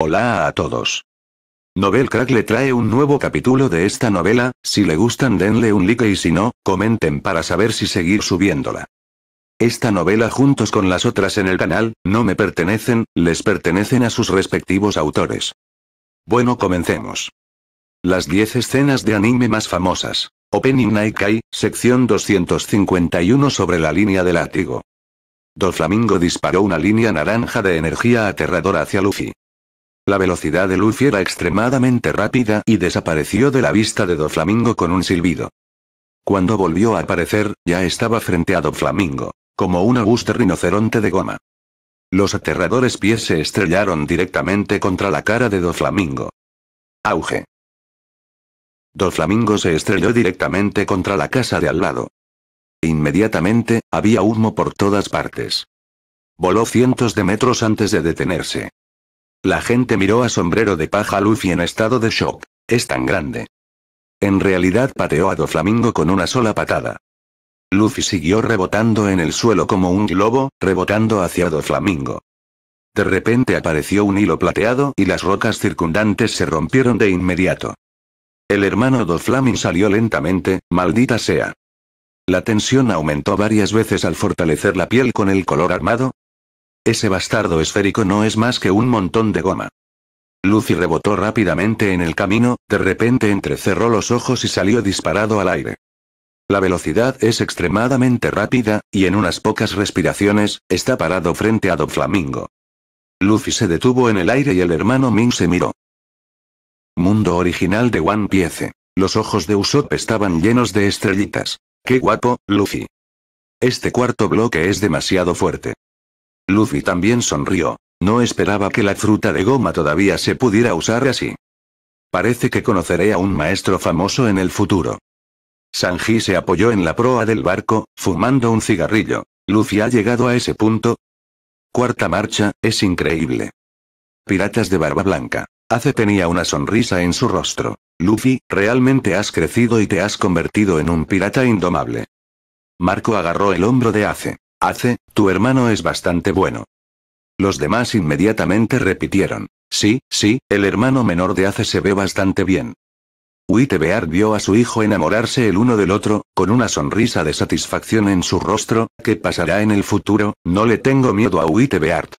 Hola a todos. Novel Crack le trae un nuevo capítulo de esta novela, si le gustan denle un like y si no, comenten para saber si seguir subiéndola. Esta novela juntos con las otras en el canal, no me pertenecen, les pertenecen a sus respectivos autores. Bueno comencemos. Las 10 escenas de anime más famosas. Opening Naikai, sección 251 sobre la línea de látigo. Doflamingo disparó una línea naranja de energía aterradora hacia Luffy. La velocidad de Luffy era extremadamente rápida y desapareció de la vista de Doflamingo con un silbido. Cuando volvió a aparecer, ya estaba frente a Doflamingo, como un auguste rinoceronte de goma. Los aterradores pies se estrellaron directamente contra la cara de Doflamingo. Auge. Doflamingo se estrelló directamente contra la casa de al lado. Inmediatamente, había humo por todas partes. Voló cientos de metros antes de detenerse. La gente miró a sombrero de paja Luffy en estado de shock. Es tan grande. En realidad pateó a Doflamingo con una sola patada. Luffy siguió rebotando en el suelo como un globo, rebotando hacia Doflamingo. De repente apareció un hilo plateado y las rocas circundantes se rompieron de inmediato. El hermano Flaming salió lentamente, maldita sea. La tensión aumentó varias veces al fortalecer la piel con el color armado, ese bastardo esférico no es más que un montón de goma. Lucy rebotó rápidamente en el camino, de repente entrecerró los ojos y salió disparado al aire. La velocidad es extremadamente rápida, y en unas pocas respiraciones, está parado frente a Don Flamingo. Lucy se detuvo en el aire y el hermano Ming se miró. Mundo original de One Piece. Los ojos de Usopp estaban llenos de estrellitas. ¡Qué guapo, Luffy! Este cuarto bloque es demasiado fuerte. Luffy también sonrió. No esperaba que la fruta de goma todavía se pudiera usar así. Parece que conoceré a un maestro famoso en el futuro. Sanji se apoyó en la proa del barco, fumando un cigarrillo. Luffy ha llegado a ese punto. Cuarta marcha, es increíble. Piratas de Barba Blanca. Ace tenía una sonrisa en su rostro. Luffy, realmente has crecido y te has convertido en un pirata indomable. Marco agarró el hombro de Ace. Ace, tu hermano es bastante bueno. Los demás inmediatamente repitieron. Sí, sí, el hermano menor de Ace se ve bastante bien. Wittebeard vio a su hijo enamorarse el uno del otro, con una sonrisa de satisfacción en su rostro, ¿qué pasará en el futuro? No le tengo miedo a Wittebeard.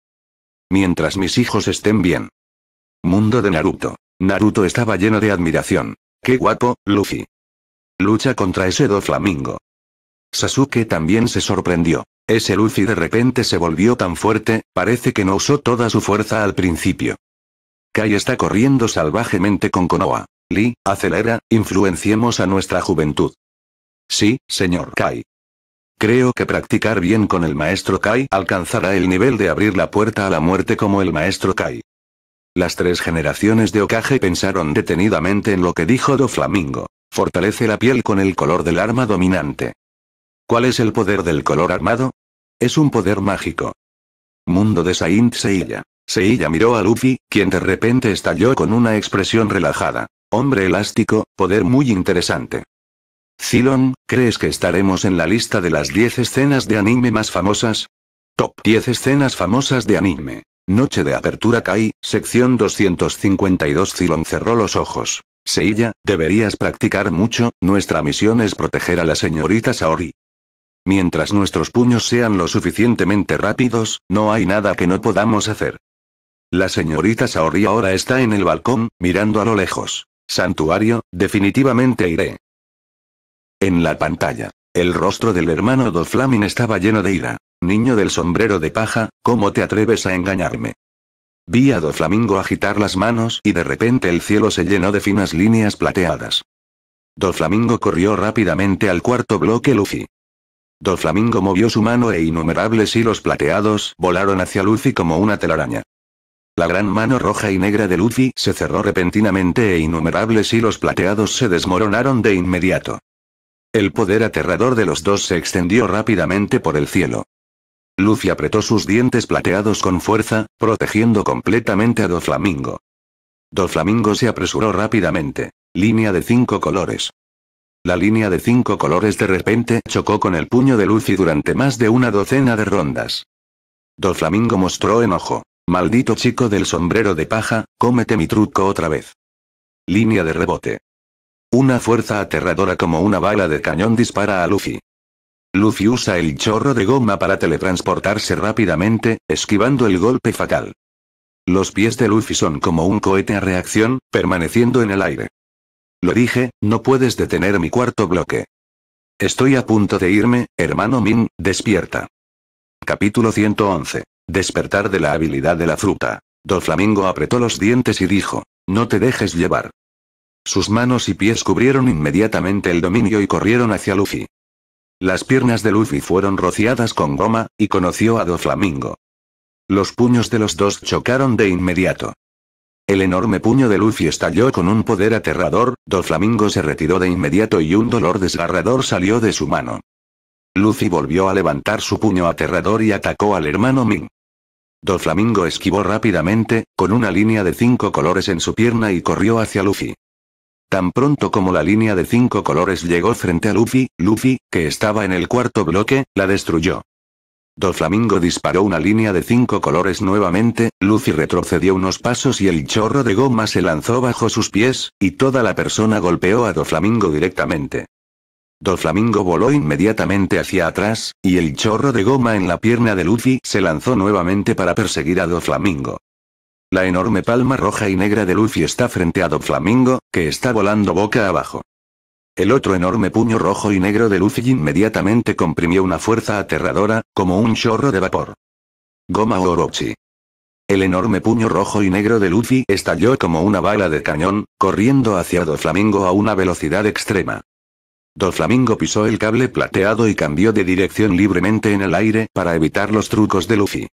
Mientras mis hijos estén bien. Mundo de Naruto. Naruto estaba lleno de admiración. ¡Qué guapo, Luffy! Lucha contra ese do flamingo. Sasuke también se sorprendió. Ese Luffy de repente se volvió tan fuerte, parece que no usó toda su fuerza al principio. Kai está corriendo salvajemente con Konoha. Lee, acelera, influenciemos a nuestra juventud. Sí, señor Kai. Creo que practicar bien con el maestro Kai alcanzará el nivel de abrir la puerta a la muerte como el maestro Kai. Las tres generaciones de Okage pensaron detenidamente en lo que dijo Do Flamingo. Fortalece la piel con el color del arma dominante. ¿Cuál es el poder del color armado? Es un poder mágico. Mundo de Saint Seiya. Seiya miró a Luffy, quien de repente estalló con una expresión relajada. Hombre elástico, poder muy interesante. Zilong, ¿crees que estaremos en la lista de las 10 escenas de anime más famosas? Top 10 escenas famosas de anime. Noche de apertura Kai, sección 252 Zilong cerró los ojos. Seiya, deberías practicar mucho, nuestra misión es proteger a la señorita Saori. Mientras nuestros puños sean lo suficientemente rápidos, no hay nada que no podamos hacer. La señorita Saori ahora está en el balcón, mirando a lo lejos. Santuario, definitivamente iré. En la pantalla. El rostro del hermano Do Flamin estaba lleno de ira. Niño del sombrero de paja, ¿cómo te atreves a engañarme? Vi a Flamingo agitar las manos y de repente el cielo se llenó de finas líneas plateadas. Flamingo corrió rápidamente al cuarto bloque Luffy. Doflamingo Flamingo movió su mano e innumerables hilos plateados volaron hacia Luffy como una telaraña. La gran mano roja y negra de Luffy se cerró repentinamente e innumerables hilos plateados se desmoronaron de inmediato. El poder aterrador de los dos se extendió rápidamente por el cielo. Luffy apretó sus dientes plateados con fuerza, protegiendo completamente a Doflamingo. Doflamingo se apresuró rápidamente. Línea de cinco colores. La línea de cinco colores de repente chocó con el puño de Luffy durante más de una docena de rondas. Flamingo mostró enojo. Maldito chico del sombrero de paja, cómete mi truco otra vez. Línea de rebote. Una fuerza aterradora como una bala de cañón dispara a Luffy. Luffy usa el chorro de goma para teletransportarse rápidamente, esquivando el golpe fatal. Los pies de Luffy son como un cohete a reacción, permaneciendo en el aire. Lo dije, no puedes detener mi cuarto bloque. Estoy a punto de irme, hermano Min, despierta. Capítulo 111. Despertar de la habilidad de la fruta. Doflamingo apretó los dientes y dijo, no te dejes llevar. Sus manos y pies cubrieron inmediatamente el dominio y corrieron hacia Luffy. Las piernas de Luffy fueron rociadas con goma, y conoció a Doflamingo. Los puños de los dos chocaron de inmediato. El enorme puño de Luffy estalló con un poder aterrador, Doflamingo se retiró de inmediato y un dolor desgarrador salió de su mano. Luffy volvió a levantar su puño aterrador y atacó al hermano Ming. Doflamingo esquivó rápidamente, con una línea de cinco colores en su pierna y corrió hacia Luffy. Tan pronto como la línea de cinco colores llegó frente a Luffy, Luffy, que estaba en el cuarto bloque, la destruyó. Do Flamingo disparó una línea de cinco colores nuevamente, Lucy retrocedió unos pasos y el chorro de goma se lanzó bajo sus pies, y toda la persona golpeó a Do Flamingo directamente. Do Flamingo voló inmediatamente hacia atrás, y el chorro de goma en la pierna de Lucy se lanzó nuevamente para perseguir a Do Flamingo. La enorme palma roja y negra de Luffy está frente a Do Flamingo, que está volando boca abajo. El otro enorme puño rojo y negro de Luffy inmediatamente comprimió una fuerza aterradora, como un chorro de vapor. Goma Orochi. El enorme puño rojo y negro de Luffy estalló como una bala de cañón, corriendo hacia Doflamingo a una velocidad extrema. Doflamingo pisó el cable plateado y cambió de dirección libremente en el aire para evitar los trucos de Luffy.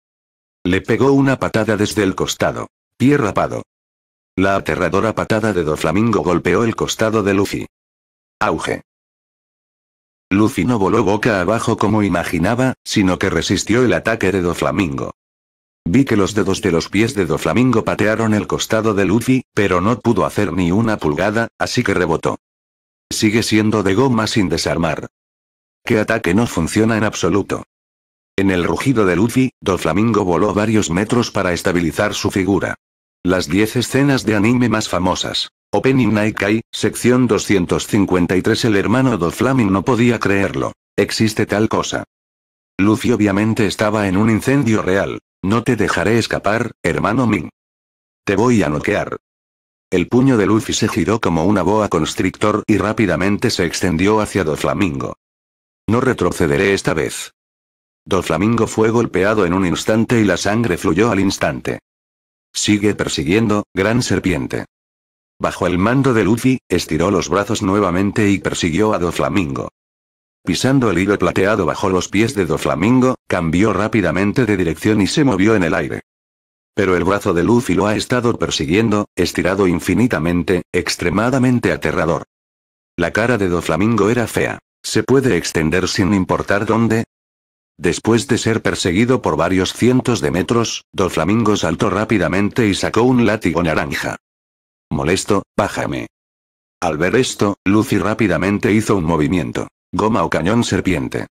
Le pegó una patada desde el costado. Pie rapado. La aterradora patada de Doflamingo golpeó el costado de Luffy. Auge. Luffy no voló boca abajo como imaginaba, sino que resistió el ataque de Doflamingo. Vi que los dedos de los pies de Doflamingo patearon el costado de Luffy, pero no pudo hacer ni una pulgada, así que rebotó. Sigue siendo de goma sin desarmar. ¿Qué ataque no funciona en absoluto? En el rugido de Luffy, Doflamingo voló varios metros para estabilizar su figura. Las 10 escenas de anime más famosas. Opening Night sección 253 El hermano Do Flamingo no podía creerlo. Existe tal cosa. Luffy obviamente estaba en un incendio real. No te dejaré escapar, hermano Ming. Te voy a noquear. El puño de Luffy se giró como una boa constrictor y rápidamente se extendió hacia Doflamingo. No retrocederé esta vez. Doflamingo fue golpeado en un instante y la sangre fluyó al instante. Sigue persiguiendo, gran serpiente. Bajo el mando de Luffy, estiró los brazos nuevamente y persiguió a Doflamingo. Pisando el hilo plateado bajo los pies de Doflamingo, cambió rápidamente de dirección y se movió en el aire. Pero el brazo de Luffy lo ha estado persiguiendo, estirado infinitamente, extremadamente aterrador. La cara de Doflamingo era fea. Se puede extender sin importar dónde, Después de ser perseguido por varios cientos de metros, Doflamingo saltó rápidamente y sacó un látigo naranja. Molesto, bájame. Al ver esto, Lucy rápidamente hizo un movimiento. Goma o cañón serpiente.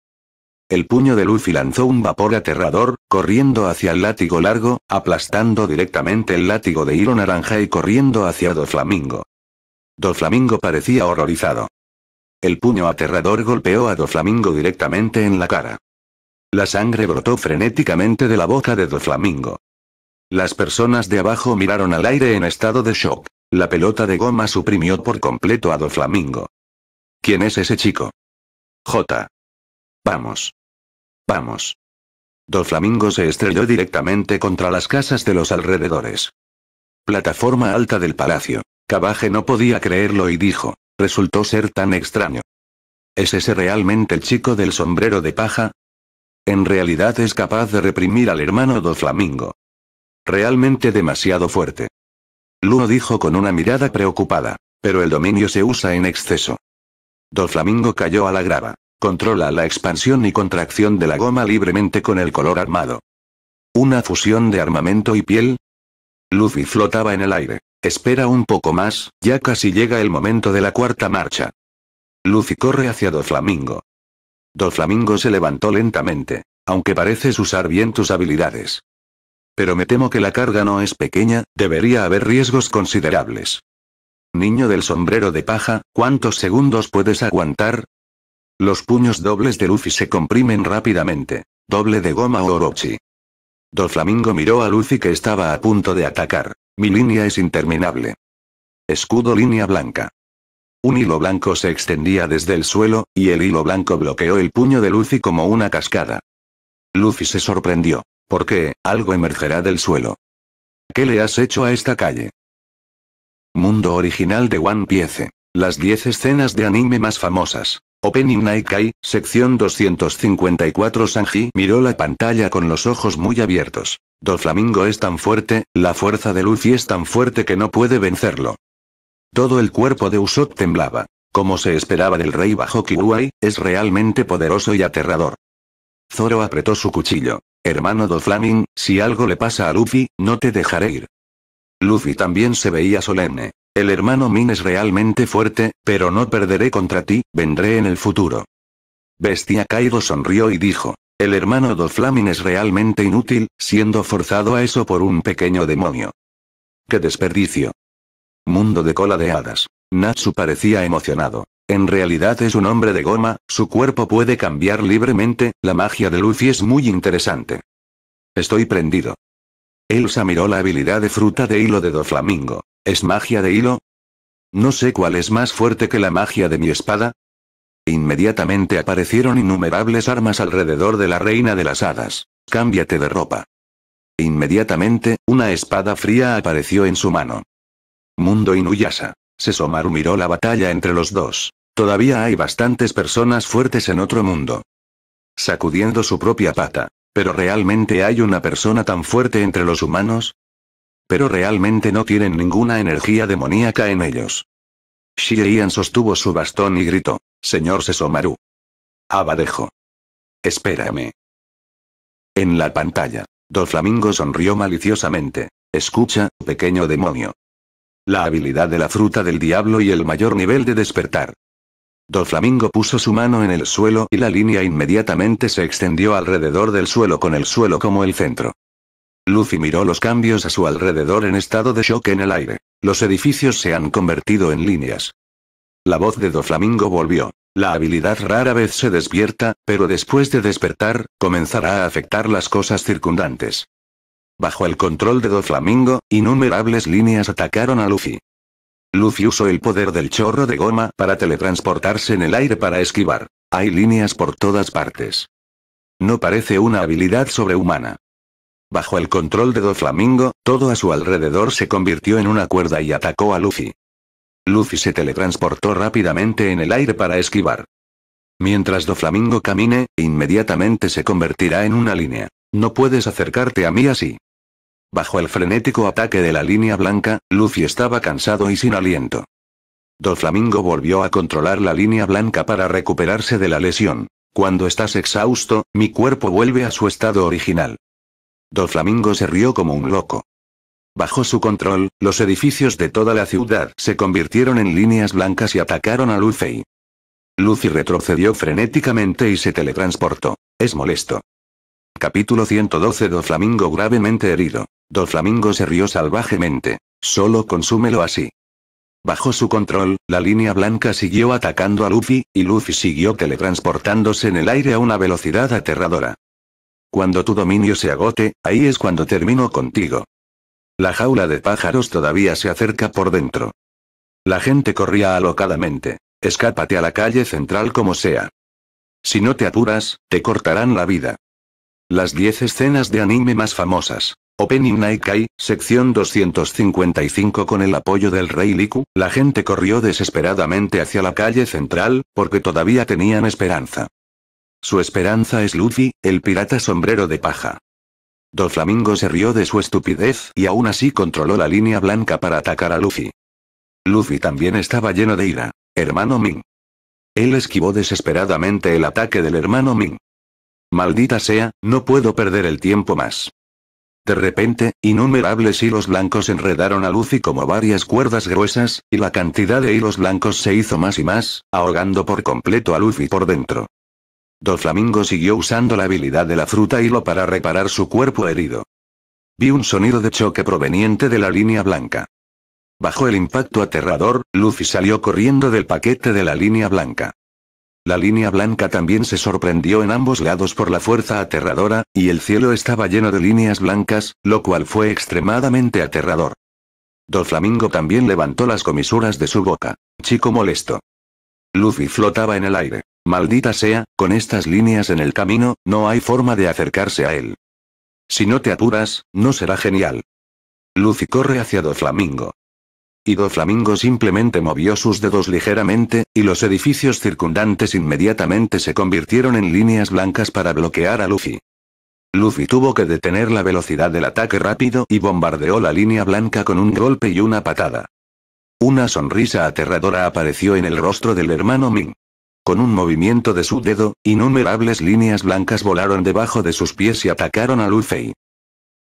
El puño de Luffy lanzó un vapor aterrador, corriendo hacia el látigo largo, aplastando directamente el látigo de hilo naranja y corriendo hacia Doflamingo. Doflamingo parecía horrorizado. El puño aterrador golpeó a Doflamingo directamente en la cara. La sangre brotó frenéticamente de la boca de Doflamingo. Las personas de abajo miraron al aire en estado de shock. La pelota de goma suprimió por completo a Doflamingo. ¿Quién es ese chico? J. Vamos. Vamos. Doflamingo se estrelló directamente contra las casas de los alrededores. Plataforma alta del palacio. Cabaje no podía creerlo y dijo, resultó ser tan extraño. ¿Es ese realmente el chico del sombrero de paja? En realidad es capaz de reprimir al hermano do Flamingo. Realmente demasiado fuerte. Luo dijo con una mirada preocupada. Pero el dominio se usa en exceso. Do Flamingo cayó a la grava. Controla la expansión y contracción de la goma libremente con el color armado. Una fusión de armamento y piel. Luffy flotaba en el aire. Espera un poco más, ya casi llega el momento de la cuarta marcha. Luffy corre hacia Do Flamingo. Doflamingo Flamingo se levantó lentamente. Aunque pareces usar bien tus habilidades. Pero me temo que la carga no es pequeña, debería haber riesgos considerables. Niño del sombrero de paja, ¿cuántos segundos puedes aguantar? Los puños dobles de Luffy se comprimen rápidamente. Doble de goma o Orochi. Doflamingo miró a Luffy que estaba a punto de atacar. Mi línea es interminable. Escudo línea blanca. Un hilo blanco se extendía desde el suelo, y el hilo blanco bloqueó el puño de Lucy como una cascada. Lucy se sorprendió. ¿Por qué? algo emergerá del suelo. ¿Qué le has hecho a esta calle? Mundo original de One Piece. Las 10 escenas de anime más famosas. Opening Night Kai, sección 254 Sanji miró la pantalla con los ojos muy abiertos. Flamingo es tan fuerte, la fuerza de Lucy es tan fuerte que no puede vencerlo. Todo el cuerpo de Usopp temblaba. Como se esperaba del rey bajo Kiwai, es realmente poderoso y aterrador. Zoro apretó su cuchillo. Hermano Doflamin, si algo le pasa a Luffy, no te dejaré ir. Luffy también se veía solemne. El hermano Min es realmente fuerte, pero no perderé contra ti, vendré en el futuro. Bestia Kaido sonrió y dijo. El hermano Doflamin es realmente inútil, siendo forzado a eso por un pequeño demonio. ¡Qué desperdicio! Mundo de cola de hadas. Natsu parecía emocionado. En realidad es un hombre de goma, su cuerpo puede cambiar libremente, la magia de Luffy es muy interesante. Estoy prendido. Elsa miró la habilidad de fruta de hilo de Doflamingo. ¿Es magia de hilo? No sé cuál es más fuerte que la magia de mi espada. Inmediatamente aparecieron innumerables armas alrededor de la reina de las hadas. Cámbiate de ropa. Inmediatamente, una espada fría apareció en su mano. Mundo inuyasa. Sesomaru miró la batalla entre los dos. Todavía hay bastantes personas fuertes en otro mundo. Sacudiendo su propia pata. ¿Pero realmente hay una persona tan fuerte entre los humanos? Pero realmente no tienen ninguna energía demoníaca en ellos. Shiryan sostuvo su bastón y gritó, Señor Sesomaru. Abadejo. Espérame. En la pantalla, Doflamingo sonrió maliciosamente. Escucha, pequeño demonio la habilidad de la fruta del diablo y el mayor nivel de despertar. Doflamingo puso su mano en el suelo y la línea inmediatamente se extendió alrededor del suelo con el suelo como el centro. Lucy miró los cambios a su alrededor en estado de shock en el aire. Los edificios se han convertido en líneas. La voz de Doflamingo volvió. La habilidad rara vez se despierta, pero después de despertar, comenzará a afectar las cosas circundantes. Bajo el control de Doflamingo, innumerables líneas atacaron a Luffy. Luffy usó el poder del chorro de goma para teletransportarse en el aire para esquivar. Hay líneas por todas partes. No parece una habilidad sobrehumana. Bajo el control de Doflamingo, todo a su alrededor se convirtió en una cuerda y atacó a Luffy. Luffy se teletransportó rápidamente en el aire para esquivar. Mientras Doflamingo camine, inmediatamente se convertirá en una línea. No puedes acercarte a mí así. Bajo el frenético ataque de la línea blanca, Luffy estaba cansado y sin aliento. Doflamingo volvió a controlar la línea blanca para recuperarse de la lesión. Cuando estás exhausto, mi cuerpo vuelve a su estado original. Doflamingo se rió como un loco. Bajo su control, los edificios de toda la ciudad se convirtieron en líneas blancas y atacaron a Luffy. Luffy retrocedió frenéticamente y se teletransportó. Es molesto. Capítulo 112 Doflamingo gravemente herido. Dos Flamingo se rió salvajemente. Solo consúmelo así. Bajo su control, la línea blanca siguió atacando a Luffy, y Luffy siguió teletransportándose en el aire a una velocidad aterradora. Cuando tu dominio se agote, ahí es cuando termino contigo. La jaula de pájaros todavía se acerca por dentro. La gente corría alocadamente. Escápate a la calle central como sea. Si no te apuras, te cortarán la vida. Las 10 escenas de anime más famosas. Opening Night sección 255 Con el apoyo del rey Liku, la gente corrió desesperadamente hacia la calle central, porque todavía tenían esperanza. Su esperanza es Luffy, el pirata sombrero de paja. Doflamingo se rió de su estupidez y aún así controló la línea blanca para atacar a Luffy. Luffy también estaba lleno de ira. Hermano Ming. Él esquivó desesperadamente el ataque del hermano Ming. Maldita sea, no puedo perder el tiempo más. De repente, innumerables hilos blancos enredaron a Lucy como varias cuerdas gruesas, y la cantidad de hilos blancos se hizo más y más, ahogando por completo a Lucy por dentro. Doflamingo siguió usando la habilidad de la fruta hilo para reparar su cuerpo herido. Vi un sonido de choque proveniente de la línea blanca. Bajo el impacto aterrador, Lucy salió corriendo del paquete de la línea blanca. La línea blanca también se sorprendió en ambos lados por la fuerza aterradora, y el cielo estaba lleno de líneas blancas, lo cual fue extremadamente aterrador. Doflamingo también levantó las comisuras de su boca. Chico molesto. Lucy flotaba en el aire. Maldita sea, con estas líneas en el camino, no hay forma de acercarse a él. Si no te apuras, no será genial. Lucy corre hacia Doflamingo. Y Flamingo simplemente movió sus dedos ligeramente, y los edificios circundantes inmediatamente se convirtieron en líneas blancas para bloquear a Luffy. Luffy tuvo que detener la velocidad del ataque rápido y bombardeó la línea blanca con un golpe y una patada. Una sonrisa aterradora apareció en el rostro del hermano Ming. Con un movimiento de su dedo, innumerables líneas blancas volaron debajo de sus pies y atacaron a Luffy.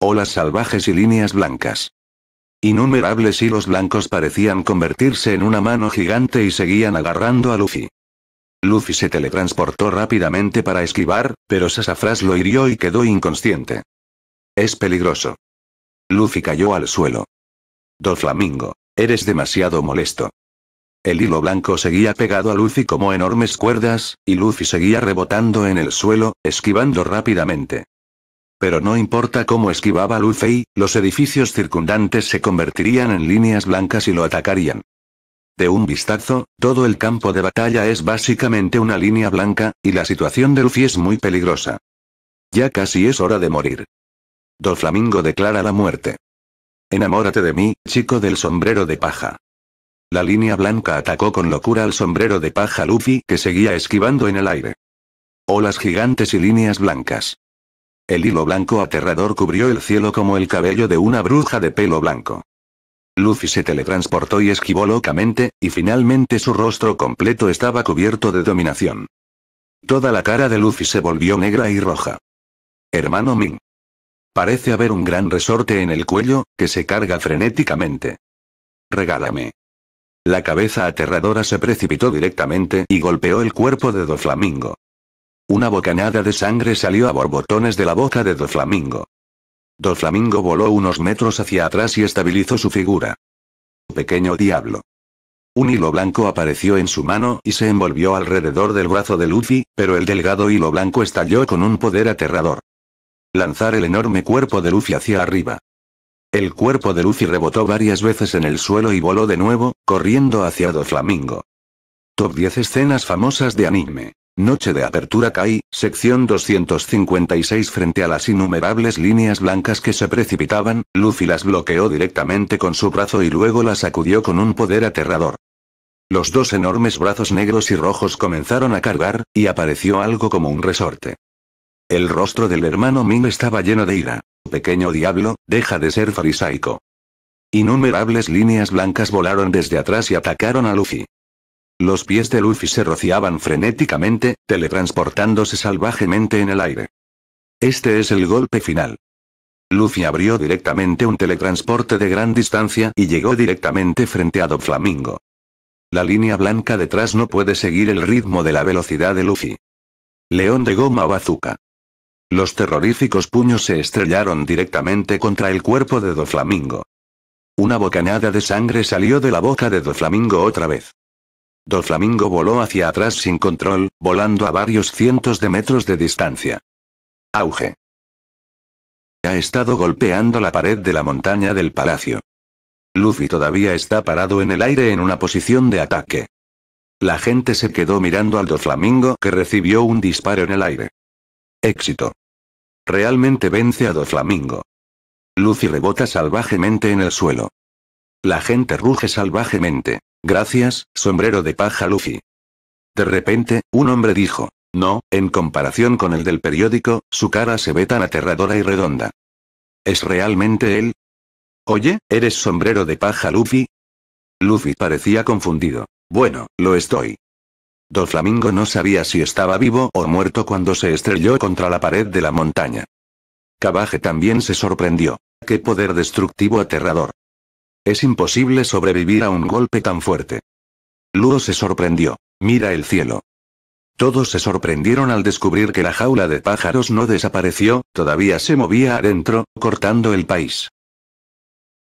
Olas salvajes y líneas blancas. Innumerables hilos blancos parecían convertirse en una mano gigante y seguían agarrando a Luffy. Luffy se teletransportó rápidamente para esquivar, pero Sasafras lo hirió y quedó inconsciente. Es peligroso. Luffy cayó al suelo. flamingo. eres demasiado molesto. El hilo blanco seguía pegado a Luffy como enormes cuerdas, y Luffy seguía rebotando en el suelo, esquivando rápidamente pero no importa cómo esquivaba Luffy, los edificios circundantes se convertirían en líneas blancas y lo atacarían. De un vistazo, todo el campo de batalla es básicamente una línea blanca, y la situación de Luffy es muy peligrosa. Ya casi es hora de morir. Doflamingo declara la muerte. Enamórate de mí, chico del sombrero de paja. La línea blanca atacó con locura al sombrero de paja Luffy que seguía esquivando en el aire. Olas gigantes y líneas blancas. El hilo blanco aterrador cubrió el cielo como el cabello de una bruja de pelo blanco. Lucy se teletransportó y esquivó locamente, y finalmente su rostro completo estaba cubierto de dominación. Toda la cara de Lucy se volvió negra y roja. Hermano Ming. Parece haber un gran resorte en el cuello, que se carga frenéticamente. Regálame. La cabeza aterradora se precipitó directamente y golpeó el cuerpo de Doflamingo. Una bocanada de sangre salió a borbotones de la boca de Doflamingo. Doflamingo voló unos metros hacia atrás y estabilizó su figura. Pequeño diablo. Un hilo blanco apareció en su mano y se envolvió alrededor del brazo de Luffy, pero el delgado hilo blanco estalló con un poder aterrador. Lanzar el enorme cuerpo de Luffy hacia arriba. El cuerpo de Luffy rebotó varias veces en el suelo y voló de nuevo, corriendo hacia Doflamingo. Top 10 escenas famosas de anime. Noche de apertura Kai, sección 256 Frente a las innumerables líneas blancas que se precipitaban, Luffy las bloqueó directamente con su brazo y luego las sacudió con un poder aterrador. Los dos enormes brazos negros y rojos comenzaron a cargar, y apareció algo como un resorte. El rostro del hermano Ming estaba lleno de ira. Pequeño diablo, deja de ser farisaico. Innumerables líneas blancas volaron desde atrás y atacaron a Luffy. Los pies de Luffy se rociaban frenéticamente, teletransportándose salvajemente en el aire. Este es el golpe final. Luffy abrió directamente un teletransporte de gran distancia y llegó directamente frente a Doflamingo. La línea blanca detrás no puede seguir el ritmo de la velocidad de Luffy. León de goma bazuca Los terroríficos puños se estrellaron directamente contra el cuerpo de Doflamingo. Una bocanada de sangre salió de la boca de Doflamingo otra vez. Doflamingo Flamingo voló hacia atrás sin control, volando a varios cientos de metros de distancia. Auge. Ha estado golpeando la pared de la montaña del palacio. Lucy todavía está parado en el aire en una posición de ataque. La gente se quedó mirando al Doflamingo que recibió un disparo en el aire. Éxito. Realmente vence a Doflamingo. Lucy rebota salvajemente en el suelo. La gente ruge salvajemente. Gracias, sombrero de paja Luffy. De repente, un hombre dijo. No, en comparación con el del periódico, su cara se ve tan aterradora y redonda. ¿Es realmente él? Oye, ¿eres sombrero de paja Luffy? Luffy parecía confundido. Bueno, lo estoy. Doflamingo no sabía si estaba vivo o muerto cuando se estrelló contra la pared de la montaña. Cabaje también se sorprendió. ¡Qué poder destructivo aterrador! Es imposible sobrevivir a un golpe tan fuerte. Luo se sorprendió. Mira el cielo. Todos se sorprendieron al descubrir que la jaula de pájaros no desapareció, todavía se movía adentro, cortando el país.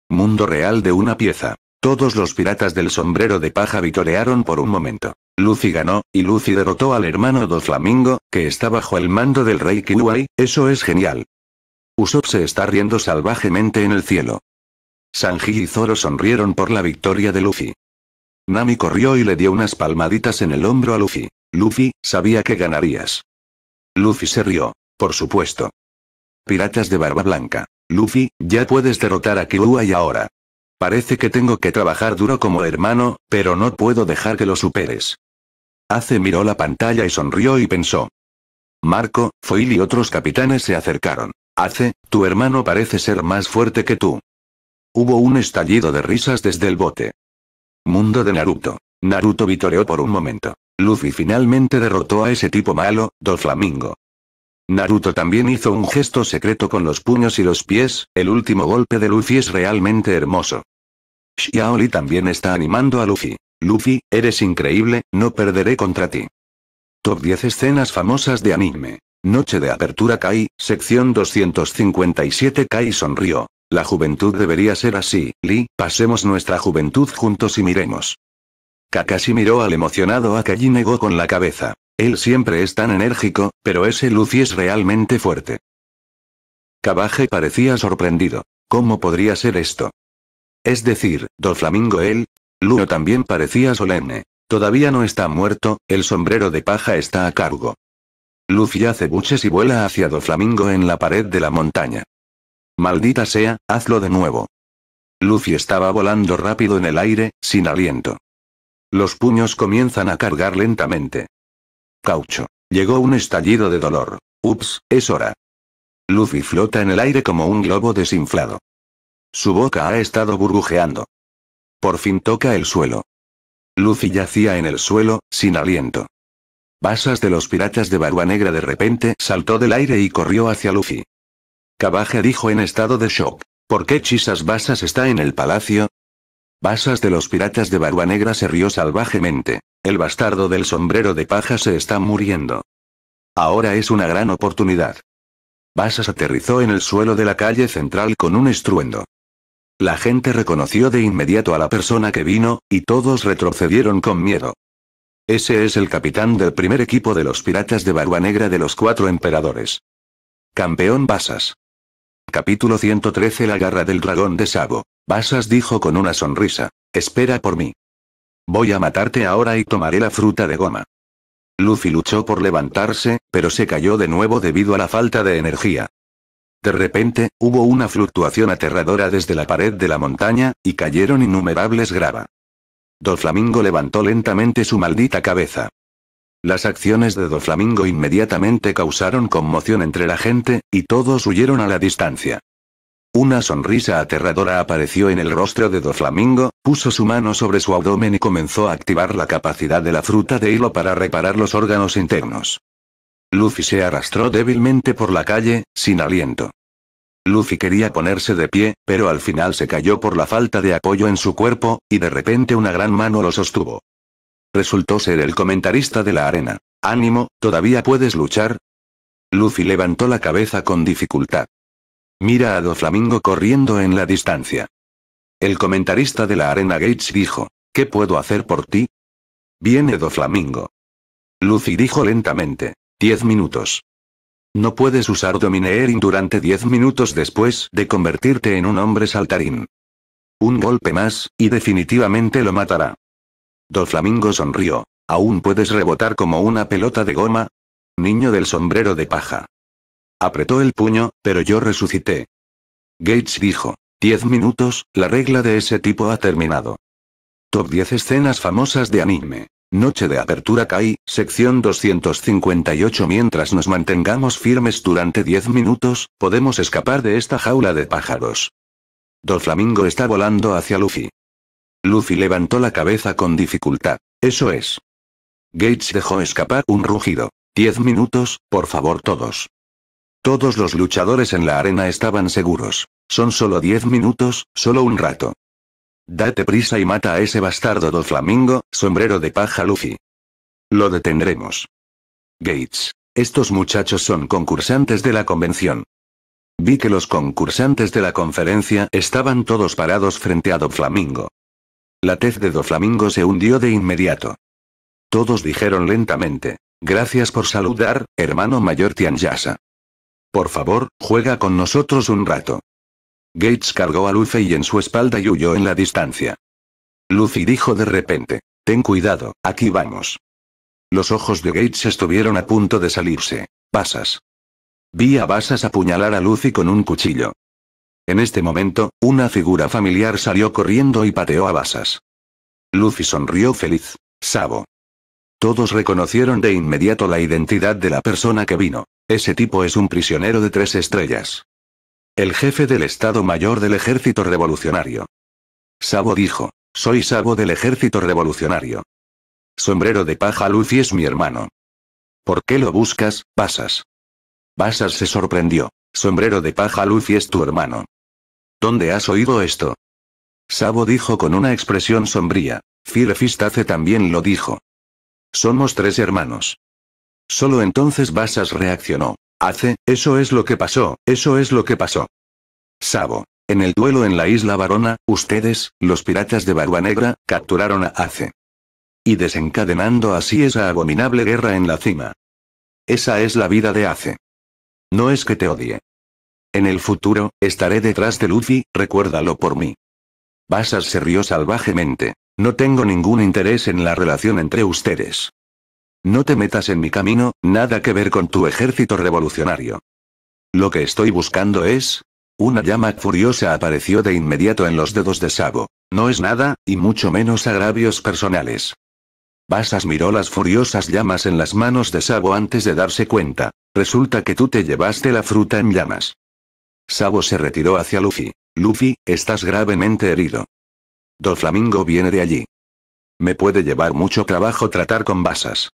Mundo real de una pieza. Todos los piratas del sombrero de paja vitorearon por un momento. Lucy ganó, y Lucy derrotó al hermano do Flamingo, que está bajo el mando del rey Kiwai, eso es genial. Usopp se está riendo salvajemente en el cielo. Sanji y Zoro sonrieron por la victoria de Luffy. Nami corrió y le dio unas palmaditas en el hombro a Luffy. Luffy, sabía que ganarías. Luffy se rió. Por supuesto. Piratas de barba blanca. Luffy, ya puedes derrotar a Kirua y ahora. Parece que tengo que trabajar duro como hermano, pero no puedo dejar que lo superes. Ace miró la pantalla y sonrió y pensó. Marco, Foil y otros capitanes se acercaron. Ace, tu hermano parece ser más fuerte que tú. Hubo un estallido de risas desde el bote. Mundo de Naruto. Naruto vitoreó por un momento. Luffy finalmente derrotó a ese tipo malo, Doflamingo. Naruto también hizo un gesto secreto con los puños y los pies, el último golpe de Luffy es realmente hermoso. Xiaoli también está animando a Luffy. Luffy, eres increíble, no perderé contra ti. Top 10 escenas famosas de anime. Noche de apertura Kai, sección 257 Kai sonrió. La juventud debería ser así, Lee, pasemos nuestra juventud juntos y miremos. Kakashi miró al emocionado y negó con la cabeza. Él siempre es tan enérgico, pero ese Luffy es realmente fuerte. Kabaje parecía sorprendido. ¿Cómo podría ser esto? Es decir, Doflamingo él. Luno también parecía solemne. Todavía no está muerto, el sombrero de paja está a cargo. Luffy hace buches y vuela hacia Doflamingo en la pared de la montaña. Maldita sea, hazlo de nuevo. Luffy estaba volando rápido en el aire, sin aliento. Los puños comienzan a cargar lentamente. Caucho. Llegó un estallido de dolor. Ups, es hora. Luffy flota en el aire como un globo desinflado. Su boca ha estado burbujeando. Por fin toca el suelo. Luffy yacía en el suelo, sin aliento. Basas de los piratas de Barba Negra de repente saltó del aire y corrió hacia Luffy. Cabaje dijo en estado de shock. ¿Por qué Chisas Basas está en el palacio? Basas de los piratas de Barba Negra se rió salvajemente. El bastardo del sombrero de paja se está muriendo. Ahora es una gran oportunidad. Basas aterrizó en el suelo de la calle central con un estruendo. La gente reconoció de inmediato a la persona que vino, y todos retrocedieron con miedo. Ese es el capitán del primer equipo de los piratas de Barba Negra de los cuatro emperadores. Campeón Basas. Capítulo 113 La garra del dragón de Sabo. Basas dijo con una sonrisa. Espera por mí. Voy a matarte ahora y tomaré la fruta de goma. Luffy luchó por levantarse, pero se cayó de nuevo debido a la falta de energía. De repente, hubo una fluctuación aterradora desde la pared de la montaña, y cayeron innumerables grava. Doflamingo levantó lentamente su maldita cabeza. Las acciones de Doflamingo inmediatamente causaron conmoción entre la gente, y todos huyeron a la distancia. Una sonrisa aterradora apareció en el rostro de Doflamingo, puso su mano sobre su abdomen y comenzó a activar la capacidad de la fruta de hilo para reparar los órganos internos. Luffy se arrastró débilmente por la calle, sin aliento. Luffy quería ponerse de pie, pero al final se cayó por la falta de apoyo en su cuerpo, y de repente una gran mano lo sostuvo resultó ser el comentarista de la arena. Ánimo, todavía puedes luchar. Lucy levantó la cabeza con dificultad. Mira a Doflamingo corriendo en la distancia. El comentarista de la arena Gates dijo, ¿qué puedo hacer por ti? Viene Doflamingo. Lucy dijo lentamente, diez minutos. No puedes usar Domineering durante 10 minutos después de convertirte en un hombre saltarín. Un golpe más, y definitivamente lo matará. Doflamingo Flamingo sonrió. ¿Aún puedes rebotar como una pelota de goma? Niño del sombrero de paja. Apretó el puño, pero yo resucité. Gates dijo. Diez minutos, la regla de ese tipo ha terminado. Top 10 escenas famosas de anime. Noche de apertura Kai, sección 258 Mientras nos mantengamos firmes durante 10 minutos, podemos escapar de esta jaula de pájaros. Flamingo está volando hacia Luffy. Luffy levantó la cabeza con dificultad. Eso es. Gates dejó escapar un rugido. Diez minutos, por favor todos. Todos los luchadores en la arena estaban seguros. Son solo diez minutos, solo un rato. Date prisa y mata a ese bastardo Doflamingo, flamingo, sombrero de paja Luffy. Lo detendremos. Gates. Estos muchachos son concursantes de la convención. Vi que los concursantes de la conferencia estaban todos parados frente a Doflamingo. La tez de Doflamingo se hundió de inmediato. Todos dijeron lentamente, gracias por saludar, hermano mayor Tianyasa. Por favor, juega con nosotros un rato. Gates cargó a Luffy en su espalda y huyó en la distancia. Lucy dijo de repente, ten cuidado, aquí vamos. Los ojos de Gates estuvieron a punto de salirse. Basas. Vi a Basas apuñalar a Lucy con un cuchillo. En este momento, una figura familiar salió corriendo y pateó a Basas. Lucy sonrió feliz. Sabo. Todos reconocieron de inmediato la identidad de la persona que vino. Ese tipo es un prisionero de tres estrellas. El jefe del Estado Mayor del Ejército Revolucionario. Sabo dijo, soy Sabo del Ejército Revolucionario. Sombrero de paja Lucy es mi hermano. ¿Por qué lo buscas, Basas? Basas se sorprendió. Sombrero de paja Lucy es tu hermano. ¿Dónde has oído esto? Sabo dijo con una expresión sombría. Firefistace también lo dijo. Somos tres hermanos. Solo entonces Basas reaccionó. Hace, eso es lo que pasó, eso es lo que pasó. Sabo. En el duelo en la isla Varona, ustedes, los piratas de Barua Negra, capturaron a Ace. Y desencadenando así esa abominable guerra en la cima. Esa es la vida de Ace. No es que te odie. En el futuro, estaré detrás de Luffy, recuérdalo por mí. Basas se rió salvajemente. No tengo ningún interés en la relación entre ustedes. No te metas en mi camino, nada que ver con tu ejército revolucionario. Lo que estoy buscando es... Una llama furiosa apareció de inmediato en los dedos de Sabo. No es nada, y mucho menos agravios personales. Basas miró las furiosas llamas en las manos de Sabo antes de darse cuenta. Resulta que tú te llevaste la fruta en llamas. Sabo se retiró hacia Luffy. Luffy, estás gravemente herido. Doflamingo viene de allí. Me puede llevar mucho trabajo tratar con Basas.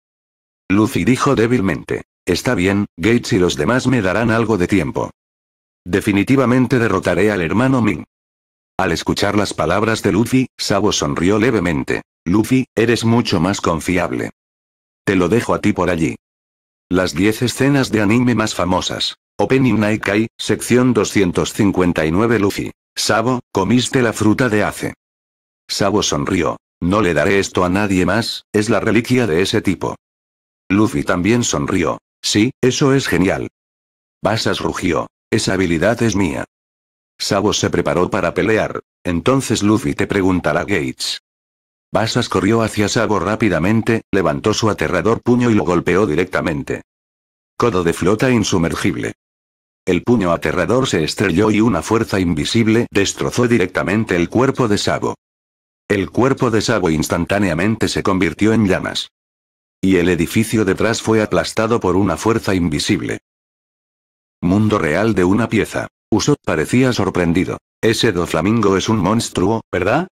Luffy dijo débilmente. Está bien, Gates y los demás me darán algo de tiempo. Definitivamente derrotaré al hermano Ming. Al escuchar las palabras de Luffy, Sabo sonrió levemente. Luffy, eres mucho más confiable. Te lo dejo a ti por allí. Las 10 escenas de anime más famosas. Opening Naikai, sección 259 Luffy. Sabo, comiste la fruta de Ace. Sabo sonrió. No le daré esto a nadie más, es la reliquia de ese tipo. Luffy también sonrió. Sí, eso es genial. Basas rugió. Esa habilidad es mía. Sabo se preparó para pelear. Entonces Luffy te pregunta preguntará Gates. Basas corrió hacia Sabo rápidamente, levantó su aterrador puño y lo golpeó directamente. Codo de flota insumergible. El puño aterrador se estrelló y una fuerza invisible destrozó directamente el cuerpo de Sabo. El cuerpo de Sabo instantáneamente se convirtió en llamas. Y el edificio detrás fue aplastado por una fuerza invisible. Mundo real de una pieza. Uso parecía sorprendido. Ese doflamingo es un monstruo, ¿verdad?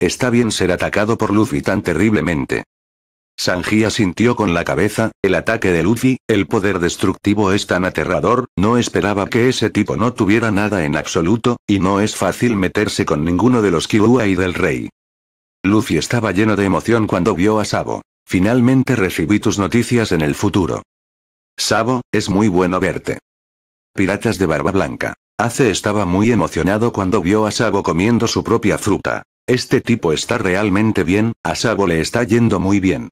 Está bien ser atacado por Luffy tan terriblemente. Sanji asintió con la cabeza, el ataque de Luffy, el poder destructivo es tan aterrador, no esperaba que ese tipo no tuviera nada en absoluto, y no es fácil meterse con ninguno de los Kirua y del rey. Luffy estaba lleno de emoción cuando vio a Sabo. Finalmente recibí tus noticias en el futuro. Sabo, es muy bueno verte. Piratas de Barba Blanca. Ace estaba muy emocionado cuando vio a Sabo comiendo su propia fruta. Este tipo está realmente bien, a Sabo le está yendo muy bien.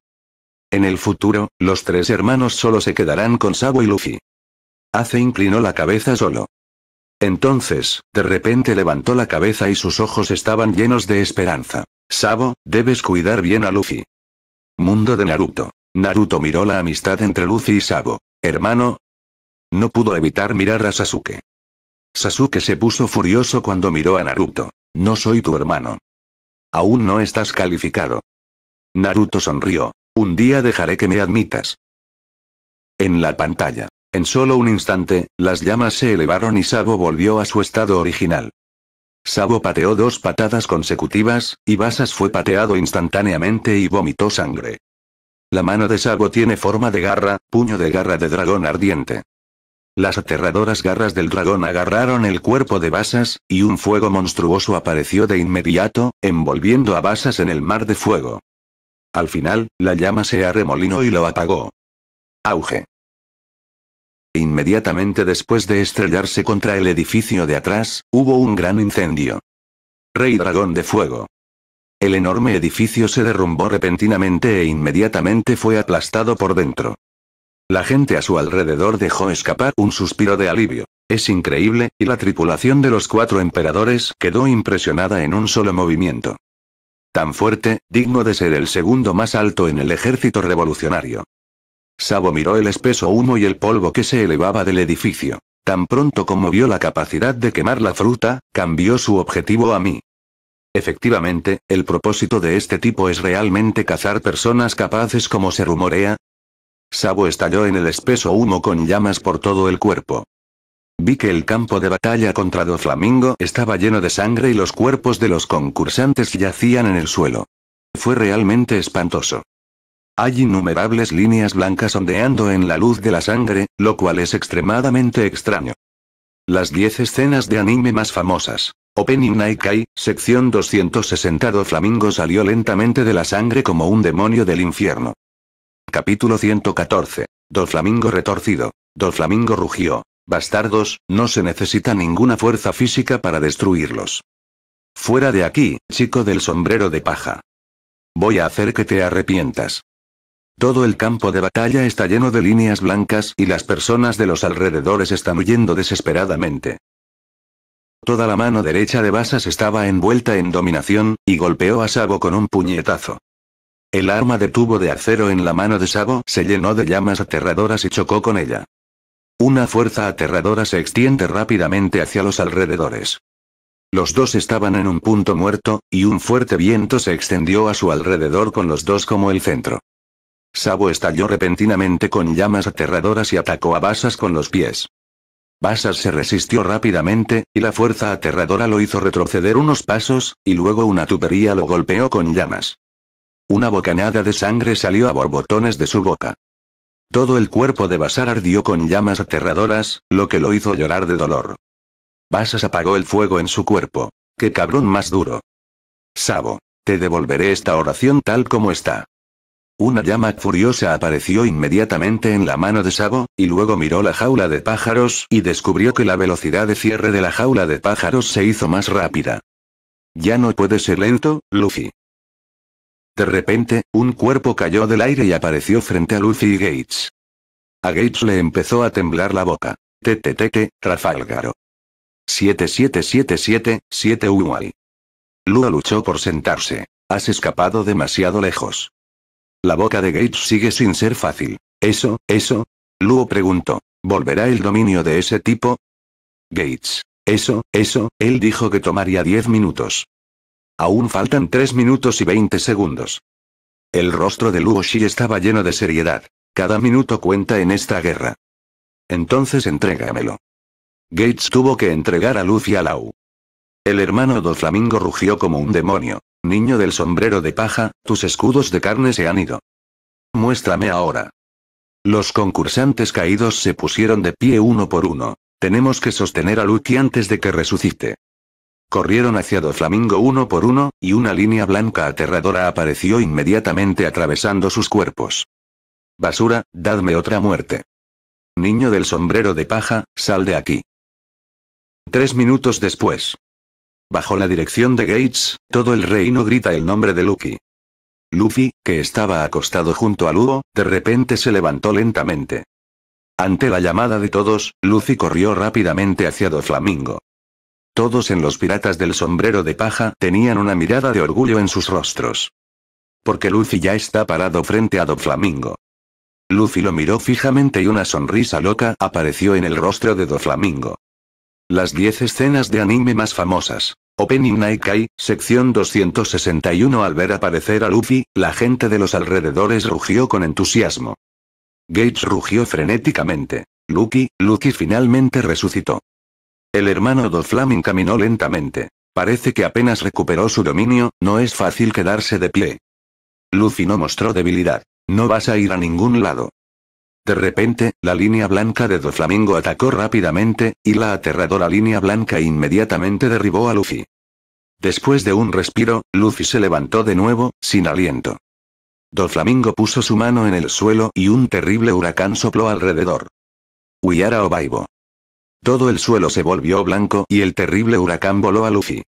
En el futuro, los tres hermanos solo se quedarán con Sabo y Luffy. Ace inclinó la cabeza solo. Entonces, de repente levantó la cabeza y sus ojos estaban llenos de esperanza. Sabo, debes cuidar bien a Luffy. Mundo de Naruto. Naruto miró la amistad entre Luffy y Sabo. Hermano. No pudo evitar mirar a Sasuke. Sasuke se puso furioso cuando miró a Naruto. No soy tu hermano. Aún no estás calificado. Naruto sonrió. Un día dejaré que me admitas. En la pantalla. En solo un instante, las llamas se elevaron y Sabo volvió a su estado original. Sabo pateó dos patadas consecutivas, y Basas fue pateado instantáneamente y vomitó sangre. La mano de Sabo tiene forma de garra, puño de garra de dragón ardiente. Las aterradoras garras del dragón agarraron el cuerpo de Basas, y un fuego monstruoso apareció de inmediato, envolviendo a Basas en el mar de fuego. Al final, la llama se arremolinó y lo apagó. Auge. Inmediatamente después de estrellarse contra el edificio de atrás, hubo un gran incendio. Rey Dragón de Fuego. El enorme edificio se derrumbó repentinamente e inmediatamente fue aplastado por dentro. La gente a su alrededor dejó escapar un suspiro de alivio. Es increíble, y la tripulación de los cuatro emperadores quedó impresionada en un solo movimiento. Tan fuerte, digno de ser el segundo más alto en el ejército revolucionario. Sabo miró el espeso humo y el polvo que se elevaba del edificio. Tan pronto como vio la capacidad de quemar la fruta, cambió su objetivo a mí. Efectivamente, el propósito de este tipo es realmente cazar personas capaces como se rumorea, Sabo estalló en el espeso humo con llamas por todo el cuerpo. Vi que el campo de batalla contra Doflamingo estaba lleno de sangre y los cuerpos de los concursantes yacían en el suelo. Fue realmente espantoso. Hay innumerables líneas blancas ondeando en la luz de la sangre, lo cual es extremadamente extraño. Las 10 escenas de anime más famosas. Opening Naikai, sección 260 Doflamingo salió lentamente de la sangre como un demonio del infierno. Capítulo 114. Flamingo retorcido. Flamingo rugió. Bastardos, no se necesita ninguna fuerza física para destruirlos. Fuera de aquí, chico del sombrero de paja. Voy a hacer que te arrepientas. Todo el campo de batalla está lleno de líneas blancas y las personas de los alrededores están huyendo desesperadamente. Toda la mano derecha de Basas estaba envuelta en dominación, y golpeó a Sabo con un puñetazo. El arma de tubo de acero en la mano de Sabo se llenó de llamas aterradoras y chocó con ella. Una fuerza aterradora se extiende rápidamente hacia los alrededores. Los dos estaban en un punto muerto, y un fuerte viento se extendió a su alrededor con los dos como el centro. Sabo estalló repentinamente con llamas aterradoras y atacó a Basas con los pies. Basas se resistió rápidamente, y la fuerza aterradora lo hizo retroceder unos pasos, y luego una tubería lo golpeó con llamas. Una bocanada de sangre salió a borbotones de su boca. Todo el cuerpo de Basar ardió con llamas aterradoras, lo que lo hizo llorar de dolor. Basas apagó el fuego en su cuerpo. ¡Qué cabrón más duro! Sabo, te devolveré esta oración tal como está. Una llama furiosa apareció inmediatamente en la mano de Sabo, y luego miró la jaula de pájaros y descubrió que la velocidad de cierre de la jaula de pájaros se hizo más rápida. Ya no puede ser lento, Luffy. De repente, un cuerpo cayó del aire y apareció frente a Lucy y Gates. A Gates le empezó a temblar la boca. Tetetete, Rafalgaro. 7777-7 Uruguay. Lua luchó por sentarse. Has escapado demasiado lejos. La boca de Gates sigue sin ser fácil. ¿Eso, eso? Luo preguntó. ¿Volverá el dominio de ese tipo? Gates. Eso, eso, él dijo que tomaría 10 minutos. Aún faltan 3 minutos y 20 segundos. El rostro de Luo estaba lleno de seriedad. Cada minuto cuenta en esta guerra. Entonces entrégamelo. Gates tuvo que entregar a Lucy a Lau. El hermano do Flamingo rugió como un demonio. Niño del sombrero de paja, tus escudos de carne se han ido. Muéstrame ahora. Los concursantes caídos se pusieron de pie uno por uno. Tenemos que sostener a Lucy antes de que resucite. Corrieron hacia Do Flamingo uno por uno, y una línea blanca aterradora apareció inmediatamente atravesando sus cuerpos. Basura, dadme otra muerte. Niño del sombrero de paja, sal de aquí. Tres minutos después. Bajo la dirección de Gates, todo el reino grita el nombre de Lucky. Luffy, que estaba acostado junto a Lugo, de repente se levantó lentamente. Ante la llamada de todos, Luffy corrió rápidamente hacia Doflamingo. Todos en los piratas del sombrero de paja tenían una mirada de orgullo en sus rostros. Porque Lucy ya está parado frente a Do Flamingo. Lucy lo miró fijamente y una sonrisa loca apareció en el rostro de Do Flamingo. Las 10 escenas de anime más famosas. Opening Night sección 261 Al ver aparecer a Luffy, la gente de los alrededores rugió con entusiasmo. Gates rugió frenéticamente. Lucky, Lucky finalmente resucitó. El hermano Flaming caminó lentamente. Parece que apenas recuperó su dominio, no es fácil quedarse de pie. Luffy no mostró debilidad. No vas a ir a ningún lado. De repente, la línea blanca de Doflamingo atacó rápidamente, y la aterradora línea blanca inmediatamente derribó a Luffy. Después de un respiro, Luffy se levantó de nuevo, sin aliento. Doflamingo puso su mano en el suelo y un terrible huracán sopló alrededor. Huyara o Baibo. Todo el suelo se volvió blanco y el terrible huracán voló a Luffy.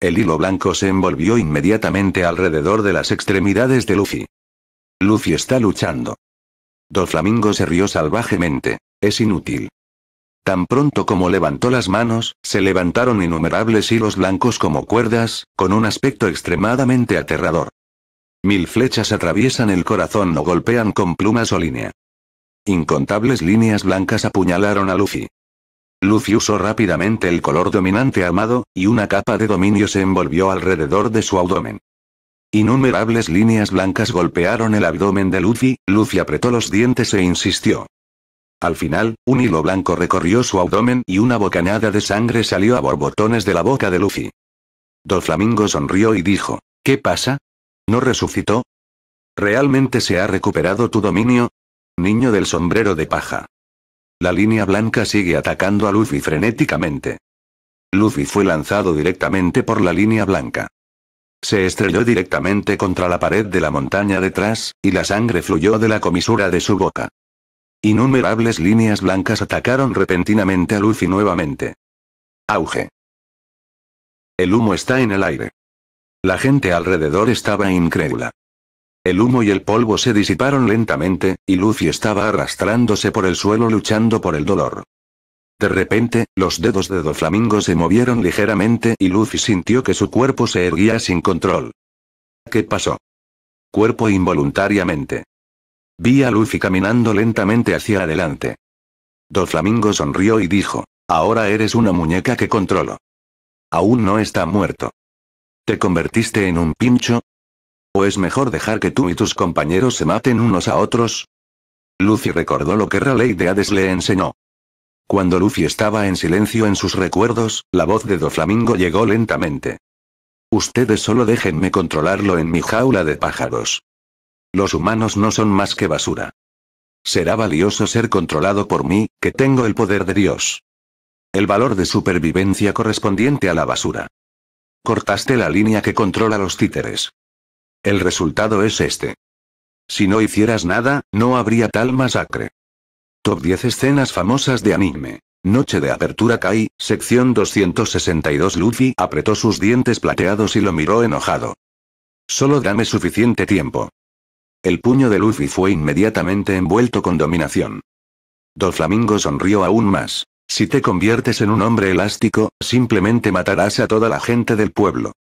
El hilo blanco se envolvió inmediatamente alrededor de las extremidades de Luffy. Luffy está luchando. Doflamingo se rió salvajemente. Es inútil. Tan pronto como levantó las manos, se levantaron innumerables hilos blancos como cuerdas, con un aspecto extremadamente aterrador. Mil flechas atraviesan el corazón o golpean con plumas o línea. Incontables líneas blancas apuñalaron a Luffy. Luffy usó rápidamente el color dominante amado, y una capa de dominio se envolvió alrededor de su abdomen. Innumerables líneas blancas golpearon el abdomen de Luffy, Luffy apretó los dientes e insistió. Al final, un hilo blanco recorrió su abdomen y una bocanada de sangre salió a borbotones de la boca de Luffy. Doflamingo sonrió y dijo, ¿Qué pasa? ¿No resucitó? ¿Realmente se ha recuperado tu dominio? Niño del sombrero de paja. La línea blanca sigue atacando a Luffy frenéticamente. Luffy fue lanzado directamente por la línea blanca. Se estrelló directamente contra la pared de la montaña detrás, y la sangre fluyó de la comisura de su boca. Innumerables líneas blancas atacaron repentinamente a Luffy nuevamente. Auge. El humo está en el aire. La gente alrededor estaba incrédula. El humo y el polvo se disiparon lentamente, y Lucy estaba arrastrándose por el suelo luchando por el dolor. De repente, los dedos de Doflamingo se movieron ligeramente y Lucy sintió que su cuerpo se erguía sin control. ¿Qué pasó? Cuerpo involuntariamente. Vi a Lucy caminando lentamente hacia adelante. Doflamingo sonrió y dijo, ahora eres una muñeca que controlo. Aún no está muerto. Te convertiste en un pincho, ¿O es mejor dejar que tú y tus compañeros se maten unos a otros? Lucy recordó lo que Raleigh de Hades le enseñó. Cuando Luffy estaba en silencio en sus recuerdos, la voz de Doflamingo llegó lentamente. Ustedes solo déjenme controlarlo en mi jaula de pájaros. Los humanos no son más que basura. Será valioso ser controlado por mí, que tengo el poder de Dios. El valor de supervivencia correspondiente a la basura. Cortaste la línea que controla los títeres. El resultado es este. Si no hicieras nada, no habría tal masacre. Top 10 escenas famosas de anime. Noche de apertura Kai, sección 262 Luffy apretó sus dientes plateados y lo miró enojado. Solo dame suficiente tiempo. El puño de Luffy fue inmediatamente envuelto con dominación. Doflamingo sonrió aún más. Si te conviertes en un hombre elástico, simplemente matarás a toda la gente del pueblo.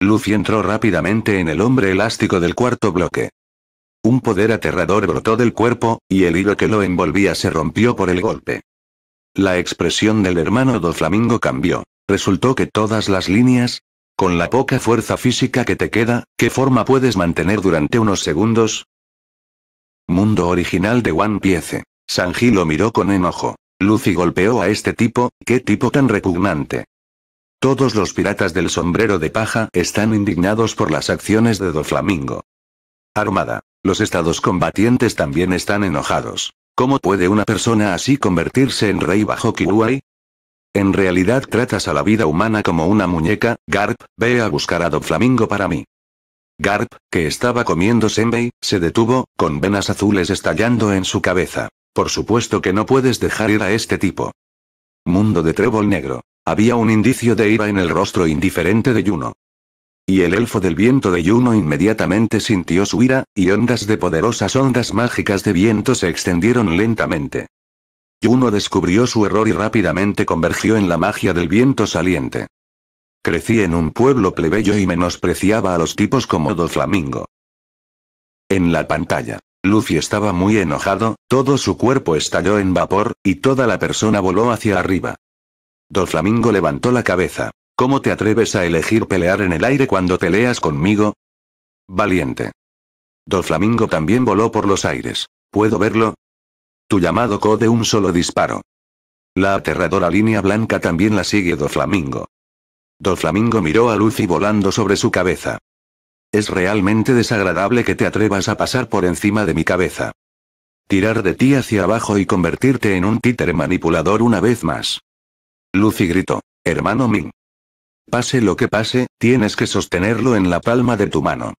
Lucy entró rápidamente en el hombre elástico del cuarto bloque. Un poder aterrador brotó del cuerpo, y el hilo que lo envolvía se rompió por el golpe. La expresión del hermano Doflamingo cambió. Resultó que todas las líneas, con la poca fuerza física que te queda, ¿qué forma puedes mantener durante unos segundos? Mundo original de One Piece. Sanji lo miró con enojo. Lucy golpeó a este tipo, qué tipo tan repugnante. Todos los piratas del sombrero de paja están indignados por las acciones de Doflamingo. Armada. Los estados combatientes también están enojados. ¿Cómo puede una persona así convertirse en rey bajo Kiwai? En realidad tratas a la vida humana como una muñeca, Garp, ve a buscar a Doflamingo para mí. Garp, que estaba comiendo senbei, se detuvo, con venas azules estallando en su cabeza. Por supuesto que no puedes dejar ir a este tipo. Mundo de trébol negro. Había un indicio de ira en el rostro indiferente de Juno. Y el elfo del viento de Juno inmediatamente sintió su ira, y ondas de poderosas ondas mágicas de viento se extendieron lentamente. Juno descubrió su error y rápidamente convergió en la magia del viento saliente. Crecí en un pueblo plebeyo y menospreciaba a los tipos como Do Flamingo. En la pantalla, Lucy estaba muy enojado, todo su cuerpo estalló en vapor, y toda la persona voló hacia arriba. Doflamingo Flamingo levantó la cabeza. ¿Cómo te atreves a elegir pelear en el aire cuando peleas conmigo? Valiente. Doflamingo Flamingo también voló por los aires. ¿Puedo verlo? Tu llamado Code un solo disparo. La aterradora línea blanca también la sigue Doflamingo. Flamingo. Flamingo miró a Lucy volando sobre su cabeza. Es realmente desagradable que te atrevas a pasar por encima de mi cabeza. Tirar de ti hacia abajo y convertirte en un títere manipulador una vez más. Lucy gritó. Hermano Ming. Pase lo que pase, tienes que sostenerlo en la palma de tu mano.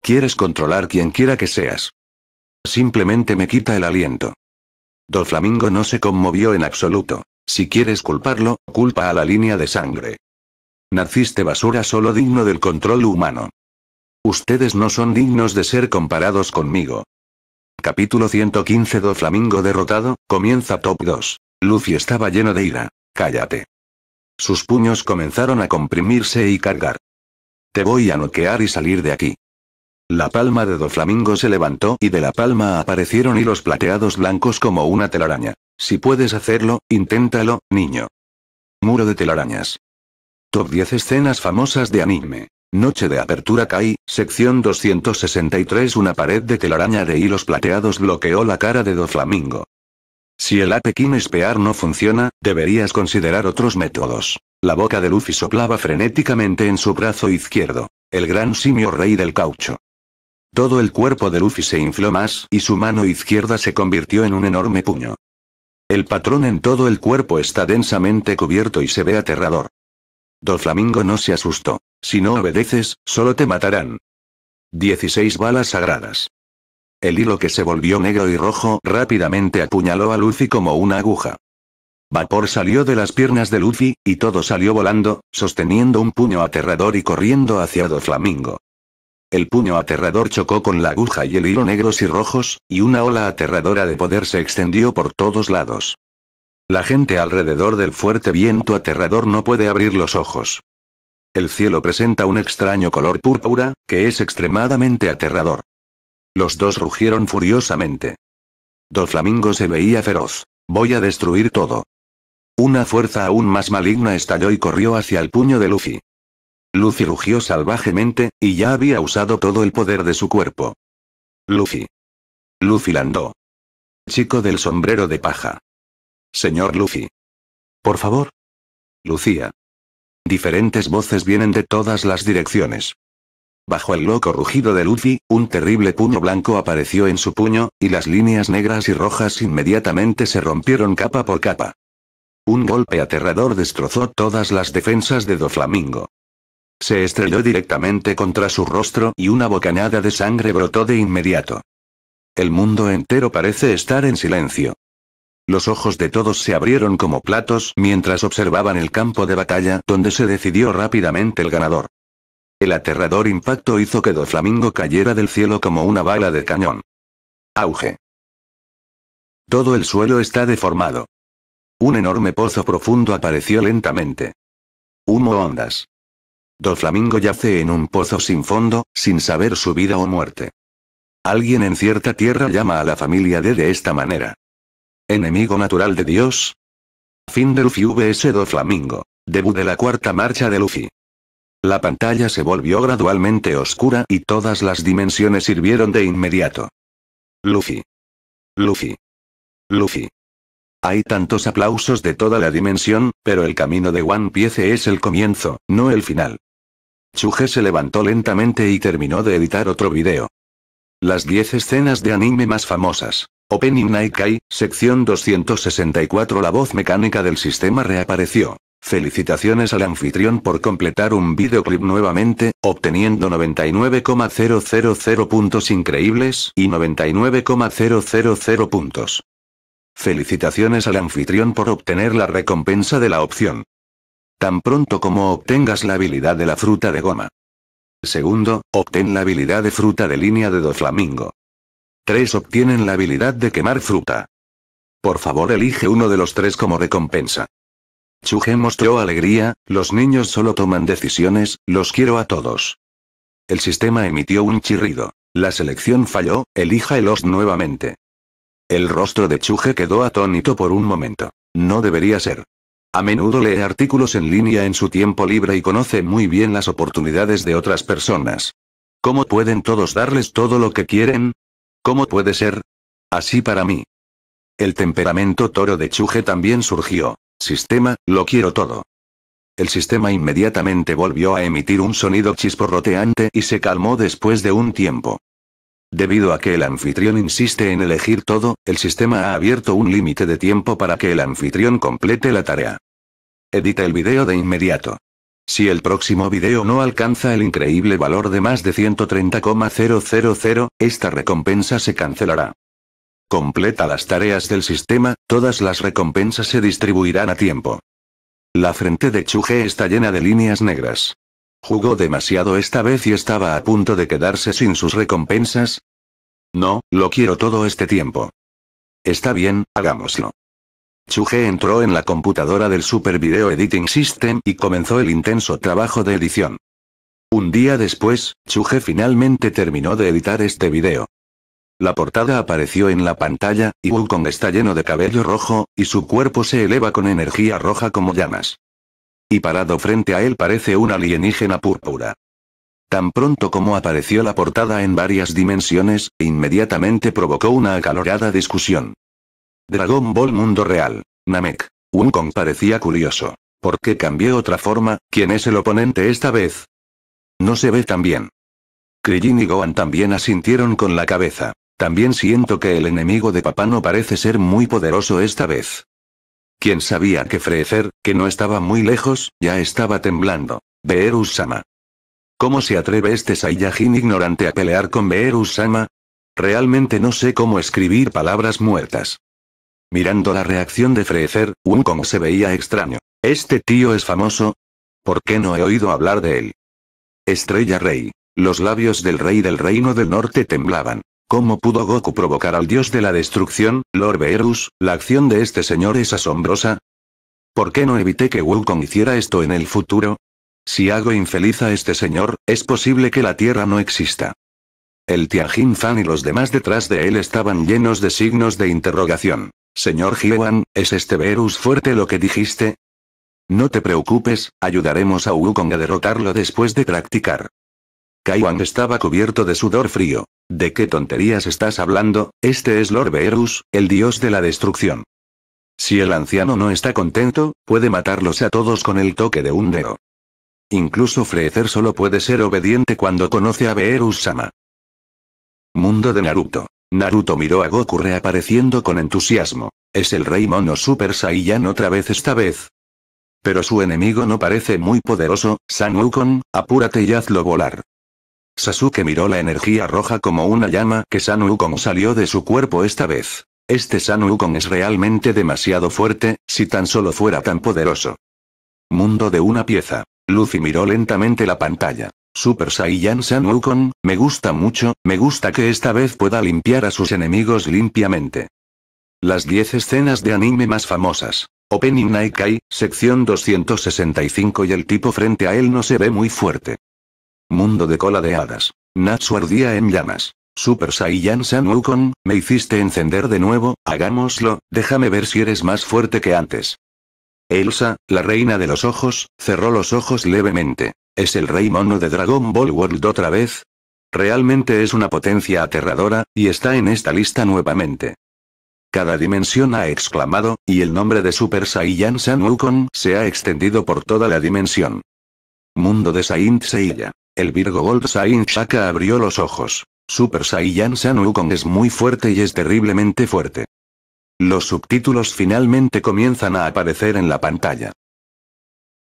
Quieres controlar quien quiera que seas. Simplemente me quita el aliento. Doflamingo no se conmovió en absoluto. Si quieres culparlo, culpa a la línea de sangre. Naciste basura solo digno del control humano. Ustedes no son dignos de ser comparados conmigo. Capítulo 115 Doflamingo derrotado, comienza Top 2. Lucy estaba lleno de ira. Cállate. Sus puños comenzaron a comprimirse y cargar. Te voy a noquear y salir de aquí. La palma de Doflamingo se levantó y de la palma aparecieron hilos plateados blancos como una telaraña. Si puedes hacerlo, inténtalo, niño. Muro de telarañas. Top 10 escenas famosas de anime. Noche de apertura Kai, sección 263 Una pared de telaraña de hilos plateados bloqueó la cara de Doflamingo. Si el Apekin Spear no funciona, deberías considerar otros métodos. La boca de Luffy soplaba frenéticamente en su brazo izquierdo. El gran simio rey del caucho. Todo el cuerpo de Luffy se infló más y su mano izquierda se convirtió en un enorme puño. El patrón en todo el cuerpo está densamente cubierto y se ve aterrador. Doflamingo no se asustó. Si no obedeces, solo te matarán. 16 balas sagradas. El hilo que se volvió negro y rojo rápidamente apuñaló a Luffy como una aguja. Vapor salió de las piernas de Luffy, y todo salió volando, sosteniendo un puño aterrador y corriendo hacia Do Flamingo. El puño aterrador chocó con la aguja y el hilo negros y rojos, y una ola aterradora de poder se extendió por todos lados. La gente alrededor del fuerte viento aterrador no puede abrir los ojos. El cielo presenta un extraño color púrpura, que es extremadamente aterrador. Los dos rugieron furiosamente. Doflamingo se veía feroz. Voy a destruir todo. Una fuerza aún más maligna estalló y corrió hacia el puño de Luffy. Luffy rugió salvajemente, y ya había usado todo el poder de su cuerpo. Luffy. Luffy landó. Chico del sombrero de paja. Señor Luffy. Por favor. Lucía. Diferentes voces vienen de todas las direcciones. Bajo el loco rugido de Luffy, un terrible puño blanco apareció en su puño, y las líneas negras y rojas inmediatamente se rompieron capa por capa. Un golpe aterrador destrozó todas las defensas de Doflamingo. Se estrelló directamente contra su rostro y una bocanada de sangre brotó de inmediato. El mundo entero parece estar en silencio. Los ojos de todos se abrieron como platos mientras observaban el campo de batalla donde se decidió rápidamente el ganador. El aterrador impacto hizo que Doflamingo cayera del cielo como una bala de cañón. Auge. Todo el suelo está deformado. Un enorme pozo profundo apareció lentamente. Humo ondas. Doflamingo yace en un pozo sin fondo, sin saber su vida o muerte. Alguien en cierta tierra llama a la familia de de esta manera. Enemigo natural de Dios. Fin de Luffy vs Doflamingo. Debut de la cuarta marcha de Luffy. La pantalla se volvió gradualmente oscura y todas las dimensiones sirvieron de inmediato. Luffy. Luffy. Luffy. Hay tantos aplausos de toda la dimensión, pero el camino de One Piece es el comienzo, no el final. Chuge se levantó lentamente y terminó de editar otro video. Las 10 escenas de anime más famosas. Opening Night sección 264 La voz mecánica del sistema reapareció. Felicitaciones al anfitrión por completar un videoclip nuevamente, obteniendo 99,000 puntos increíbles y 99,000 puntos. Felicitaciones al anfitrión por obtener la recompensa de la opción. Tan pronto como obtengas la habilidad de la fruta de goma. Segundo, obtén la habilidad de fruta de línea de Doflamingo. 3. Obtienen la habilidad de quemar fruta. Por favor elige uno de los tres como recompensa. Chuge mostró alegría, los niños solo toman decisiones, los quiero a todos. El sistema emitió un chirrido. La selección falló, elija el host nuevamente. El rostro de Chuge quedó atónito por un momento. No debería ser. A menudo lee artículos en línea en su tiempo libre y conoce muy bien las oportunidades de otras personas. ¿Cómo pueden todos darles todo lo que quieren? ¿Cómo puede ser? Así para mí. El temperamento toro de Chuge también surgió. Sistema, lo quiero todo. El sistema inmediatamente volvió a emitir un sonido chisporroteante y se calmó después de un tiempo. Debido a que el anfitrión insiste en elegir todo, el sistema ha abierto un límite de tiempo para que el anfitrión complete la tarea. Edita el video de inmediato. Si el próximo video no alcanza el increíble valor de más de 130,000, esta recompensa se cancelará. Completa las tareas del sistema, todas las recompensas se distribuirán a tiempo. La frente de Chuge está llena de líneas negras. Jugó demasiado esta vez y estaba a punto de quedarse sin sus recompensas. No, lo quiero todo este tiempo. Está bien, hagámoslo. Chuge entró en la computadora del Super Video Editing System y comenzó el intenso trabajo de edición. Un día después, Chuge finalmente terminó de editar este video. La portada apareció en la pantalla, y Wukong está lleno de cabello rojo, y su cuerpo se eleva con energía roja como llamas. Y parado frente a él parece un alienígena púrpura. Tan pronto como apareció la portada en varias dimensiones, inmediatamente provocó una acalorada discusión. Dragon Ball Mundo Real. Namek. Wukong parecía curioso. ¿Por qué cambió otra forma? ¿Quién es el oponente esta vez? No se ve tan bien. Krillin y Gohan también asintieron con la cabeza. También siento que el enemigo de papá no parece ser muy poderoso esta vez. Quien sabía que Freezer, que no estaba muy lejos, ya estaba temblando. Beerus-sama. ¿Cómo se atreve este Saiyajin ignorante a pelear con Beerus-sama? Realmente no sé cómo escribir palabras muertas. Mirando la reacción de un como se veía extraño. ¿Este tío es famoso? ¿Por qué no he oído hablar de él? Estrella Rey. Los labios del rey del reino del norte temblaban. ¿Cómo pudo Goku provocar al dios de la destrucción, Lord Beerus? La acción de este señor es asombrosa. ¿Por qué no evité que Wukong hiciera esto en el futuro? Si hago infeliz a este señor, es posible que la Tierra no exista. El Tianjin Fan y los demás detrás de él estaban llenos de signos de interrogación. Señor Hiewan, ¿es este Beerus fuerte lo que dijiste? No te preocupes, ayudaremos a Wukong a derrotarlo después de practicar. Kaiwan estaba cubierto de sudor frío. ¿De qué tonterías estás hablando? Este es Lord Beerus, el dios de la destrucción. Si el anciano no está contento, puede matarlos a todos con el toque de un dedo. Incluso Freezer solo puede ser obediente cuando conoce a Beerus-sama. Mundo de Naruto. Naruto miró a Goku reapareciendo con entusiasmo. Es el rey mono Super Saiyan otra vez esta vez. Pero su enemigo no parece muy poderoso, San Wukong, apúrate y hazlo volar. Sasuke miró la energía roja como una llama que San Wukong salió de su cuerpo esta vez. Este San es realmente demasiado fuerte, si tan solo fuera tan poderoso. Mundo de una pieza. Lucy miró lentamente la pantalla. Super Saiyan San me gusta mucho, me gusta que esta vez pueda limpiar a sus enemigos limpiamente. Las 10 escenas de anime más famosas. Opening Naikai, sección 265 y el tipo frente a él no se ve muy fuerte. Mundo de cola de hadas. Natsu ardía en llamas. Super Saiyan San Wukong, me hiciste encender de nuevo, hagámoslo, déjame ver si eres más fuerte que antes. Elsa, la reina de los ojos, cerró los ojos levemente. ¿Es el rey mono de Dragon Ball World otra vez? Realmente es una potencia aterradora, y está en esta lista nuevamente. Cada dimensión ha exclamado, y el nombre de Super Saiyan San Wukong se ha extendido por toda la dimensión. Mundo de Saint Seiya. El Virgo Gold Saiyan Shaka abrió los ojos. Super Saiyan San Wukong es muy fuerte y es terriblemente fuerte. Los subtítulos finalmente comienzan a aparecer en la pantalla.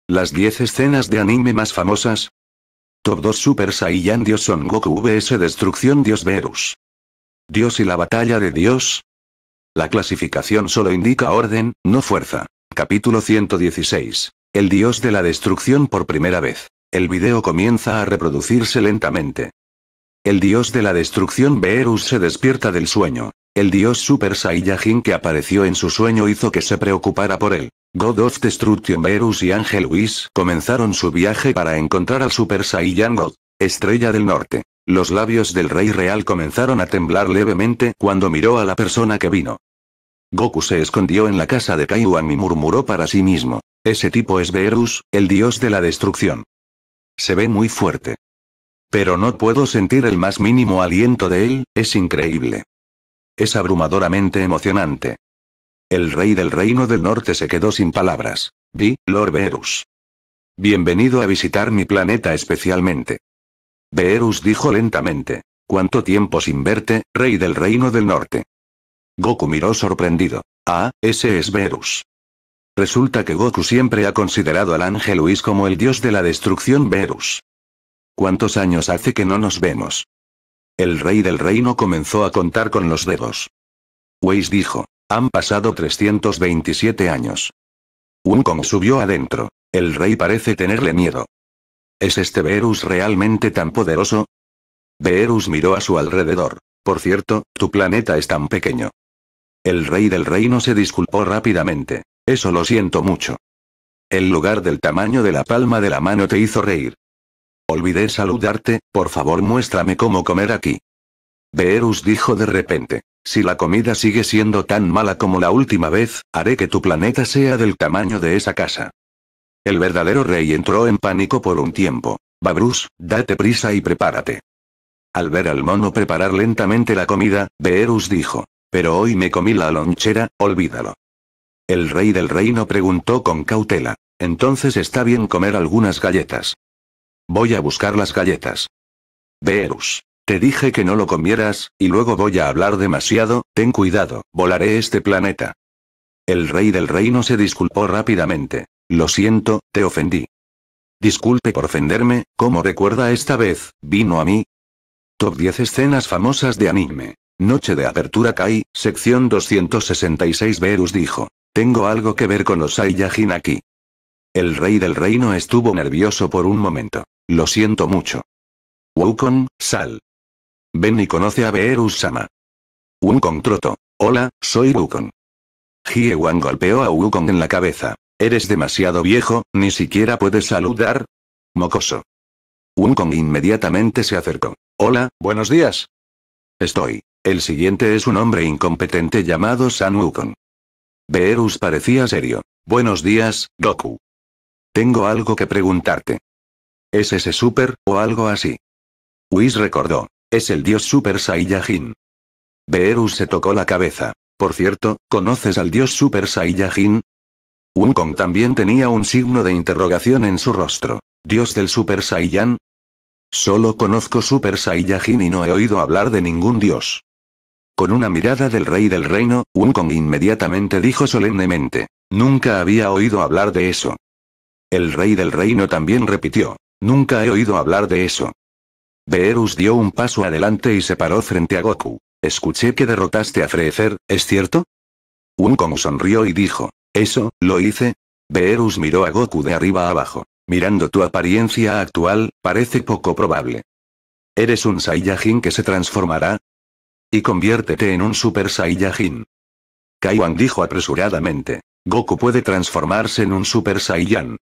Las 10 escenas de anime más famosas. Top 2 Super Saiyan Dios Son Goku vs Destrucción Dios Verus. Dios y la batalla de Dios. La clasificación solo indica orden, no fuerza. Capítulo 116. El Dios de la Destrucción por primera vez. El video comienza a reproducirse lentamente. El dios de la destrucción Beerus se despierta del sueño. El dios Super Saiyajin que apareció en su sueño hizo que se preocupara por él. God of Destruction Beerus y Ángel Whis comenzaron su viaje para encontrar al Super Saiyan God, Estrella del Norte. Los labios del rey real comenzaron a temblar levemente cuando miró a la persona que vino. Goku se escondió en la casa de Kaiwan y murmuró para sí mismo. Ese tipo es Beerus, el dios de la destrucción. Se ve muy fuerte. Pero no puedo sentir el más mínimo aliento de él, es increíble. Es abrumadoramente emocionante. El rey del reino del norte se quedó sin palabras. Vi, Lord Verus. Bienvenido a visitar mi planeta especialmente. Verus dijo lentamente. ¿Cuánto tiempo sin verte, rey del reino del norte? Goku miró sorprendido. Ah, ese es Beerus. Resulta que Goku siempre ha considerado al ángel Luis como el dios de la destrucción Verus. ¿Cuántos años hace que no nos vemos? El rey del reino comenzó a contar con los dedos. Whis dijo, han pasado 327 años. Wukong subió adentro. El rey parece tenerle miedo. ¿Es este Verus realmente tan poderoso? Verus miró a su alrededor. Por cierto, tu planeta es tan pequeño. El rey del reino se disculpó rápidamente. Eso lo siento mucho. El lugar del tamaño de la palma de la mano te hizo reír. Olvidé saludarte, por favor muéstrame cómo comer aquí. Beerus dijo de repente, si la comida sigue siendo tan mala como la última vez, haré que tu planeta sea del tamaño de esa casa. El verdadero rey entró en pánico por un tiempo. Babrus, date prisa y prepárate. Al ver al mono preparar lentamente la comida, Beerus dijo, pero hoy me comí la lonchera, olvídalo. El rey del reino preguntó con cautela. Entonces está bien comer algunas galletas. Voy a buscar las galletas. Verus. Te dije que no lo comieras, y luego voy a hablar demasiado, ten cuidado, volaré este planeta. El rey del reino se disculpó rápidamente. Lo siento, te ofendí. Disculpe por ofenderme, ¿cómo recuerda esta vez? Vino a mí. Top 10 escenas famosas de anime. Noche de apertura Kai, sección 266 Verus dijo. Tengo algo que ver con los Saiyajin aquí. El rey del reino estuvo nervioso por un momento. Lo siento mucho. Wukong, sal. Ven y conoce a Beerus Sama. Wukong troto. Hola, soy Wukong. Hie golpeó a Wukong en la cabeza. Eres demasiado viejo, ni siquiera puedes saludar. Mocoso. Wukong inmediatamente se acercó. Hola, buenos días. Estoy. El siguiente es un hombre incompetente llamado San Wukong. Beerus parecía serio. Buenos días, Goku. Tengo algo que preguntarte. ¿Es ese Super, o algo así? Whis recordó. Es el dios Super Saiyajin. Beerus se tocó la cabeza. Por cierto, ¿conoces al dios Super Saiyajin? Wukong también tenía un signo de interrogación en su rostro. ¿Dios del Super Saiyan? Solo conozco Super Saiyajin y no he oído hablar de ningún dios. Con una mirada del rey del reino, kong inmediatamente dijo solemnemente. Nunca había oído hablar de eso. El rey del reino también repitió. Nunca he oído hablar de eso. Beerus dio un paso adelante y se paró frente a Goku. Escuché que derrotaste a Frecer, ¿es cierto? Kong sonrió y dijo. ¿Eso, lo hice? Beerus miró a Goku de arriba abajo. Mirando tu apariencia actual, parece poco probable. Eres un Saiyajin que se transformará, y conviértete en un Super Saiyajin. Kaiwan dijo apresuradamente. Goku puede transformarse en un Super Saiyan.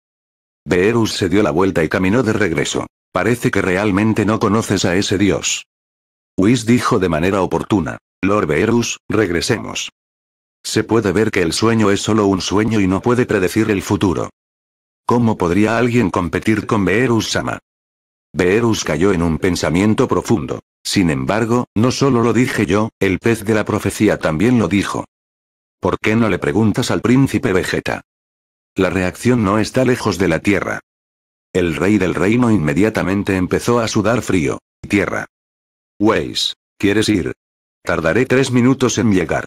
Beerus se dio la vuelta y caminó de regreso. Parece que realmente no conoces a ese dios. Whis dijo de manera oportuna. Lord Beerus, regresemos. Se puede ver que el sueño es solo un sueño y no puede predecir el futuro. ¿Cómo podría alguien competir con Beerus Sama? Beerus cayó en un pensamiento profundo. Sin embargo, no solo lo dije yo, el pez de la profecía también lo dijo. ¿Por qué no le preguntas al príncipe Vegeta? La reacción no está lejos de la Tierra. El rey del reino inmediatamente empezó a sudar frío. Tierra. Weiss, ¿quieres ir? Tardaré tres minutos en llegar.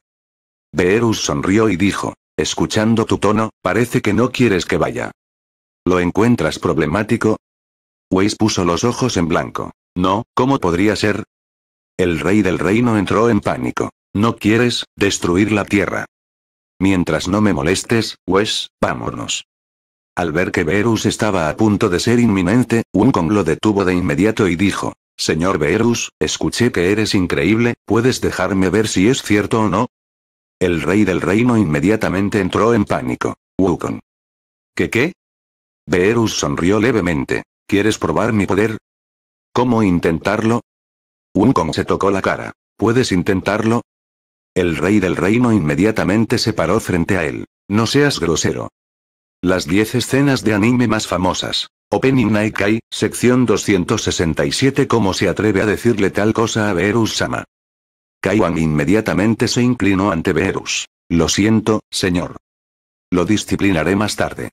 Beerus sonrió y dijo, escuchando tu tono, parece que no quieres que vaya. ¿Lo encuentras problemático? Weiss puso los ojos en blanco. No, ¿cómo podría ser? El rey del reino entró en pánico. No quieres, destruir la tierra. Mientras no me molestes, pues, vámonos. Al ver que Verus estaba a punto de ser inminente, Wukong lo detuvo de inmediato y dijo, Señor Verus, escuché que eres increíble, ¿puedes dejarme ver si es cierto o no? El rey del reino inmediatamente entró en pánico. Wukong. ¿Qué qué? Verus sonrió levemente. ¿Quieres probar mi poder? ¿Cómo intentarlo? con se tocó la cara. ¿Puedes intentarlo? El rey del reino inmediatamente se paró frente a él. No seas grosero. Las 10 escenas de anime más famosas. Opening Night Kai, sección 267 ¿Cómo se atreve a decirle tal cosa a Beerus-sama? Kaiwan inmediatamente se inclinó ante Beerus. Lo siento, señor. Lo disciplinaré más tarde.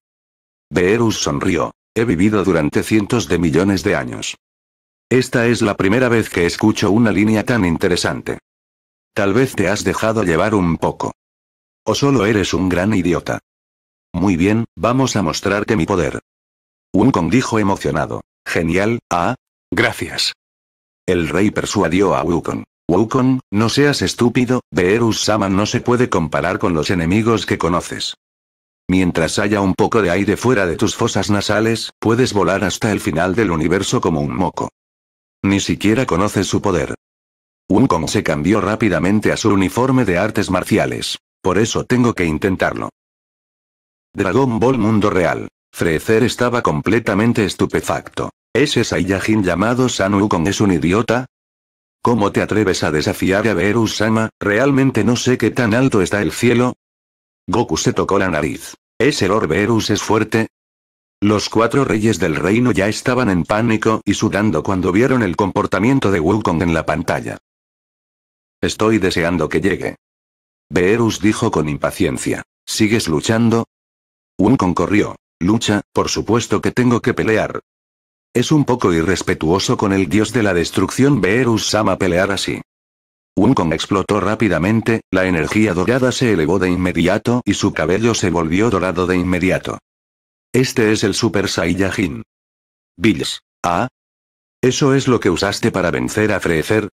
Beerus sonrió. He vivido durante cientos de millones de años. Esta es la primera vez que escucho una línea tan interesante. Tal vez te has dejado llevar un poco. O solo eres un gran idiota. Muy bien, vamos a mostrarte mi poder. Wukong dijo emocionado. Genial, ah. Gracias. El rey persuadió a Wukong. Wukong, no seas estúpido, Beerus Sama no se puede comparar con los enemigos que conoces. Mientras haya un poco de aire fuera de tus fosas nasales, puedes volar hasta el final del universo como un moco. Ni siquiera conoce su poder. Wukong se cambió rápidamente a su uniforme de artes marciales. Por eso tengo que intentarlo. Dragon Ball Mundo Real. Frecer estaba completamente estupefacto. ¿Ese Saiyajin llamado San Wukong es un idiota? ¿Cómo te atreves a desafiar a Beerus-sama? Realmente no sé qué tan alto está el cielo. Goku se tocó la nariz. ¿Ese Lord Beerus es fuerte? Los cuatro reyes del reino ya estaban en pánico y sudando cuando vieron el comportamiento de Wukong en la pantalla. Estoy deseando que llegue. Beerus dijo con impaciencia. ¿Sigues luchando? Wukong corrió. Lucha, por supuesto que tengo que pelear. Es un poco irrespetuoso con el dios de la destrucción Beerus-sama pelear así. Wukong explotó rápidamente, la energía dorada se elevó de inmediato y su cabello se volvió dorado de inmediato. Este es el Super Saiyajin. Bills. Ah. ¿Eso es lo que usaste para vencer a Frecer?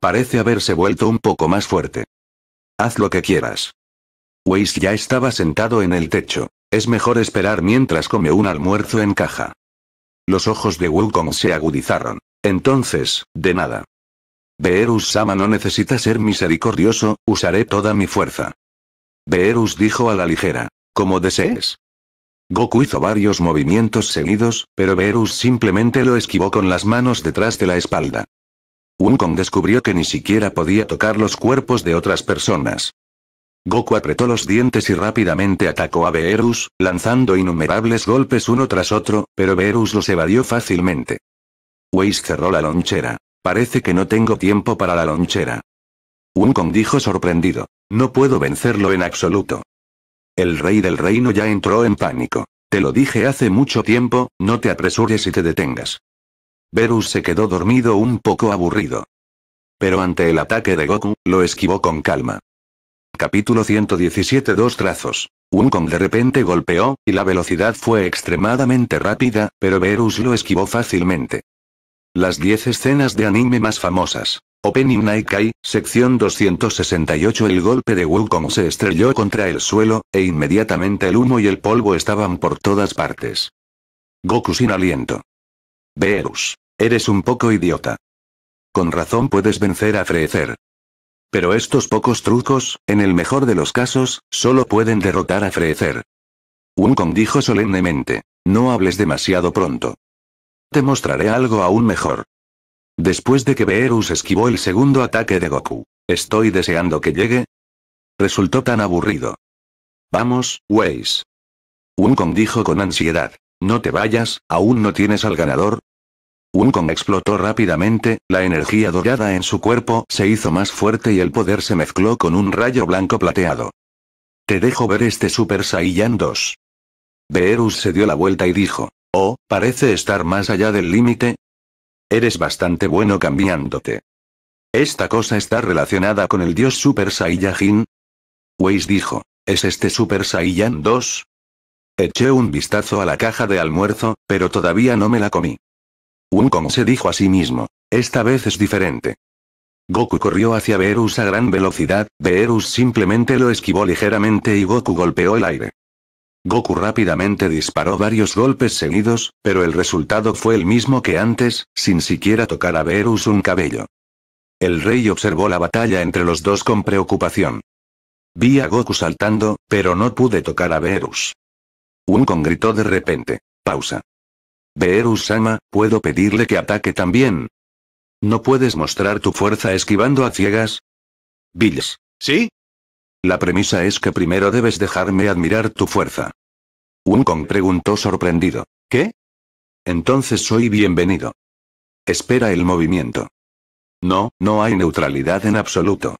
Parece haberse vuelto un poco más fuerte. Haz lo que quieras. Weiss ya estaba sentado en el techo. Es mejor esperar mientras come un almuerzo en caja. Los ojos de Wukong se agudizaron. Entonces, de nada. Beerus Sama no necesita ser misericordioso, usaré toda mi fuerza. Beerus dijo a la ligera. Como desees. Goku hizo varios movimientos seguidos, pero Beerus simplemente lo esquivó con las manos detrás de la espalda. Kong descubrió que ni siquiera podía tocar los cuerpos de otras personas. Goku apretó los dientes y rápidamente atacó a Beerus, lanzando innumerables golpes uno tras otro, pero Beerus los evadió fácilmente. Whis cerró la lonchera. Parece que no tengo tiempo para la lonchera. Wukong dijo sorprendido. No puedo vencerlo en absoluto. El rey del reino ya entró en pánico. Te lo dije hace mucho tiempo, no te apresures y te detengas. Verus se quedó dormido un poco aburrido. Pero ante el ataque de Goku, lo esquivó con calma. Capítulo 117 Dos trazos. con de repente golpeó, y la velocidad fue extremadamente rápida, pero Verus lo esquivó fácilmente. Las 10 escenas de anime más famosas. Opening Naikai, sección 268 El golpe de Wukong se estrelló contra el suelo, e inmediatamente el humo y el polvo estaban por todas partes. Goku sin aliento. Beerus. Eres un poco idiota. Con razón puedes vencer a Frecer. Pero estos pocos trucos, en el mejor de los casos, solo pueden derrotar a Frecer. Wukong dijo solemnemente. No hables demasiado pronto. Te mostraré algo aún mejor. Después de que Beerus esquivó el segundo ataque de Goku. Estoy deseando que llegue. Resultó tan aburrido. Vamos, Weiss. Wukong dijo con ansiedad. No te vayas, aún no tienes al ganador. Wukong explotó rápidamente, la energía dorada en su cuerpo se hizo más fuerte y el poder se mezcló con un rayo blanco plateado. Te dejo ver este Super Saiyan 2. Beerus se dio la vuelta y dijo. Oh, parece estar más allá del límite. Eres bastante bueno cambiándote. ¿Esta cosa está relacionada con el dios Super Saiyajin? Weiss dijo, ¿es este Super Saiyan 2? Eché un vistazo a la caja de almuerzo, pero todavía no me la comí. Wukong se dijo a sí mismo, esta vez es diferente. Goku corrió hacia Beerus a gran velocidad, Beerus simplemente lo esquivó ligeramente y Goku golpeó el aire. Goku rápidamente disparó varios golpes seguidos, pero el resultado fue el mismo que antes, sin siquiera tocar a Beerus un cabello. El rey observó la batalla entre los dos con preocupación. Vi a Goku saltando, pero no pude tocar a Beerus. con gritó de repente. Pausa. Beerus-sama, ¿puedo pedirle que ataque también? ¿No puedes mostrar tu fuerza esquivando a ciegas? Bills. ¿Sí? La premisa es que primero debes dejarme admirar tu fuerza. Wun preguntó sorprendido. ¿Qué? Entonces soy bienvenido. Espera el movimiento. No, no hay neutralidad en absoluto.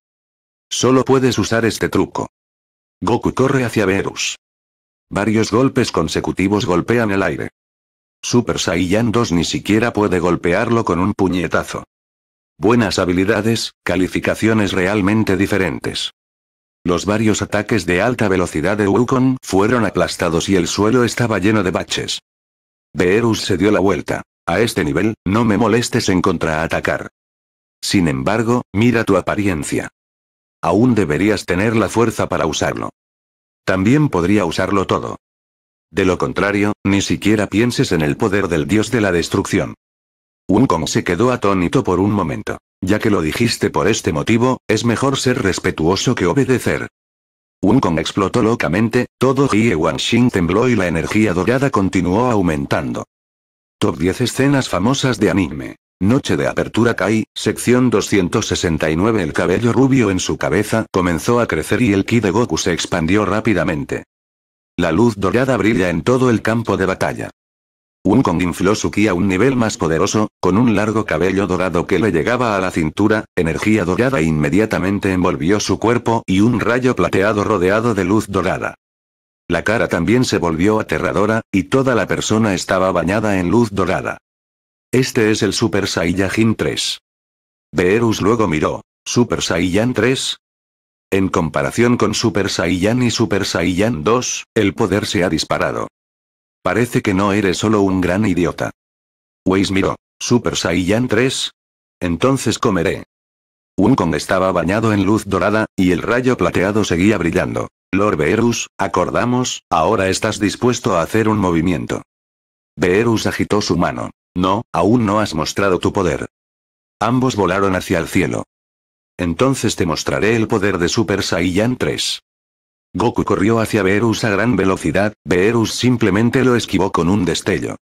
Solo puedes usar este truco. Goku corre hacia Verus. Varios golpes consecutivos golpean el aire. Super Saiyan 2 ni siquiera puede golpearlo con un puñetazo. Buenas habilidades, calificaciones realmente diferentes. Los varios ataques de alta velocidad de Wukong fueron aplastados y el suelo estaba lleno de baches. Beerus se dio la vuelta. A este nivel, no me molestes en contraatacar. Sin embargo, mira tu apariencia. Aún deberías tener la fuerza para usarlo. También podría usarlo todo. De lo contrario, ni siquiera pienses en el poder del dios de la destrucción. Wukong se quedó atónito por un momento. Ya que lo dijiste por este motivo, es mejor ser respetuoso que obedecer. Wukong explotó locamente, todo Jie Wanxing tembló y la energía dorada continuó aumentando. Top 10 escenas famosas de anime. Noche de apertura Kai, sección 269 El cabello rubio en su cabeza comenzó a crecer y el ki de Goku se expandió rápidamente. La luz dorada brilla en todo el campo de batalla. Un infló su ki a un nivel más poderoso, con un largo cabello dorado que le llegaba a la cintura, energía dorada e inmediatamente envolvió su cuerpo y un rayo plateado rodeado de luz dorada. La cara también se volvió aterradora, y toda la persona estaba bañada en luz dorada. Este es el Super Saiyajin 3. Beerus luego miró. ¿Super Saiyan 3? En comparación con Super Saiyan y Super Saiyan 2, el poder se ha disparado. Parece que no eres solo un gran idiota. Weiss miró. Super Saiyan 3. Entonces comeré. Kong estaba bañado en luz dorada, y el rayo plateado seguía brillando. Lord Beerus, acordamos, ahora estás dispuesto a hacer un movimiento. Beerus agitó su mano. No, aún no has mostrado tu poder. Ambos volaron hacia el cielo. Entonces te mostraré el poder de Super Saiyan 3. Goku corrió hacia Beerus a gran velocidad, Beerus simplemente lo esquivó con un destello.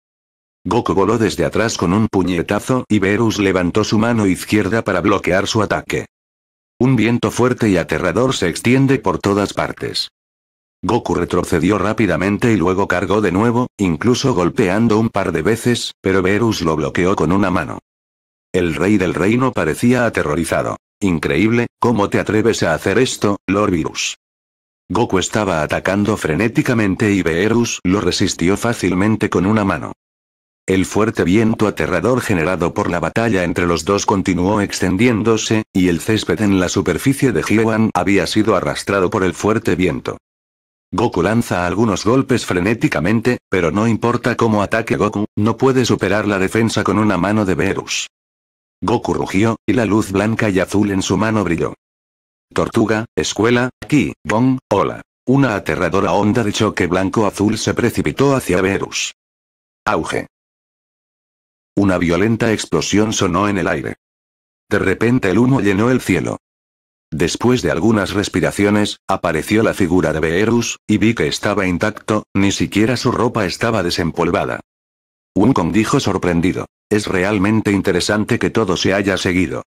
Goku voló desde atrás con un puñetazo y Beerus levantó su mano izquierda para bloquear su ataque. Un viento fuerte y aterrador se extiende por todas partes. Goku retrocedió rápidamente y luego cargó de nuevo, incluso golpeando un par de veces, pero Beerus lo bloqueó con una mano. El rey del reino parecía aterrorizado. Increíble, ¿cómo te atreves a hacer esto, Lord Beerus? Goku estaba atacando frenéticamente y Beerus lo resistió fácilmente con una mano. El fuerte viento aterrador generado por la batalla entre los dos continuó extendiéndose, y el césped en la superficie de Hiyuan había sido arrastrado por el fuerte viento. Goku lanza algunos golpes frenéticamente, pero no importa cómo ataque Goku, no puede superar la defensa con una mano de Beerus. Goku rugió, y la luz blanca y azul en su mano brilló. Tortuga, escuela, aquí, bon, hola. Una aterradora onda de choque blanco-azul se precipitó hacia Verus. Auge. Una violenta explosión sonó en el aire. De repente el humo llenó el cielo. Después de algunas respiraciones, apareció la figura de Verus, y vi que estaba intacto, ni siquiera su ropa estaba desempolvada. Wukong dijo sorprendido. Es realmente interesante que todo se haya seguido.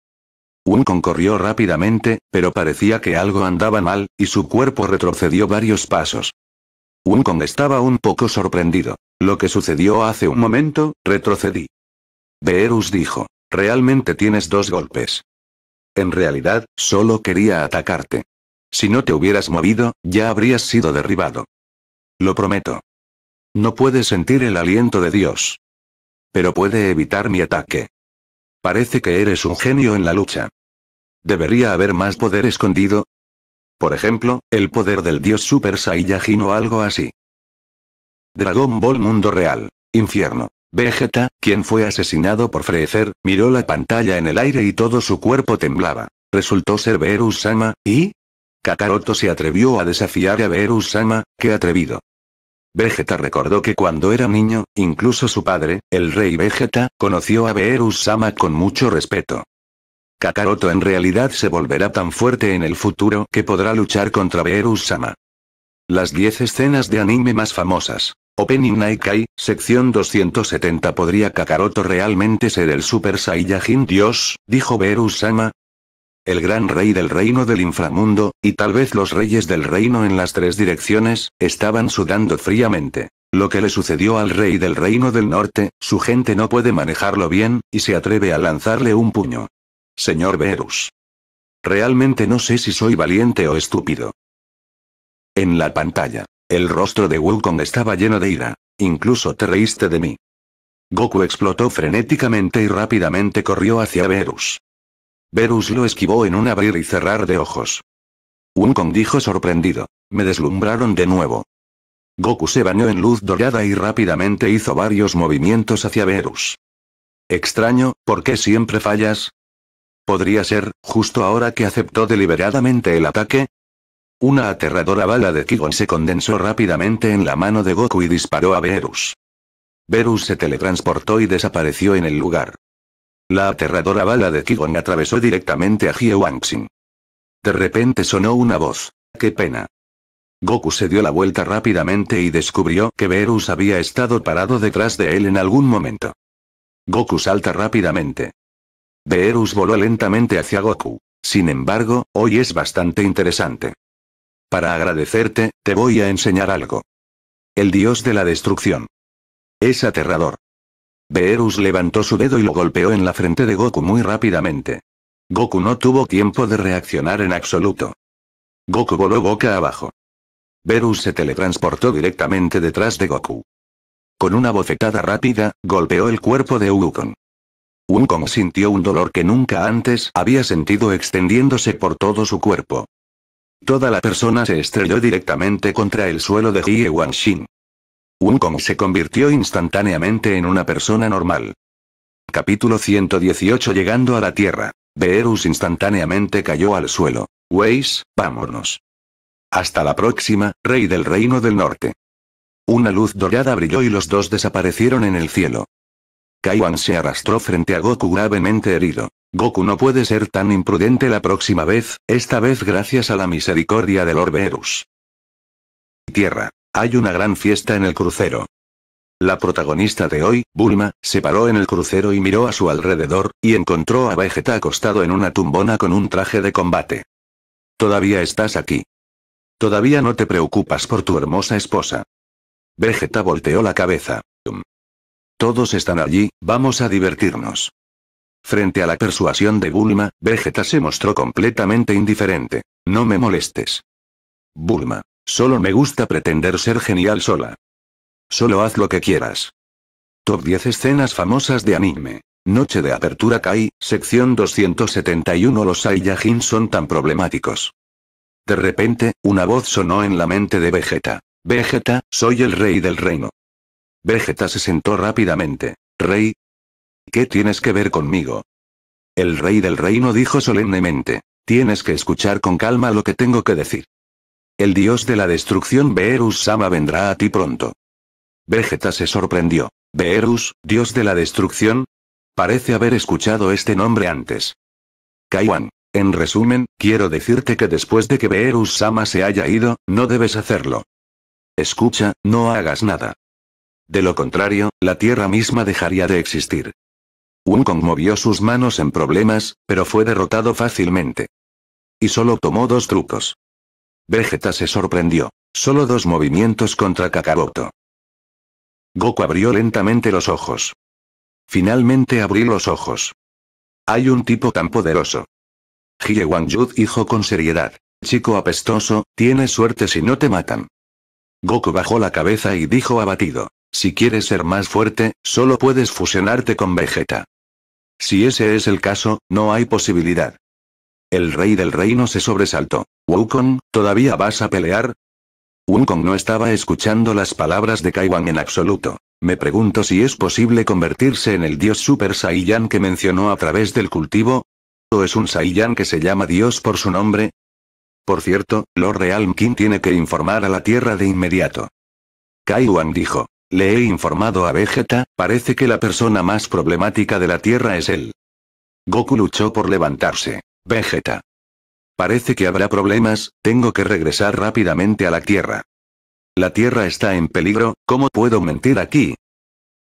Wukong corrió rápidamente, pero parecía que algo andaba mal, y su cuerpo retrocedió varios pasos. Un estaba un poco sorprendido. Lo que sucedió hace un momento, retrocedí. Beerus dijo, realmente tienes dos golpes. En realidad, solo quería atacarte. Si no te hubieras movido, ya habrías sido derribado. Lo prometo. No puedes sentir el aliento de Dios. Pero puede evitar mi ataque. Parece que eres un genio en la lucha. ¿Debería haber más poder escondido? Por ejemplo, el poder del dios Super Saiyajin o algo así. Dragon Ball Mundo Real. Infierno. Vegeta, quien fue asesinado por Freezer, miró la pantalla en el aire y todo su cuerpo temblaba. Resultó ser Beerus Sama, y... Kakaroto se atrevió a desafiar a Beerus Sama, qué atrevido. Vegeta recordó que cuando era niño, incluso su padre, el rey Vegeta, conoció a Beerus-sama con mucho respeto. Kakaroto en realidad se volverá tan fuerte en el futuro que podrá luchar contra Beerus-sama. Las 10 escenas de anime más famosas. Opening Naikai, sección 270 ¿Podría Kakaroto realmente ser el Super Saiyajin Dios? dijo Beerus-sama, el gran rey del reino del inframundo, y tal vez los reyes del reino en las tres direcciones, estaban sudando fríamente. Lo que le sucedió al rey del reino del norte, su gente no puede manejarlo bien, y se atreve a lanzarle un puño. Señor Verus. Realmente no sé si soy valiente o estúpido. En la pantalla, el rostro de Wukong estaba lleno de ira. Incluso te reíste de mí. Goku explotó frenéticamente y rápidamente corrió hacia Verus. Verus lo esquivó en un abrir y cerrar de ojos. Un dijo sorprendido. Me deslumbraron de nuevo. Goku se bañó en luz dorada y rápidamente hizo varios movimientos hacia Verus. Extraño, ¿por qué siempre fallas? ¿Podría ser, justo ahora que aceptó deliberadamente el ataque? Una aterradora bala de Kigon se condensó rápidamente en la mano de Goku y disparó a Verus. Verus se teletransportó y desapareció en el lugar. La aterradora bala de Qigong atravesó directamente a Hie De repente sonó una voz. ¡Qué pena! Goku se dio la vuelta rápidamente y descubrió que Beerus había estado parado detrás de él en algún momento. Goku salta rápidamente. Beerus voló lentamente hacia Goku. Sin embargo, hoy es bastante interesante. Para agradecerte, te voy a enseñar algo. El dios de la destrucción. Es aterrador. Beerus levantó su dedo y lo golpeó en la frente de Goku muy rápidamente. Goku no tuvo tiempo de reaccionar en absoluto. Goku voló boca abajo. Beerus se teletransportó directamente detrás de Goku. Con una bofetada rápida, golpeó el cuerpo de Wukong. Wukong sintió un dolor que nunca antes había sentido extendiéndose por todo su cuerpo. Toda la persona se estrelló directamente contra el suelo de Hie Wanshin. Wukong se convirtió instantáneamente en una persona normal. Capítulo 118 Llegando a la Tierra. Beerus instantáneamente cayó al suelo. Weis, vámonos. Hasta la próxima, rey del reino del norte. Una luz dorada brilló y los dos desaparecieron en el cielo. Kaiwan se arrastró frente a Goku gravemente herido. Goku no puede ser tan imprudente la próxima vez, esta vez gracias a la misericordia del Orbeerus. Tierra. Hay una gran fiesta en el crucero. La protagonista de hoy, Bulma, se paró en el crucero y miró a su alrededor, y encontró a Vegeta acostado en una tumbona con un traje de combate. Todavía estás aquí. Todavía no te preocupas por tu hermosa esposa. Vegeta volteó la cabeza. Um. Todos están allí, vamos a divertirnos. Frente a la persuasión de Bulma, Vegeta se mostró completamente indiferente. No me molestes. Bulma. Solo me gusta pretender ser genial sola. Solo haz lo que quieras. Top 10 escenas famosas de anime. Noche de apertura Kai, sección 271 Los Saiyajin son tan problemáticos. De repente, una voz sonó en la mente de Vegeta. Vegeta, soy el rey del reino. Vegeta se sentó rápidamente. Rey. ¿Qué tienes que ver conmigo? El rey del reino dijo solemnemente. Tienes que escuchar con calma lo que tengo que decir. El dios de la destrucción Beerus Sama vendrá a ti pronto. Vegeta se sorprendió. Beerus, dios de la destrucción. Parece haber escuchado este nombre antes. Kaiwan. En resumen, quiero decirte que después de que Beerus Sama se haya ido, no debes hacerlo. Escucha, no hagas nada. De lo contrario, la Tierra misma dejaría de existir. Wukong movió sus manos en problemas, pero fue derrotado fácilmente. Y solo tomó dos trucos. Vegeta se sorprendió. Solo dos movimientos contra Kakaroto. Goku abrió lentamente los ojos. Finalmente abrí los ojos. Hay un tipo tan poderoso. Hie Wang dijo con seriedad. Chico apestoso, tienes suerte si no te matan. Goku bajó la cabeza y dijo abatido. Si quieres ser más fuerte, solo puedes fusionarte con Vegeta. Si ese es el caso, no hay posibilidad. El rey del reino se sobresaltó. Wukong, ¿todavía vas a pelear? Wukong no estaba escuchando las palabras de Kaiwan en absoluto. Me pregunto si es posible convertirse en el dios Super Saiyan que mencionó a través del cultivo. ¿O es un Saiyan que se llama dios por su nombre? Por cierto, Lord Realm King tiene que informar a la Tierra de inmediato. Kaiwan dijo. Le he informado a Vegeta, parece que la persona más problemática de la Tierra es él. Goku luchó por levantarse. Vegeta. Parece que habrá problemas, tengo que regresar rápidamente a la Tierra. La Tierra está en peligro, ¿cómo puedo mentir aquí?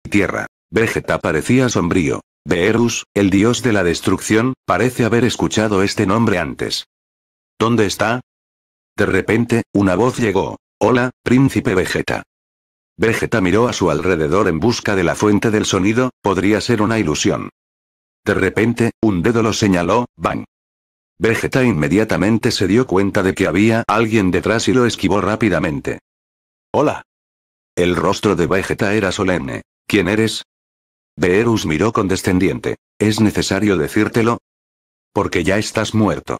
Tierra. Vegeta parecía sombrío. Beerus, el dios de la destrucción, parece haber escuchado este nombre antes. ¿Dónde está? De repente, una voz llegó. Hola, príncipe Vegeta. Vegeta miró a su alrededor en busca de la fuente del sonido, podría ser una ilusión. De repente, un dedo lo señaló, bang. Vegeta inmediatamente se dio cuenta de que había alguien detrás y lo esquivó rápidamente. Hola. El rostro de Vegeta era solemne. ¿Quién eres? Beerus miró descendiente. ¿Es necesario decírtelo? Porque ya estás muerto.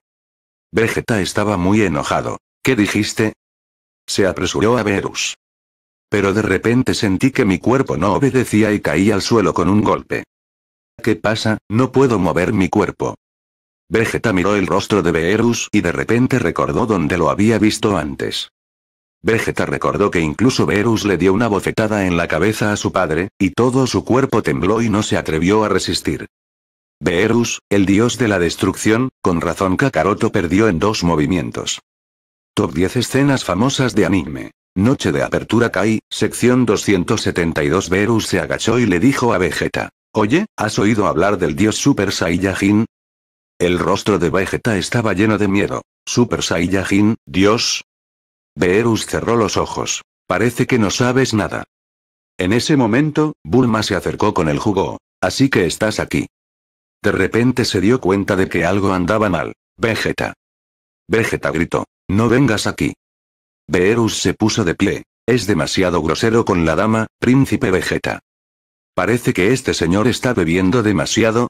Vegeta estaba muy enojado. ¿Qué dijiste? Se apresuró a Beerus. Pero de repente sentí que mi cuerpo no obedecía y caí al suelo con un golpe. ¿Qué pasa? No puedo mover mi cuerpo. Vegeta miró el rostro de Beerus y de repente recordó dónde lo había visto antes. Vegeta recordó que incluso Beerus le dio una bofetada en la cabeza a su padre, y todo su cuerpo tembló y no se atrevió a resistir. Beerus, el dios de la destrucción, con razón Kakaroto perdió en dos movimientos. Top 10 escenas famosas de anime. Noche de apertura Kai, sección 272 Beerus se agachó y le dijo a Vegeta. Oye, ¿has oído hablar del dios Super Saiyajin? El rostro de Vegeta estaba lleno de miedo. Super Saiyajin, Dios. Beerus cerró los ojos. Parece que no sabes nada. En ese momento, Bulma se acercó con el jugo. Así que estás aquí. De repente se dio cuenta de que algo andaba mal. Vegeta. Vegeta gritó. No vengas aquí. Beerus se puso de pie. Es demasiado grosero con la dama, príncipe Vegeta. Parece que este señor está bebiendo demasiado.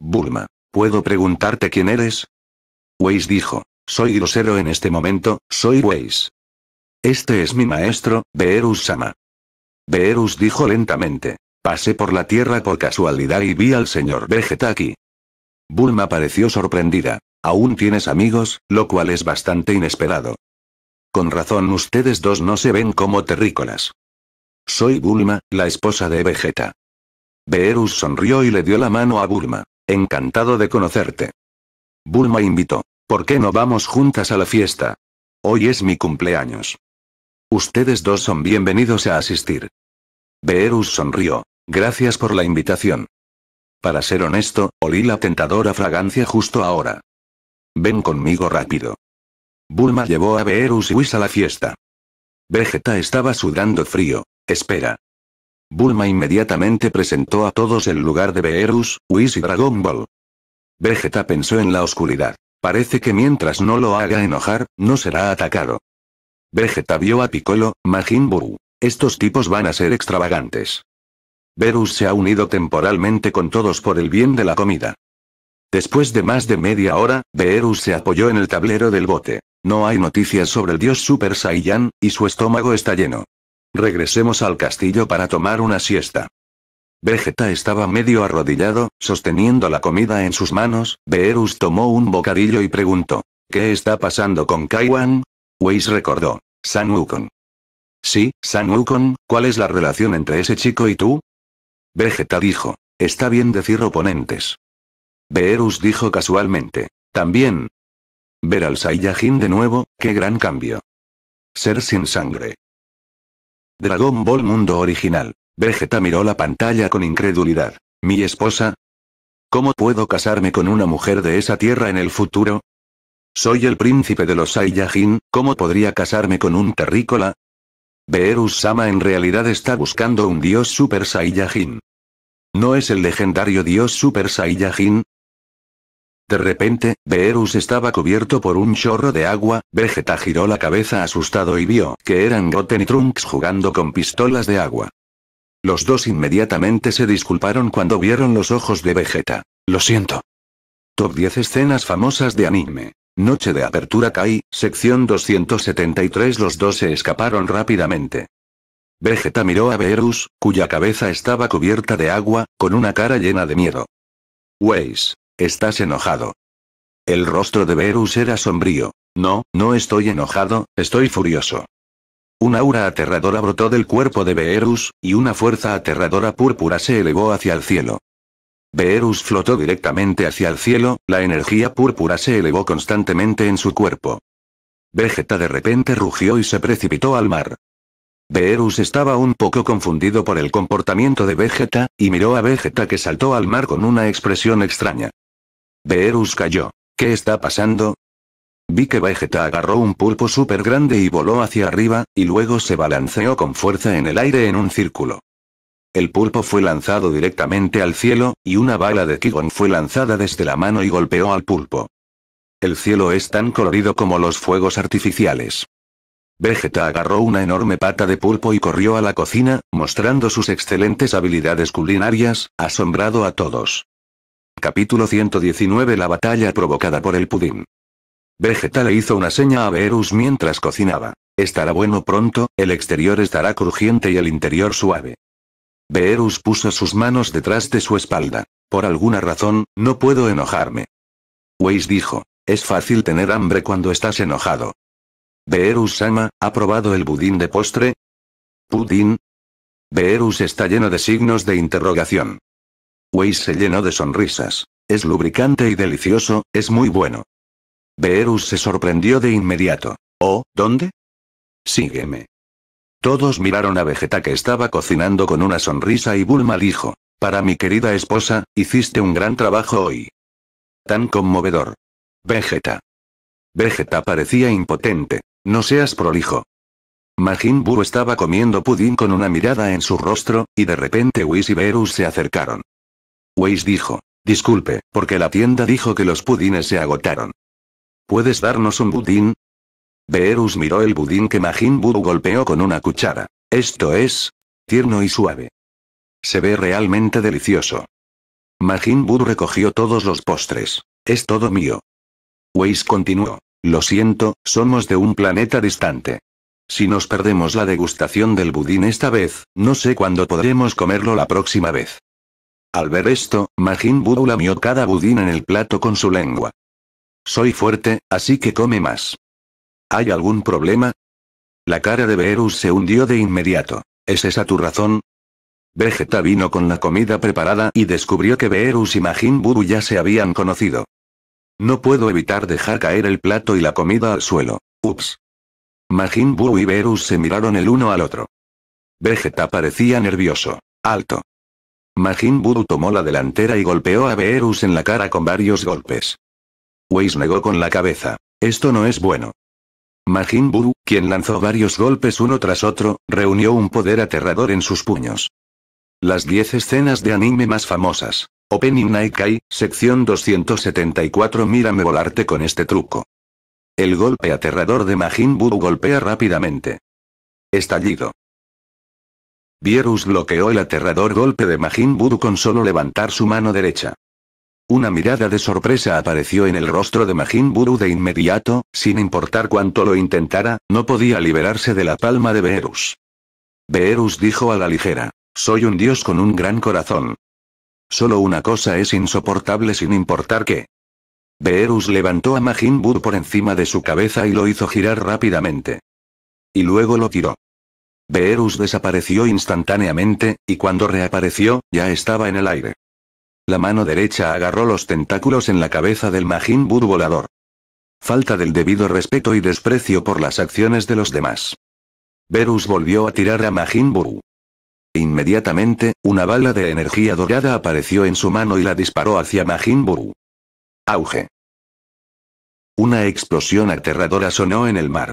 Bulma. ¿Puedo preguntarte quién eres? Weiss dijo. Soy grosero en este momento, soy Weiss. Este es mi maestro, Beerus Sama. Beerus dijo lentamente. Pasé por la tierra por casualidad y vi al señor Vegeta aquí. Bulma pareció sorprendida. Aún tienes amigos, lo cual es bastante inesperado. Con razón ustedes dos no se ven como terrícolas. Soy Bulma, la esposa de Vegeta. Beerus sonrió y le dio la mano a Bulma. Encantado de conocerte. Bulma invitó. ¿Por qué no vamos juntas a la fiesta? Hoy es mi cumpleaños. Ustedes dos son bienvenidos a asistir. Beerus sonrió. Gracias por la invitación. Para ser honesto, olí la tentadora fragancia justo ahora. Ven conmigo rápido. Bulma llevó a Beerus y Whis a la fiesta. Vegeta estaba sudando frío. Espera. Bulma inmediatamente presentó a todos el lugar de Beerus, Whis y Dragon Ball. Vegeta pensó en la oscuridad. Parece que mientras no lo haga enojar, no será atacado. Vegeta vio a Piccolo, Majin Buu. Estos tipos van a ser extravagantes. Beerus se ha unido temporalmente con todos por el bien de la comida. Después de más de media hora, Beerus se apoyó en el tablero del bote. No hay noticias sobre el dios Super Saiyan, y su estómago está lleno. Regresemos al castillo para tomar una siesta. Vegeta estaba medio arrodillado, sosteniendo la comida en sus manos, Beerus tomó un bocadillo y preguntó. ¿Qué está pasando con Kaiwan? Weiss recordó. San Wukong. Sí, San Wukong, ¿cuál es la relación entre ese chico y tú? Vegeta dijo. Está bien decir oponentes. Beerus dijo casualmente. También. Ver al Saiyajin de nuevo, qué gran cambio. Ser sin sangre. Dragon Ball Mundo Original. Vegeta miró la pantalla con incredulidad. ¿Mi esposa? ¿Cómo puedo casarme con una mujer de esa tierra en el futuro? Soy el príncipe de los Saiyajin, ¿cómo podría casarme con un terrícola? Beerus Sama en realidad está buscando un dios Super Saiyajin. ¿No es el legendario dios Super Saiyajin, de repente, Beerus estaba cubierto por un chorro de agua, Vegeta giró la cabeza asustado y vio que eran Goten y Trunks jugando con pistolas de agua. Los dos inmediatamente se disculparon cuando vieron los ojos de Vegeta. Lo siento. Top 10 escenas famosas de anime. Noche de apertura Kai, sección 273 Los dos se escaparon rápidamente. Vegeta miró a Beerus, cuya cabeza estaba cubierta de agua, con una cara llena de miedo. Weiss, Estás enojado. El rostro de Beerus era sombrío. No, no estoy enojado, estoy furioso. Un aura aterradora brotó del cuerpo de Beerus, y una fuerza aterradora púrpura se elevó hacia el cielo. Beerus flotó directamente hacia el cielo, la energía púrpura se elevó constantemente en su cuerpo. Vegeta de repente rugió y se precipitó al mar. Beerus estaba un poco confundido por el comportamiento de Vegeta, y miró a Vegeta que saltó al mar con una expresión extraña. Beerus cayó. ¿Qué está pasando? Vi que Vegeta agarró un pulpo súper grande y voló hacia arriba, y luego se balanceó con fuerza en el aire en un círculo. El pulpo fue lanzado directamente al cielo, y una bala de Kigon fue lanzada desde la mano y golpeó al pulpo. El cielo es tan colorido como los fuegos artificiales. Vegeta agarró una enorme pata de pulpo y corrió a la cocina, mostrando sus excelentes habilidades culinarias, asombrado a todos. Capítulo 119 La batalla provocada por el pudín. Vegeta le hizo una seña a Beerus mientras cocinaba. Estará bueno pronto, el exterior estará crujiente y el interior suave. Beerus puso sus manos detrás de su espalda. Por alguna razón, no puedo enojarme. Weiss dijo, es fácil tener hambre cuando estás enojado. Beerus ama, ¿ha probado el pudín de postre? ¿Pudín? Beerus está lleno de signos de interrogación. Wis se llenó de sonrisas. Es lubricante y delicioso, es muy bueno. Beerus se sorprendió de inmediato. ¿Oh, dónde? Sígueme. Todos miraron a Vegeta que estaba cocinando con una sonrisa y Bulma dijo. Para mi querida esposa, hiciste un gran trabajo hoy. Tan conmovedor. Vegeta. Vegeta parecía impotente. No seas prolijo. Majin Buu estaba comiendo pudín con una mirada en su rostro, y de repente Whis y Beerus se acercaron. Weiss dijo. Disculpe, porque la tienda dijo que los pudines se agotaron. ¿Puedes darnos un budín? Beerus miró el budín que Majin Buu golpeó con una cuchara. Esto es... tierno y suave. Se ve realmente delicioso. Majin Buu recogió todos los postres. Es todo mío. Weiss continuó. Lo siento, somos de un planeta distante. Si nos perdemos la degustación del budín esta vez, no sé cuándo podremos comerlo la próxima vez. Al ver esto, Majin Buu lamió cada budín en el plato con su lengua. Soy fuerte, así que come más. ¿Hay algún problema? La cara de Beerus se hundió de inmediato. ¿Es esa tu razón? Vegeta vino con la comida preparada y descubrió que Beerus y Majin Buu ya se habían conocido. No puedo evitar dejar caer el plato y la comida al suelo. Ups. Majin Buu y Beerus se miraron el uno al otro. Vegeta parecía nervioso. Alto. Majin Buu tomó la delantera y golpeó a Beerus en la cara con varios golpes. Weiss negó con la cabeza. Esto no es bueno. Majin Buu, quien lanzó varios golpes uno tras otro, reunió un poder aterrador en sus puños. Las 10 escenas de anime más famosas. Opening Night sección 274 Mírame volarte con este truco. El golpe aterrador de Majin Buu golpea rápidamente. Estallido. Beerus bloqueó el aterrador golpe de Majin Buu con solo levantar su mano derecha. Una mirada de sorpresa apareció en el rostro de Majin Buu de inmediato, sin importar cuánto lo intentara, no podía liberarse de la palma de Beerus. Beerus dijo a la ligera, soy un dios con un gran corazón. Solo una cosa es insoportable sin importar qué. Beerus levantó a Majin Buu por encima de su cabeza y lo hizo girar rápidamente. Y luego lo tiró. Verus desapareció instantáneamente, y cuando reapareció, ya estaba en el aire. La mano derecha agarró los tentáculos en la cabeza del Majin Buu volador. Falta del debido respeto y desprecio por las acciones de los demás. Verus volvió a tirar a Majin Buu. Inmediatamente, una bala de energía dorada apareció en su mano y la disparó hacia Majin Buu. Auge. Una explosión aterradora sonó en el mar.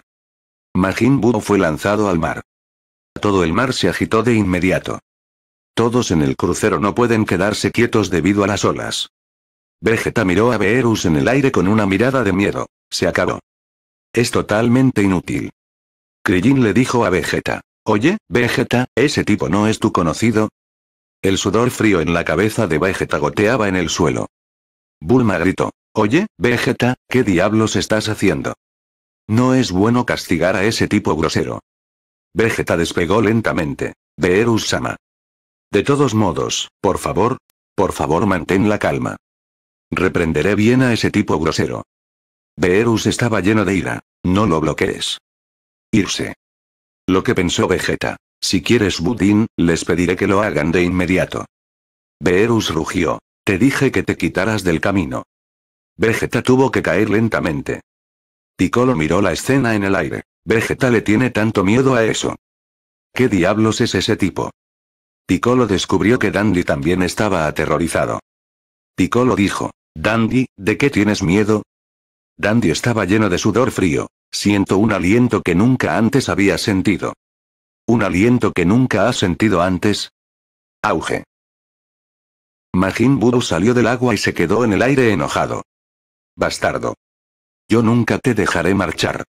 Majin Buu fue lanzado al mar. Todo el mar se agitó de inmediato. Todos en el crucero no pueden quedarse quietos debido a las olas. Vegeta miró a Beerus en el aire con una mirada de miedo. Se acabó. Es totalmente inútil. Krillin le dijo a Vegeta. Oye, Vegeta, ¿ese tipo no es tu conocido? El sudor frío en la cabeza de Vegeta goteaba en el suelo. Bulma gritó. Oye, Vegeta, ¿qué diablos estás haciendo? No es bueno castigar a ese tipo grosero. Vegeta despegó lentamente. Beerus ama. sama De todos modos, por favor, por favor mantén la calma. Reprenderé bien a ese tipo grosero. Beerus estaba lleno de ira. No lo bloquees. Irse. Lo que pensó Vegeta. Si quieres Budín, les pediré que lo hagan de inmediato. Beerus rugió. Te dije que te quitaras del camino. Vegeta tuvo que caer lentamente. Piccolo miró la escena en el aire. Vegeta le tiene tanto miedo a eso. ¿Qué diablos es ese tipo? Piccolo descubrió que Dandy también estaba aterrorizado. Piccolo dijo, Dandy, ¿de qué tienes miedo? Dandy estaba lleno de sudor frío. Siento un aliento que nunca antes había sentido. ¿Un aliento que nunca has sentido antes? Auge. Majin Buu salió del agua y se quedó en el aire enojado. Bastardo. Yo nunca te dejaré marchar.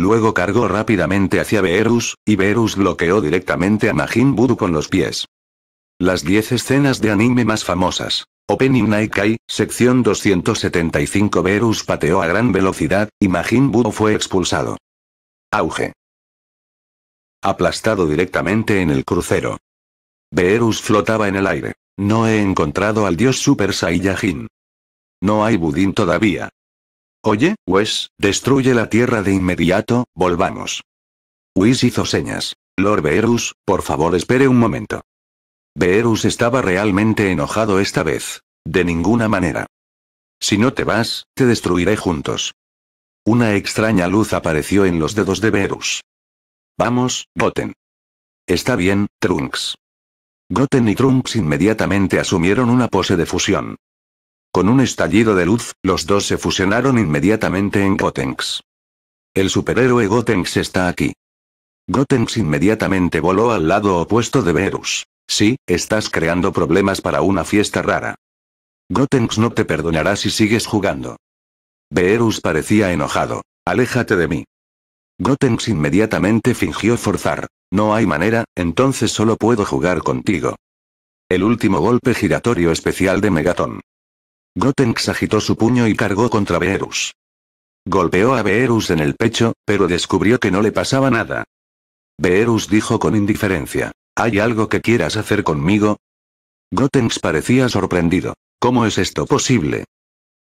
Luego cargó rápidamente hacia Beerus, y Beerus bloqueó directamente a Majin Buu con los pies. Las 10 escenas de anime más famosas. Opening Naikai, sección 275 Beerus pateó a gran velocidad, y Majin Buu fue expulsado. Auge. Aplastado directamente en el crucero. Beerus flotaba en el aire. No he encontrado al dios Super Saiyajin. No hay Budin todavía. Oye, Wes, destruye la tierra de inmediato, volvamos. Whis hizo señas. Lord Beerus, por favor espere un momento. Beerus estaba realmente enojado esta vez. De ninguna manera. Si no te vas, te destruiré juntos. Una extraña luz apareció en los dedos de Beerus. Vamos, Goten. Está bien, Trunks. Goten y Trunks inmediatamente asumieron una pose de fusión. Con un estallido de luz, los dos se fusionaron inmediatamente en Gotenks. El superhéroe Gotenks está aquí. Gotenks inmediatamente voló al lado opuesto de Verus. Sí, estás creando problemas para una fiesta rara. Gotenks no te perdonará si sigues jugando. Verus parecía enojado. Aléjate de mí. Gotenks inmediatamente fingió forzar. No hay manera, entonces solo puedo jugar contigo. El último golpe giratorio especial de Megaton. Gotenks agitó su puño y cargó contra Beerus. Golpeó a Beerus en el pecho, pero descubrió que no le pasaba nada. Beerus dijo con indiferencia. ¿Hay algo que quieras hacer conmigo? Gotenks parecía sorprendido. ¿Cómo es esto posible?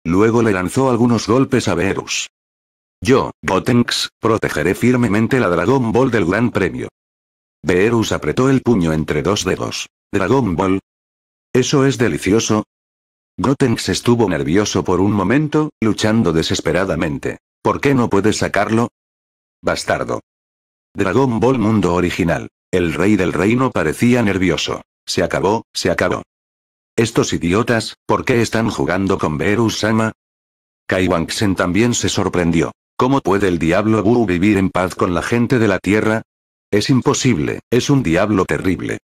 Luego le lanzó algunos golpes a Beerus. Yo, Gotenks, protegeré firmemente la Dragon Ball del Gran Premio. Beerus apretó el puño entre dos dedos. Dragon Ball. Eso es delicioso, Gotenks estuvo nervioso por un momento, luchando desesperadamente. ¿Por qué no puede sacarlo? Bastardo. Dragon Ball Mundo Original. El rey del reino parecía nervioso. Se acabó, se acabó. Estos idiotas, ¿por qué están jugando con Beerus-sama? Kai también se sorprendió. ¿Cómo puede el diablo Wu vivir en paz con la gente de la Tierra? Es imposible, es un diablo terrible.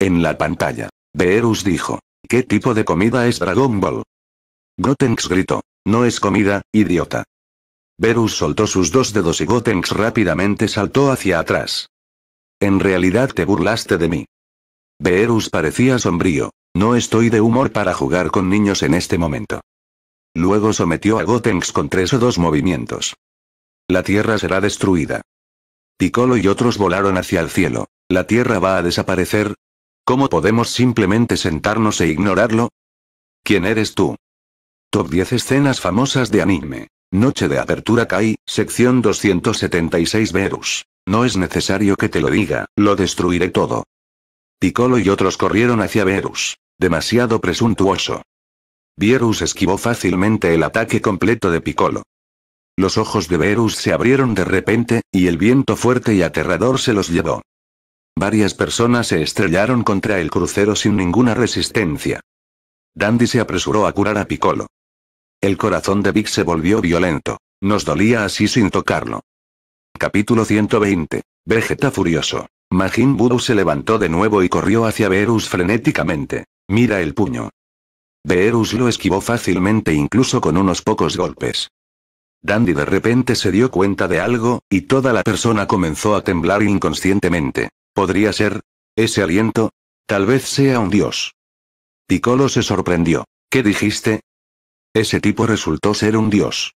En la pantalla, Beerus dijo, ¿Qué tipo de comida es Dragon Ball? Gotenks gritó. No es comida, idiota. Verus soltó sus dos dedos y Gotenks rápidamente saltó hacia atrás. En realidad te burlaste de mí. Verus parecía sombrío. No estoy de humor para jugar con niños en este momento. Luego sometió a Gotenks con tres o dos movimientos. La tierra será destruida. Piccolo y otros volaron hacia el cielo. La tierra va a desaparecer, ¿Cómo podemos simplemente sentarnos e ignorarlo? ¿Quién eres tú? Top 10 escenas famosas de anime. Noche de apertura Kai, sección 276 Verus. No es necesario que te lo diga, lo destruiré todo. Piccolo y otros corrieron hacia Verus. Demasiado presuntuoso. Verus esquivó fácilmente el ataque completo de Piccolo. Los ojos de Verus se abrieron de repente, y el viento fuerte y aterrador se los llevó. Varias personas se estrellaron contra el crucero sin ninguna resistencia. Dandy se apresuró a curar a Piccolo. El corazón de Vic se volvió violento. Nos dolía así sin tocarlo. Capítulo 120. Vegeta furioso. Majin Buu se levantó de nuevo y corrió hacia Beerus frenéticamente. Mira el puño. Beerus lo esquivó fácilmente incluso con unos pocos golpes. Dandy de repente se dio cuenta de algo, y toda la persona comenzó a temblar inconscientemente. Podría ser. Ese aliento. Tal vez sea un dios. Piccolo se sorprendió. ¿Qué dijiste? Ese tipo resultó ser un dios.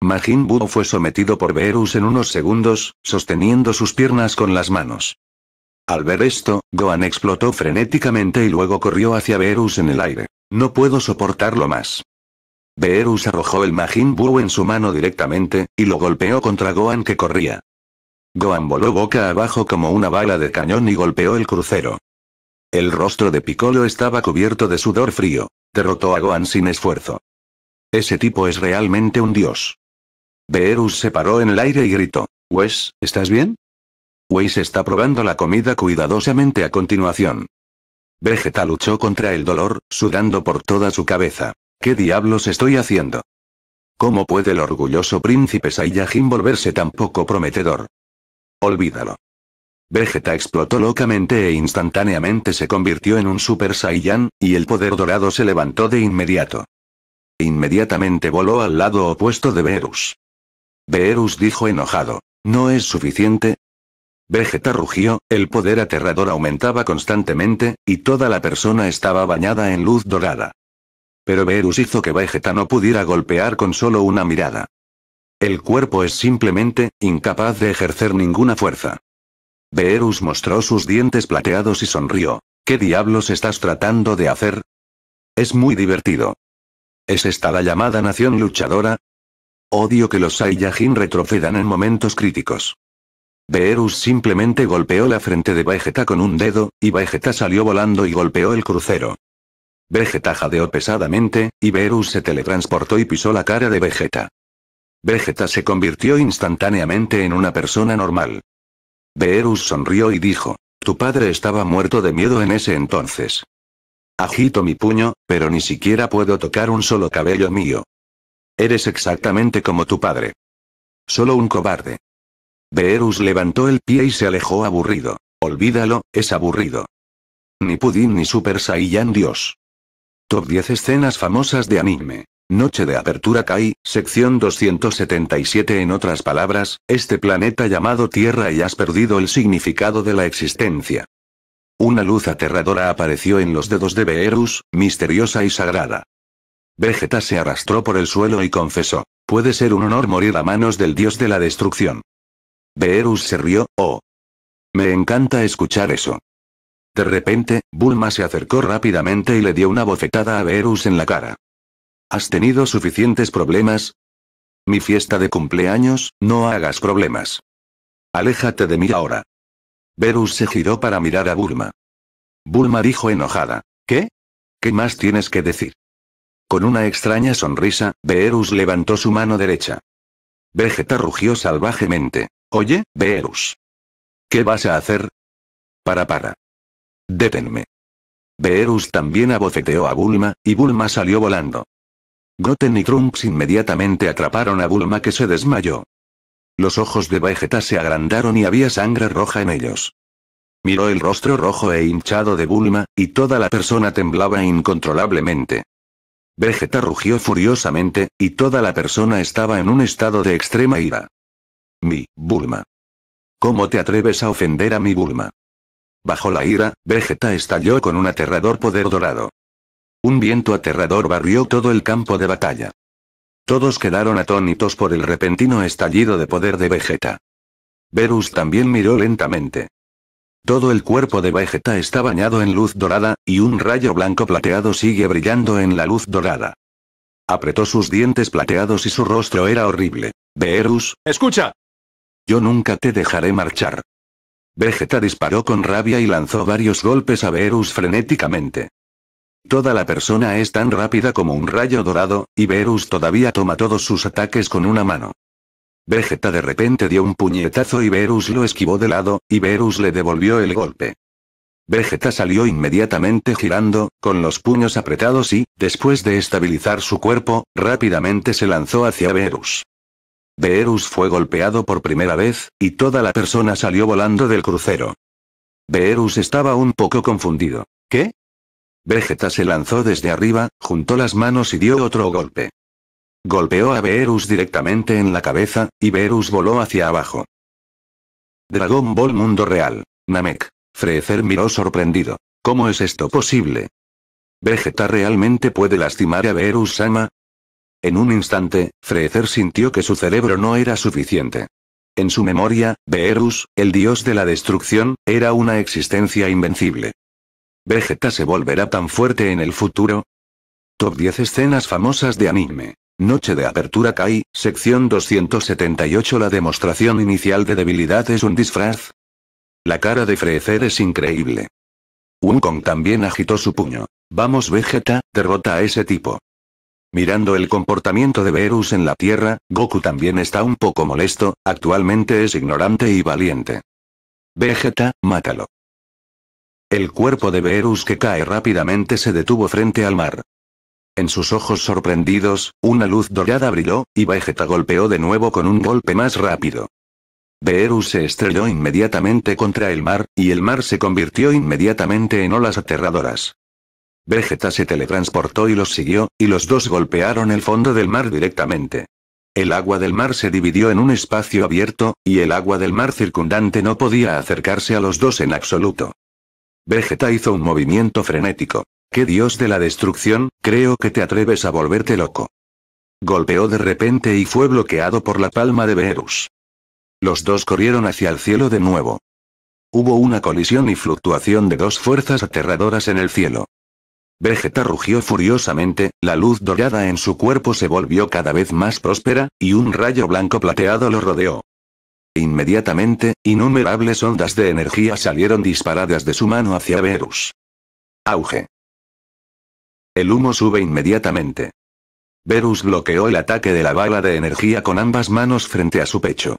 Majin Buu fue sometido por Beerus en unos segundos, sosteniendo sus piernas con las manos. Al ver esto, Gohan explotó frenéticamente y luego corrió hacia Beerus en el aire. No puedo soportarlo más. Beerus arrojó el Majin Buu en su mano directamente, y lo golpeó contra Gohan que corría. Gohan voló boca abajo como una bala de cañón y golpeó el crucero. El rostro de Piccolo estaba cubierto de sudor frío. Derrotó a Gohan sin esfuerzo. Ese tipo es realmente un dios. Beerus se paró en el aire y gritó. Wes, ¿estás bien? Wes está probando la comida cuidadosamente a continuación. Vegeta luchó contra el dolor, sudando por toda su cabeza. ¿Qué diablos estoy haciendo? ¿Cómo puede el orgulloso príncipe Saiyajin volverse tan poco prometedor? Olvídalo. Vegeta explotó locamente e instantáneamente se convirtió en un Super Saiyan, y el poder dorado se levantó de inmediato. Inmediatamente voló al lado opuesto de Beerus. Beerus dijo enojado. ¿No es suficiente? Vegeta rugió, el poder aterrador aumentaba constantemente, y toda la persona estaba bañada en luz dorada. Pero Beerus hizo que Vegeta no pudiera golpear con solo una mirada. El cuerpo es simplemente, incapaz de ejercer ninguna fuerza. Beerus mostró sus dientes plateados y sonrió. ¿Qué diablos estás tratando de hacer? Es muy divertido. ¿Es esta la llamada nación luchadora? Odio que los Saiyajin retrocedan en momentos críticos. Beerus simplemente golpeó la frente de Vegeta con un dedo, y Vegeta salió volando y golpeó el crucero. Vegeta jadeó pesadamente, y Beerus se teletransportó y pisó la cara de Vegeta. Vegeta se convirtió instantáneamente en una persona normal. Beerus sonrió y dijo, tu padre estaba muerto de miedo en ese entonces. Agito mi puño, pero ni siquiera puedo tocar un solo cabello mío. Eres exactamente como tu padre. Solo un cobarde. Beerus levantó el pie y se alejó aburrido. Olvídalo, es aburrido. Ni Pudín ni Super Saiyan Dios. Top 10 escenas famosas de anime. Noche de apertura Kai, sección 277 En otras palabras, este planeta llamado Tierra y has perdido el significado de la existencia. Una luz aterradora apareció en los dedos de Beerus, misteriosa y sagrada. Vegeta se arrastró por el suelo y confesó, puede ser un honor morir a manos del dios de la destrucción. Beerus se rió, oh. Me encanta escuchar eso. De repente, Bulma se acercó rápidamente y le dio una bofetada a Beerus en la cara. ¿Has tenido suficientes problemas? Mi fiesta de cumpleaños, no hagas problemas. Aléjate de mí ahora. Verus se giró para mirar a Bulma. Bulma dijo enojada. ¿Qué? ¿Qué más tienes que decir? Con una extraña sonrisa, Verus levantó su mano derecha. Vegeta rugió salvajemente. Oye, Verus. ¿Qué vas a hacer? Para, para. Détenme. Beerus también abofeteó a Bulma, y Bulma salió volando. Goten y Trunks inmediatamente atraparon a Bulma que se desmayó. Los ojos de Vegeta se agrandaron y había sangre roja en ellos. Miró el rostro rojo e hinchado de Bulma, y toda la persona temblaba incontrolablemente. Vegeta rugió furiosamente, y toda la persona estaba en un estado de extrema ira. Mi, Bulma. ¿Cómo te atreves a ofender a mi Bulma? Bajo la ira, Vegeta estalló con un aterrador poder dorado. Un viento aterrador barrió todo el campo de batalla. Todos quedaron atónitos por el repentino estallido de poder de Vegeta. Verus también miró lentamente. Todo el cuerpo de Vegeta está bañado en luz dorada, y un rayo blanco plateado sigue brillando en la luz dorada. Apretó sus dientes plateados y su rostro era horrible. Verus, escucha. Yo nunca te dejaré marchar. Vegeta disparó con rabia y lanzó varios golpes a Verus frenéticamente. Toda la persona es tan rápida como un rayo dorado, y Verus todavía toma todos sus ataques con una mano. Vegeta de repente dio un puñetazo y Verus lo esquivó de lado, y Verus le devolvió el golpe. Vegeta salió inmediatamente girando, con los puños apretados y, después de estabilizar su cuerpo, rápidamente se lanzó hacia Verus. Verus fue golpeado por primera vez, y toda la persona salió volando del crucero. Verus estaba un poco confundido. ¿Qué? Vegeta se lanzó desde arriba, juntó las manos y dio otro golpe. Golpeó a Beerus directamente en la cabeza, y Beerus voló hacia abajo. Dragon Ball Mundo Real. Namek. Freezer miró sorprendido. ¿Cómo es esto posible? ¿Vegeta realmente puede lastimar a Beerus Sama? En un instante, Freezer sintió que su cerebro no era suficiente. En su memoria, Beerus, el dios de la destrucción, era una existencia invencible. ¿Vegeta se volverá tan fuerte en el futuro? Top 10 escenas famosas de anime. Noche de apertura Kai, sección 278 La demostración inicial de debilidad es un disfraz. La cara de Freezer es increíble. Kong también agitó su puño. Vamos Vegeta, derrota a ese tipo. Mirando el comportamiento de Beerus en la Tierra, Goku también está un poco molesto, actualmente es ignorante y valiente. Vegeta, mátalo. El cuerpo de Beerus que cae rápidamente se detuvo frente al mar. En sus ojos sorprendidos, una luz dorada brilló, y Vegeta golpeó de nuevo con un golpe más rápido. Beerus se estrelló inmediatamente contra el mar, y el mar se convirtió inmediatamente en olas aterradoras. Vegeta se teletransportó y los siguió, y los dos golpearon el fondo del mar directamente. El agua del mar se dividió en un espacio abierto, y el agua del mar circundante no podía acercarse a los dos en absoluto. Vegeta hizo un movimiento frenético. ¡Qué dios de la destrucción, creo que te atreves a volverte loco! Golpeó de repente y fue bloqueado por la palma de Beerus. Los dos corrieron hacia el cielo de nuevo. Hubo una colisión y fluctuación de dos fuerzas aterradoras en el cielo. Vegeta rugió furiosamente, la luz dorada en su cuerpo se volvió cada vez más próspera, y un rayo blanco plateado lo rodeó. Inmediatamente, innumerables ondas de energía salieron disparadas de su mano hacia Verus. Auge. El humo sube inmediatamente. Verus bloqueó el ataque de la bala de energía con ambas manos frente a su pecho.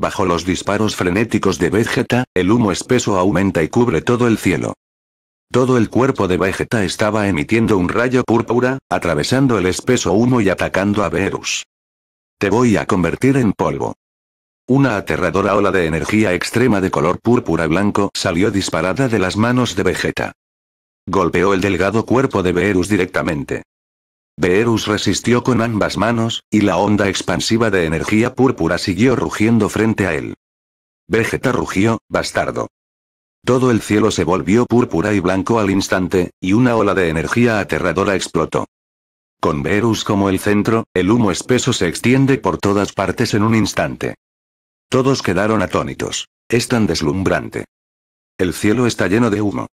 Bajo los disparos frenéticos de Vegeta, el humo espeso aumenta y cubre todo el cielo. Todo el cuerpo de Vegeta estaba emitiendo un rayo púrpura, atravesando el espeso humo y atacando a Verus. Te voy a convertir en polvo. Una aterradora ola de energía extrema de color púrpura-blanco salió disparada de las manos de Vegeta. Golpeó el delgado cuerpo de Beerus directamente. Beerus resistió con ambas manos, y la onda expansiva de energía púrpura siguió rugiendo frente a él. Vegeta rugió, bastardo. Todo el cielo se volvió púrpura y blanco al instante, y una ola de energía aterradora explotó. Con Beerus como el centro, el humo espeso se extiende por todas partes en un instante. Todos quedaron atónitos. Es tan deslumbrante. El cielo está lleno de humo.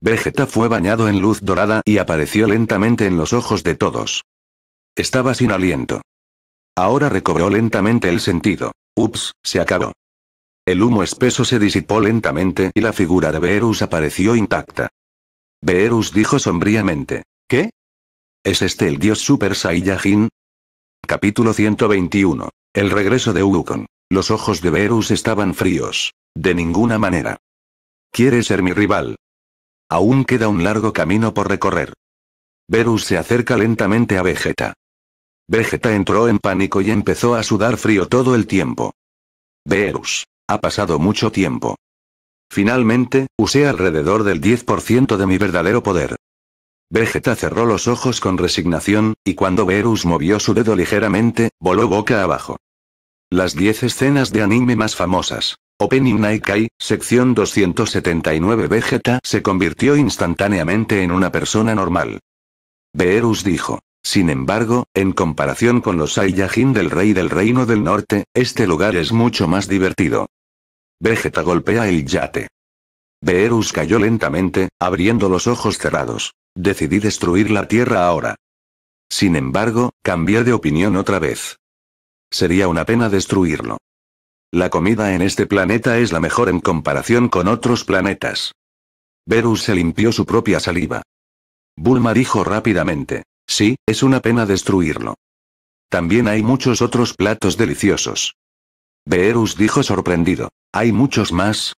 Vegeta fue bañado en luz dorada y apareció lentamente en los ojos de todos. Estaba sin aliento. Ahora recobró lentamente el sentido. Ups, se acabó. El humo espeso se disipó lentamente y la figura de Beerus apareció intacta. Beerus dijo sombríamente. ¿Qué? ¿Es este el dios Super Saiyajin? Capítulo 121. El regreso de Ugukon. Los ojos de Verus estaban fríos. De ninguna manera. Quiere ser mi rival. Aún queda un largo camino por recorrer. Verus se acerca lentamente a Vegeta. Vegeta entró en pánico y empezó a sudar frío todo el tiempo. Verus. Ha pasado mucho tiempo. Finalmente, usé alrededor del 10% de mi verdadero poder. Vegeta cerró los ojos con resignación, y cuando Verus movió su dedo ligeramente, voló boca abajo. Las 10 escenas de anime más famosas. Opening Naikai, sección 279 Vegeta se convirtió instantáneamente en una persona normal. Beerus dijo. Sin embargo, en comparación con los Saiyajin del Rey del Reino del Norte, este lugar es mucho más divertido. Vegeta golpea el yate. Beerus cayó lentamente, abriendo los ojos cerrados. Decidí destruir la Tierra ahora. Sin embargo, cambié de opinión otra vez. Sería una pena destruirlo. La comida en este planeta es la mejor en comparación con otros planetas. Verus se limpió su propia saliva. Bulma dijo rápidamente. Sí, es una pena destruirlo. También hay muchos otros platos deliciosos. Verus dijo sorprendido. ¿Hay muchos más?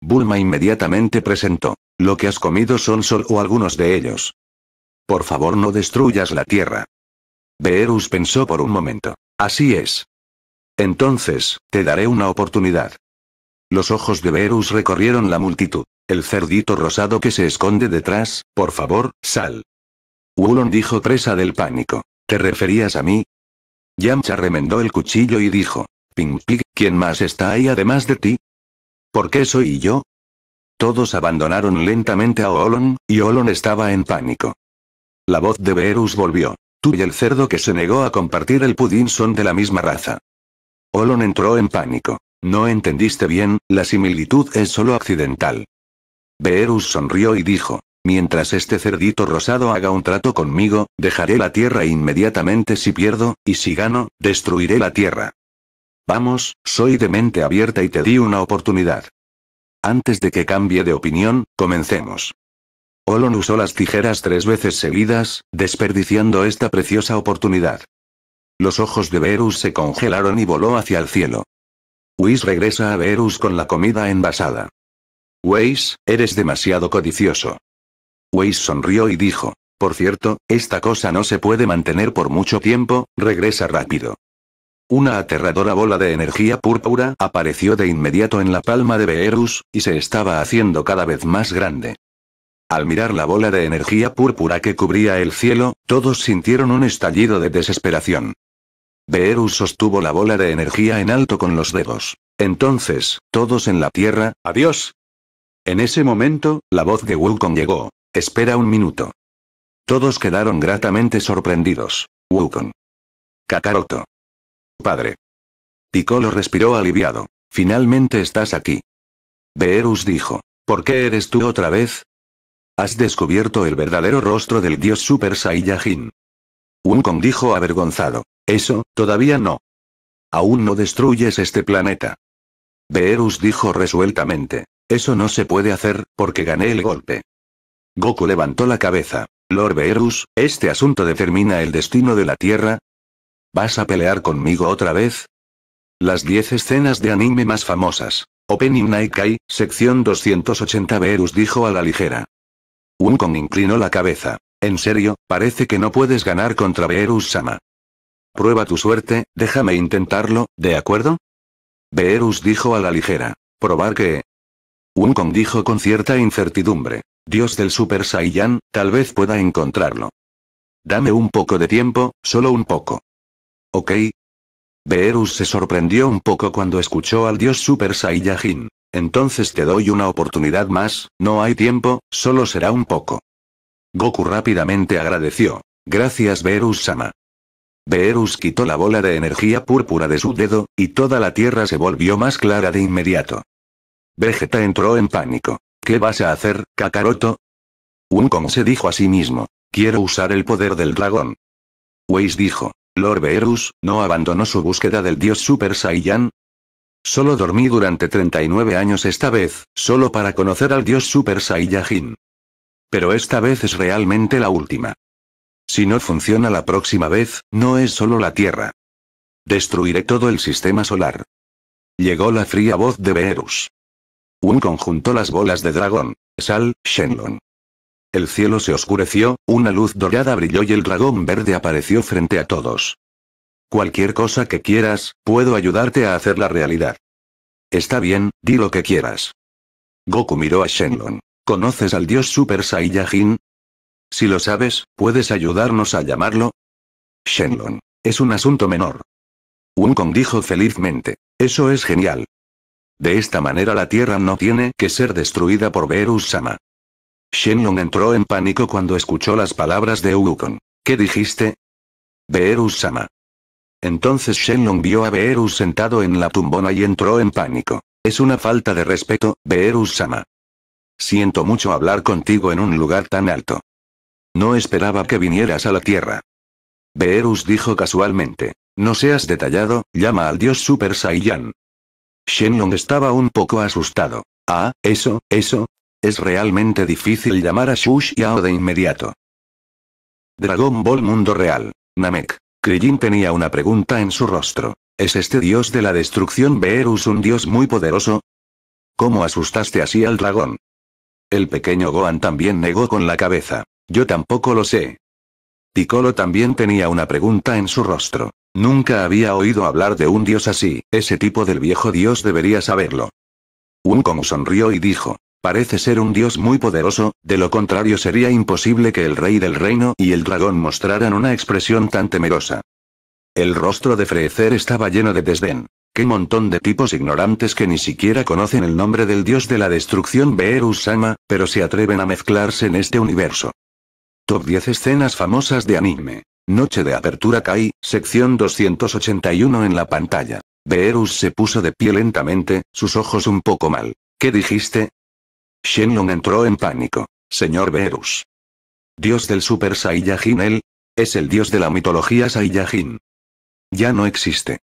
Bulma inmediatamente presentó. Lo que has comido son sol o algunos de ellos. Por favor no destruyas la tierra. Verus pensó por un momento. Así es. Entonces, te daré una oportunidad. Los ojos de Verus recorrieron la multitud. El cerdito rosado que se esconde detrás, por favor, sal. Wulon dijo presa del pánico. ¿Te referías a mí? Yamcha remendó el cuchillo y dijo. Ping Pig, ¿quién más está ahí además de ti? ¿Por qué soy yo? Todos abandonaron lentamente a Olon, y Olon estaba en pánico. La voz de Verus volvió. Tú y el cerdo que se negó a compartir el pudín son de la misma raza. Olon entró en pánico. No entendiste bien, la similitud es solo accidental. Beerus sonrió y dijo, mientras este cerdito rosado haga un trato conmigo, dejaré la tierra inmediatamente si pierdo, y si gano, destruiré la tierra. Vamos, soy de mente abierta y te di una oportunidad. Antes de que cambie de opinión, comencemos. Olon usó las tijeras tres veces seguidas, desperdiciando esta preciosa oportunidad. Los ojos de Verus se congelaron y voló hacia el cielo. Whis regresa a Verus con la comida envasada. Whis, eres demasiado codicioso. Whis sonrió y dijo, por cierto, esta cosa no se puede mantener por mucho tiempo, regresa rápido. Una aterradora bola de energía púrpura apareció de inmediato en la palma de Beerus, y se estaba haciendo cada vez más grande. Al mirar la bola de energía púrpura que cubría el cielo, todos sintieron un estallido de desesperación. Beerus sostuvo la bola de energía en alto con los dedos. Entonces, todos en la tierra, adiós. En ese momento, la voz de Wukong llegó. Espera un minuto. Todos quedaron gratamente sorprendidos. Wukong. Kakaroto. Padre. Piccolo respiró aliviado. Finalmente estás aquí. Beerus dijo. ¿Por qué eres tú otra vez? Has descubierto el verdadero rostro del dios Super Saiyajin. Wukong dijo avergonzado. Eso, todavía no. Aún no destruyes este planeta. Beerus dijo resueltamente. Eso no se puede hacer, porque gané el golpe. Goku levantó la cabeza. Lord Beerus, ¿este asunto determina el destino de la Tierra? ¿Vas a pelear conmigo otra vez? Las 10 escenas de anime más famosas. Opening Night sección 280 Beerus dijo a la ligera. Wukong inclinó la cabeza. En serio, parece que no puedes ganar contra Beerus-sama. Prueba tu suerte, déjame intentarlo, ¿de acuerdo? Beerus dijo a la ligera. Probar que... Wukong dijo con cierta incertidumbre. Dios del Super Saiyan, tal vez pueda encontrarlo. Dame un poco de tiempo, solo un poco. ¿Ok? Beerus se sorprendió un poco cuando escuchó al dios Super Saiyajin. Entonces te doy una oportunidad más, no hay tiempo, solo será un poco. Goku rápidamente agradeció. Gracias Beerus-sama. Beerus quitó la bola de energía púrpura de su dedo, y toda la tierra se volvió más clara de inmediato. Vegeta entró en pánico. ¿Qué vas a hacer, Kakaroto? como se dijo a sí mismo. Quiero usar el poder del dragón. Weiss dijo. Lord Beerus, no abandonó su búsqueda del dios Super Saiyan, Solo dormí durante 39 años esta vez, solo para conocer al dios Super Saiyajin. Pero esta vez es realmente la última. Si no funciona la próxima vez, no es solo la Tierra. Destruiré todo el sistema solar. Llegó la fría voz de Beerus. Un conjuntó las bolas de dragón. Sal, Shenlong. El cielo se oscureció, una luz dorada brilló y el dragón verde apareció frente a todos. Cualquier cosa que quieras, puedo ayudarte a hacerla realidad. Está bien, di lo que quieras. Goku miró a Shenlong. ¿Conoces al dios Super Saiyajin? Si lo sabes, ¿puedes ayudarnos a llamarlo? Shenlong. Es un asunto menor. Wukong dijo felizmente. Eso es genial. De esta manera la Tierra no tiene que ser destruida por Beerus-sama. Shenlong entró en pánico cuando escuchó las palabras de Wukong. ¿Qué dijiste? Beerus-sama. Entonces Shenlong vio a Beerus sentado en la tumbona y entró en pánico. Es una falta de respeto, Beerus-sama. Siento mucho hablar contigo en un lugar tan alto. No esperaba que vinieras a la Tierra. Beerus dijo casualmente. No seas detallado, llama al dios Super Saiyan. Shenlong estaba un poco asustado. Ah, eso, eso. Es realmente difícil llamar a Shush Yao de inmediato. Dragon Ball Mundo Real. Namek. Krillin tenía una pregunta en su rostro. ¿Es este dios de la destrucción Beerus un dios muy poderoso? ¿Cómo asustaste así al dragón? El pequeño Gohan también negó con la cabeza. Yo tampoco lo sé. Piccolo también tenía una pregunta en su rostro. Nunca había oído hablar de un dios así, ese tipo del viejo dios debería saberlo. Kong sonrió y dijo, Parece ser un dios muy poderoso, de lo contrario sería imposible que el rey del reino y el dragón mostraran una expresión tan temerosa. El rostro de Frecer estaba lleno de desdén. Qué montón de tipos ignorantes que ni siquiera conocen el nombre del dios de la destrucción Beerus-sama, pero se atreven a mezclarse en este universo. Top 10 escenas famosas de anime. Noche de apertura Kai, sección 281 en la pantalla. Beerus se puso de pie lentamente, sus ojos un poco mal. ¿Qué dijiste? Shenlong entró en pánico. Señor Verus. Dios del Super Saiyajin él. Es el dios de la mitología Saiyajin. Ya no existe.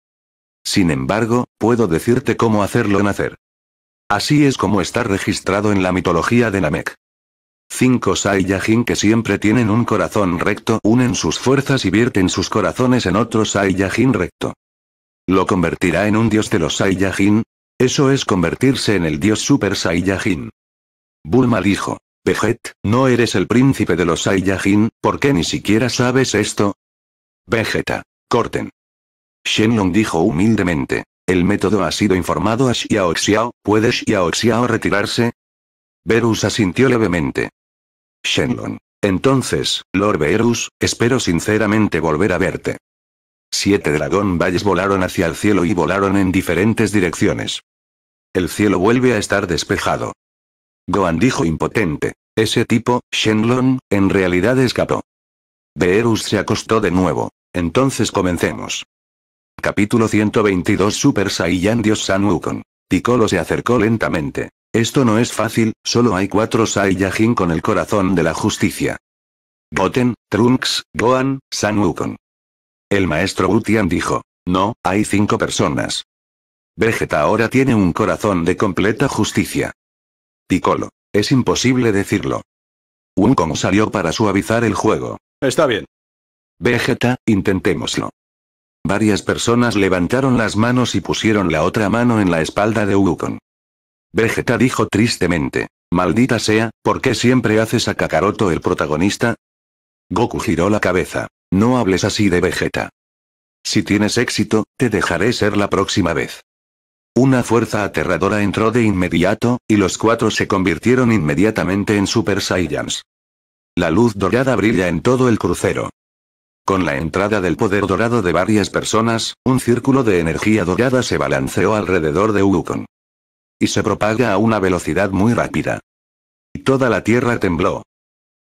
Sin embargo, puedo decirte cómo hacerlo nacer. Así es como está registrado en la mitología de Namek. Cinco Saiyajin que siempre tienen un corazón recto unen sus fuerzas y vierten sus corazones en otro Saiyajin recto. ¿Lo convertirá en un dios de los Saiyajin? Eso es convertirse en el dios Super Saiyajin. Bulma dijo. Veget, no eres el príncipe de los Saiyajin, ¿por qué ni siquiera sabes esto? Vegeta. Corten. Shenlong dijo humildemente. El método ha sido informado a Xiao Xiao, ¿puede Xiao Xiao retirarse? Verus asintió levemente. Shenlong. Entonces, Lord Verus, espero sinceramente volver a verte. Siete dragón valles volaron hacia el cielo y volaron en diferentes direcciones. El cielo vuelve a estar despejado. Gohan dijo impotente. Ese tipo, Shenlong, en realidad escapó. Beerus se acostó de nuevo. Entonces comencemos. Capítulo 122 Super Saiyan Dios San Wukong. Piccolo se acercó lentamente. Esto no es fácil, solo hay cuatro Saiyajin con el corazón de la justicia. Goten, Trunks, Gohan, San El maestro Gutian dijo. No, hay cinco personas. Vegeta ahora tiene un corazón de completa justicia. Piccolo. Es imposible decirlo. como salió para suavizar el juego. Está bien. Vegeta, intentémoslo. Varias personas levantaron las manos y pusieron la otra mano en la espalda de Wukong. Vegeta dijo tristemente. Maldita sea, ¿por qué siempre haces a Kakaroto el protagonista? Goku giró la cabeza. No hables así de Vegeta. Si tienes éxito, te dejaré ser la próxima vez. Una fuerza aterradora entró de inmediato, y los cuatro se convirtieron inmediatamente en Super Saiyans. La luz dorada brilla en todo el crucero. Con la entrada del poder dorado de varias personas, un círculo de energía dorada se balanceó alrededor de Wukong. Y se propaga a una velocidad muy rápida. Y toda la tierra tembló.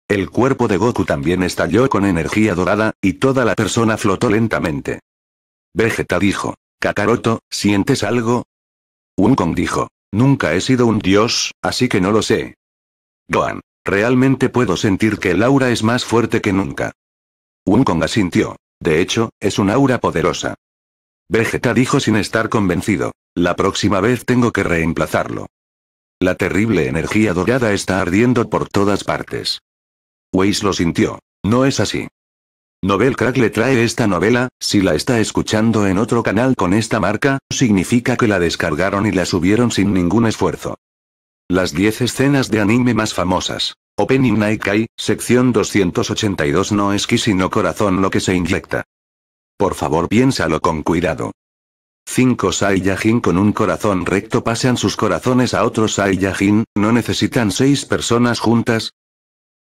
El cuerpo de Goku también estalló con energía dorada, y toda la persona flotó lentamente. Vegeta dijo, Kakaroto, ¿sientes algo? Kong dijo. Nunca he sido un dios, así que no lo sé. Gohan. Realmente puedo sentir que el aura es más fuerte que nunca. Wukong asintió. De hecho, es un aura poderosa. Vegeta dijo sin estar convencido. La próxima vez tengo que reemplazarlo. La terrible energía dorada está ardiendo por todas partes. Weiss lo sintió. No es así. Novel Crack le trae esta novela, si la está escuchando en otro canal con esta marca, significa que la descargaron y la subieron sin ningún esfuerzo. Las 10 escenas de anime más famosas. Opening Naikai, sección 282 no es ki sino corazón lo que se inyecta. Por favor piénsalo con cuidado. 5 Saiyajin con un corazón recto pasan sus corazones a otros Saiyajin, ¿no necesitan 6 personas juntas?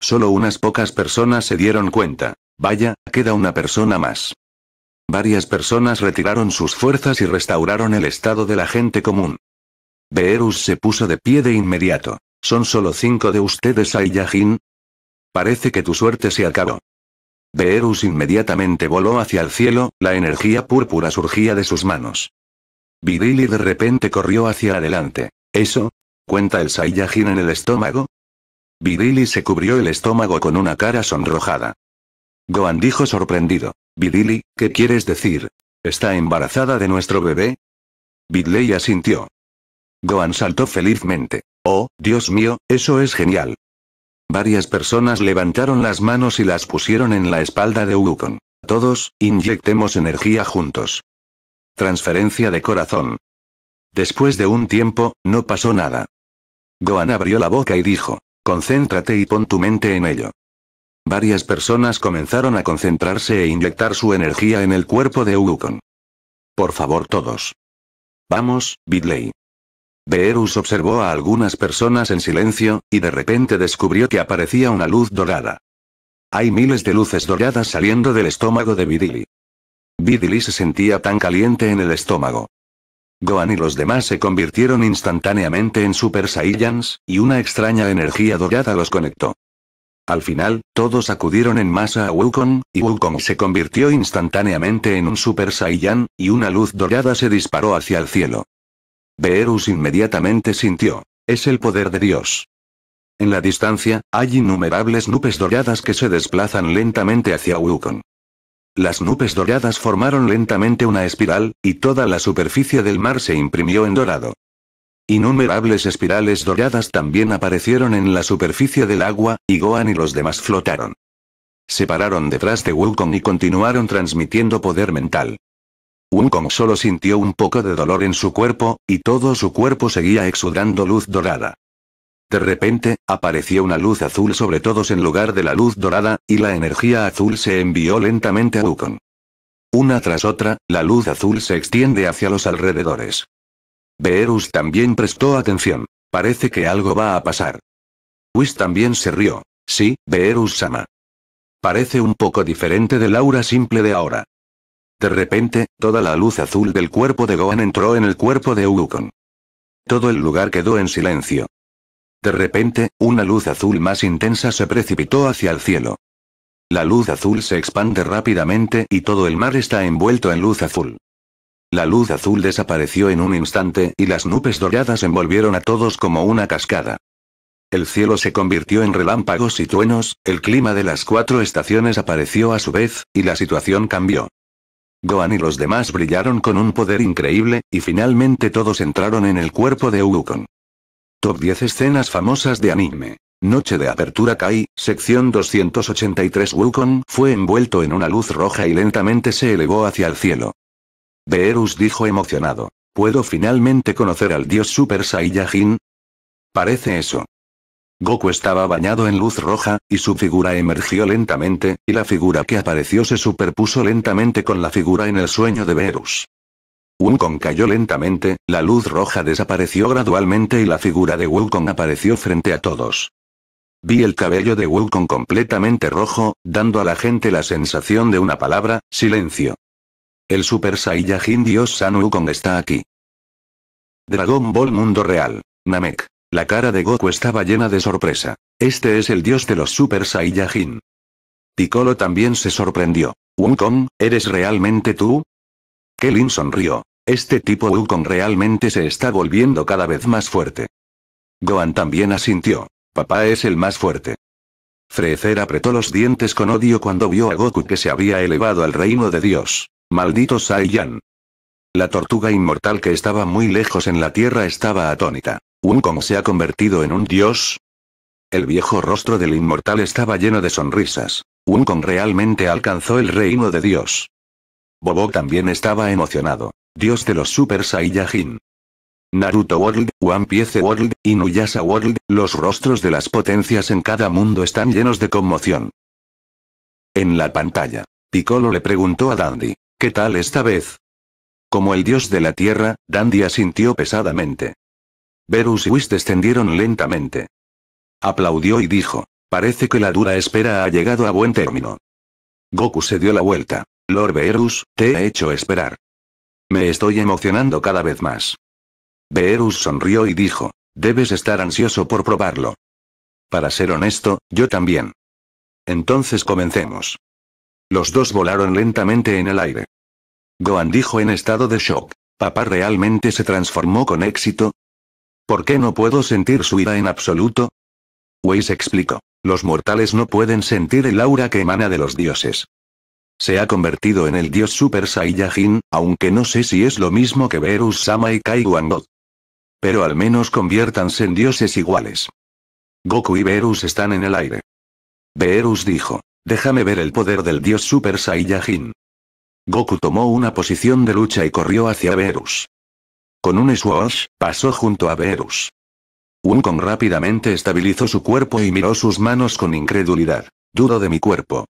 Solo unas pocas personas se dieron cuenta. Vaya, queda una persona más. Varias personas retiraron sus fuerzas y restauraron el estado de la gente común. Beerus se puso de pie de inmediato. ¿Son solo cinco de ustedes, Saiyajin? Parece que tu suerte se acabó. Beerus inmediatamente voló hacia el cielo, la energía púrpura surgía de sus manos. Virili de repente corrió hacia adelante. ¿Eso? ¿Cuenta el Saiyajin en el estómago? Virili se cubrió el estómago con una cara sonrojada. Gohan dijo sorprendido. Vidili, ¿qué quieres decir? ¿Está embarazada de nuestro bebé? Bidley asintió. Gohan saltó felizmente. Oh, Dios mío, eso es genial. Varias personas levantaron las manos y las pusieron en la espalda de Wukong. Todos, inyectemos energía juntos. Transferencia de corazón. Después de un tiempo, no pasó nada. Gohan abrió la boca y dijo, concéntrate y pon tu mente en ello. Varias personas comenzaron a concentrarse e inyectar su energía en el cuerpo de Wukong. Por favor todos. Vamos, Bidley. Beerus observó a algunas personas en silencio, y de repente descubrió que aparecía una luz dorada. Hay miles de luces doradas saliendo del estómago de Bidili. Bidili se sentía tan caliente en el estómago. Gohan y los demás se convirtieron instantáneamente en Super Saiyans, y una extraña energía dorada los conectó. Al final, todos acudieron en masa a Wukong, y Wukong se convirtió instantáneamente en un Super Saiyan, y una luz dorada se disparó hacia el cielo. Beerus inmediatamente sintió. Es el poder de Dios. En la distancia, hay innumerables nubes doradas que se desplazan lentamente hacia Wukong. Las nubes doradas formaron lentamente una espiral, y toda la superficie del mar se imprimió en dorado. Innumerables espirales doradas también aparecieron en la superficie del agua, y Gohan y los demás flotaron. Se pararon detrás de Wukong y continuaron transmitiendo poder mental. Wukong solo sintió un poco de dolor en su cuerpo, y todo su cuerpo seguía exudando luz dorada. De repente, apareció una luz azul sobre todos en lugar de la luz dorada, y la energía azul se envió lentamente a Wukong. Una tras otra, la luz azul se extiende hacia los alrededores. Beerus también prestó atención. Parece que algo va a pasar. Whis también se rió. Sí, Beerus-sama. Parece un poco diferente de aura simple de ahora. De repente, toda la luz azul del cuerpo de Gohan entró en el cuerpo de Wukong. Todo el lugar quedó en silencio. De repente, una luz azul más intensa se precipitó hacia el cielo. La luz azul se expande rápidamente y todo el mar está envuelto en luz azul. La luz azul desapareció en un instante y las nubes doradas envolvieron a todos como una cascada. El cielo se convirtió en relámpagos y truenos, el clima de las cuatro estaciones apareció a su vez, y la situación cambió. Gohan y los demás brillaron con un poder increíble, y finalmente todos entraron en el cuerpo de Wukong. Top 10 escenas famosas de anime. Noche de apertura Kai, sección 283 Wukong fue envuelto en una luz roja y lentamente se elevó hacia el cielo. Beerus dijo emocionado. ¿Puedo finalmente conocer al dios Super Saiyajin? Parece eso. Goku estaba bañado en luz roja, y su figura emergió lentamente, y la figura que apareció se superpuso lentamente con la figura en el sueño de Beerus. Wukong cayó lentamente, la luz roja desapareció gradualmente y la figura de Wukong apareció frente a todos. Vi el cabello de Wukong completamente rojo, dando a la gente la sensación de una palabra, silencio. El Super Saiyajin Dios San Wukong está aquí. Dragon Ball Mundo Real. Namek. La cara de Goku estaba llena de sorpresa. Este es el dios de los Super Saiyajin. Piccolo también se sorprendió. Wukong, ¿eres realmente tú? Kelin sonrió. Este tipo Wukong realmente se está volviendo cada vez más fuerte. Gohan también asintió. Papá es el más fuerte. Frecer apretó los dientes con odio cuando vio a Goku que se había elevado al reino de Dios. Maldito Saiyan. La tortuga inmortal que estaba muy lejos en la tierra estaba atónita. ¿Wukong se ha convertido en un dios? El viejo rostro del inmortal estaba lleno de sonrisas. Wukong realmente alcanzó el reino de Dios. Bobo también estaba emocionado. Dios de los Super Saiyajin. Naruto World, One Piece World, Inuyasha World, los rostros de las potencias en cada mundo están llenos de conmoción. En la pantalla, Piccolo le preguntó a Dandy. ¿Qué tal esta vez? Como el dios de la tierra, Dandy asintió pesadamente. Verus y Whis descendieron lentamente. Aplaudió y dijo, parece que la dura espera ha llegado a buen término. Goku se dio la vuelta. Lord Verus, te he hecho esperar. Me estoy emocionando cada vez más. Verus sonrió y dijo, debes estar ansioso por probarlo. Para ser honesto, yo también. Entonces comencemos. Los dos volaron lentamente en el aire. Gohan dijo en estado de shock. ¿Papá realmente se transformó con éxito? ¿Por qué no puedo sentir su ira en absoluto? Weiss explicó. Los mortales no pueden sentir el aura que emana de los dioses. Se ha convertido en el dios Super Saiyajin, aunque no sé si es lo mismo que Verus Sama y Kai God. Pero al menos conviértanse en dioses iguales. Goku y Verus están en el aire. Verus dijo, déjame ver el poder del dios Super Saiyajin. Goku tomó una posición de lucha y corrió hacia Beerus. Con un swash, pasó junto a Beerus. Wukong rápidamente estabilizó su cuerpo y miró sus manos con incredulidad. Dudo de mi cuerpo.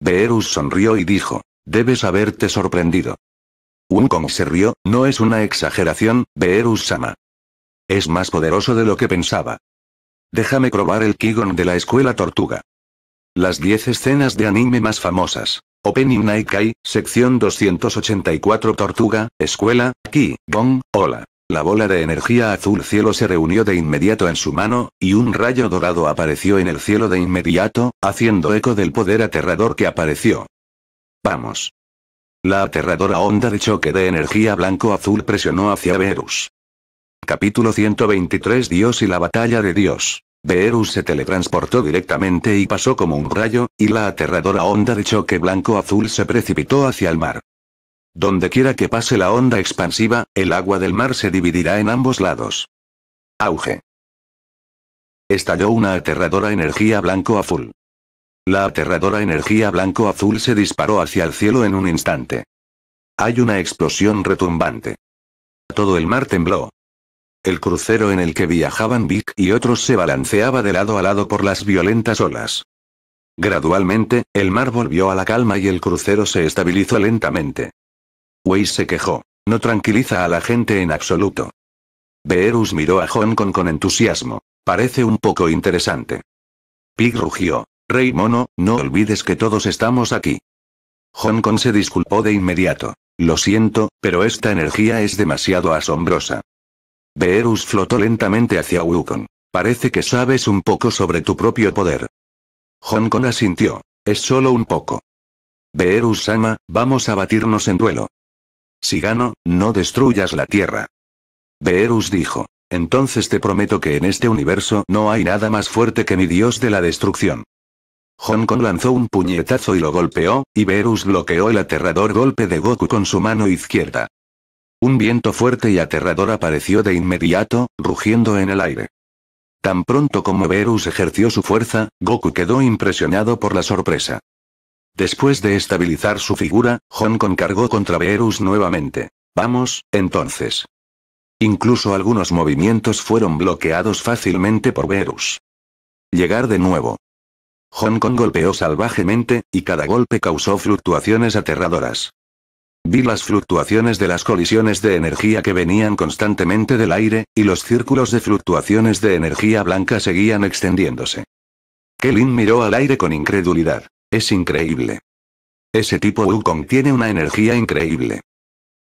Beerus sonrió y dijo, debes haberte sorprendido. Wukong se rió, no es una exageración, Beerus-sama. Es más poderoso de lo que pensaba. Déjame probar el Kigon de la escuela tortuga. Las 10 escenas de anime más famosas. Opening Kai, sección 284 Tortuga, Escuela, Ki, Gong, Hola. La bola de energía azul cielo se reunió de inmediato en su mano, y un rayo dorado apareció en el cielo de inmediato, haciendo eco del poder aterrador que apareció. Vamos. La aterradora onda de choque de energía blanco-azul presionó hacia Verus. Capítulo 123 Dios y la batalla de Dios. Beerus se teletransportó directamente y pasó como un rayo, y la aterradora onda de choque blanco-azul se precipitó hacia el mar. Donde quiera que pase la onda expansiva, el agua del mar se dividirá en ambos lados. Auge. Estalló una aterradora energía blanco-azul. La aterradora energía blanco-azul se disparó hacia el cielo en un instante. Hay una explosión retumbante. Todo el mar tembló. El crucero en el que viajaban Vic y otros se balanceaba de lado a lado por las violentas olas. Gradualmente, el mar volvió a la calma y el crucero se estabilizó lentamente. Weiss se quejó. No tranquiliza a la gente en absoluto. Beerus miró a Hong Kong con entusiasmo. Parece un poco interesante. Pig rugió. Rey mono, no olvides que todos estamos aquí. Hong Kong se disculpó de inmediato. Lo siento, pero esta energía es demasiado asombrosa. Beerus flotó lentamente hacia Wukong. Parece que sabes un poco sobre tu propio poder. Hong Kong asintió. Es solo un poco. beerus ama, vamos a batirnos en duelo. Si gano, no destruyas la Tierra. Beerus dijo. Entonces te prometo que en este universo no hay nada más fuerte que mi dios de la destrucción. Hong Kong lanzó un puñetazo y lo golpeó, y Beerus bloqueó el aterrador golpe de Goku con su mano izquierda. Un viento fuerte y aterrador apareció de inmediato, rugiendo en el aire. Tan pronto como Verus ejerció su fuerza, Goku quedó impresionado por la sorpresa. Después de estabilizar su figura, Hong Kong cargó contra Verus nuevamente. Vamos, entonces. Incluso algunos movimientos fueron bloqueados fácilmente por Verus. Llegar de nuevo. Hong Kong golpeó salvajemente, y cada golpe causó fluctuaciones aterradoras. Vi las fluctuaciones de las colisiones de energía que venían constantemente del aire, y los círculos de fluctuaciones de energía blanca seguían extendiéndose. Kelin miró al aire con incredulidad. Es increíble. Ese tipo Wukong tiene una energía increíble.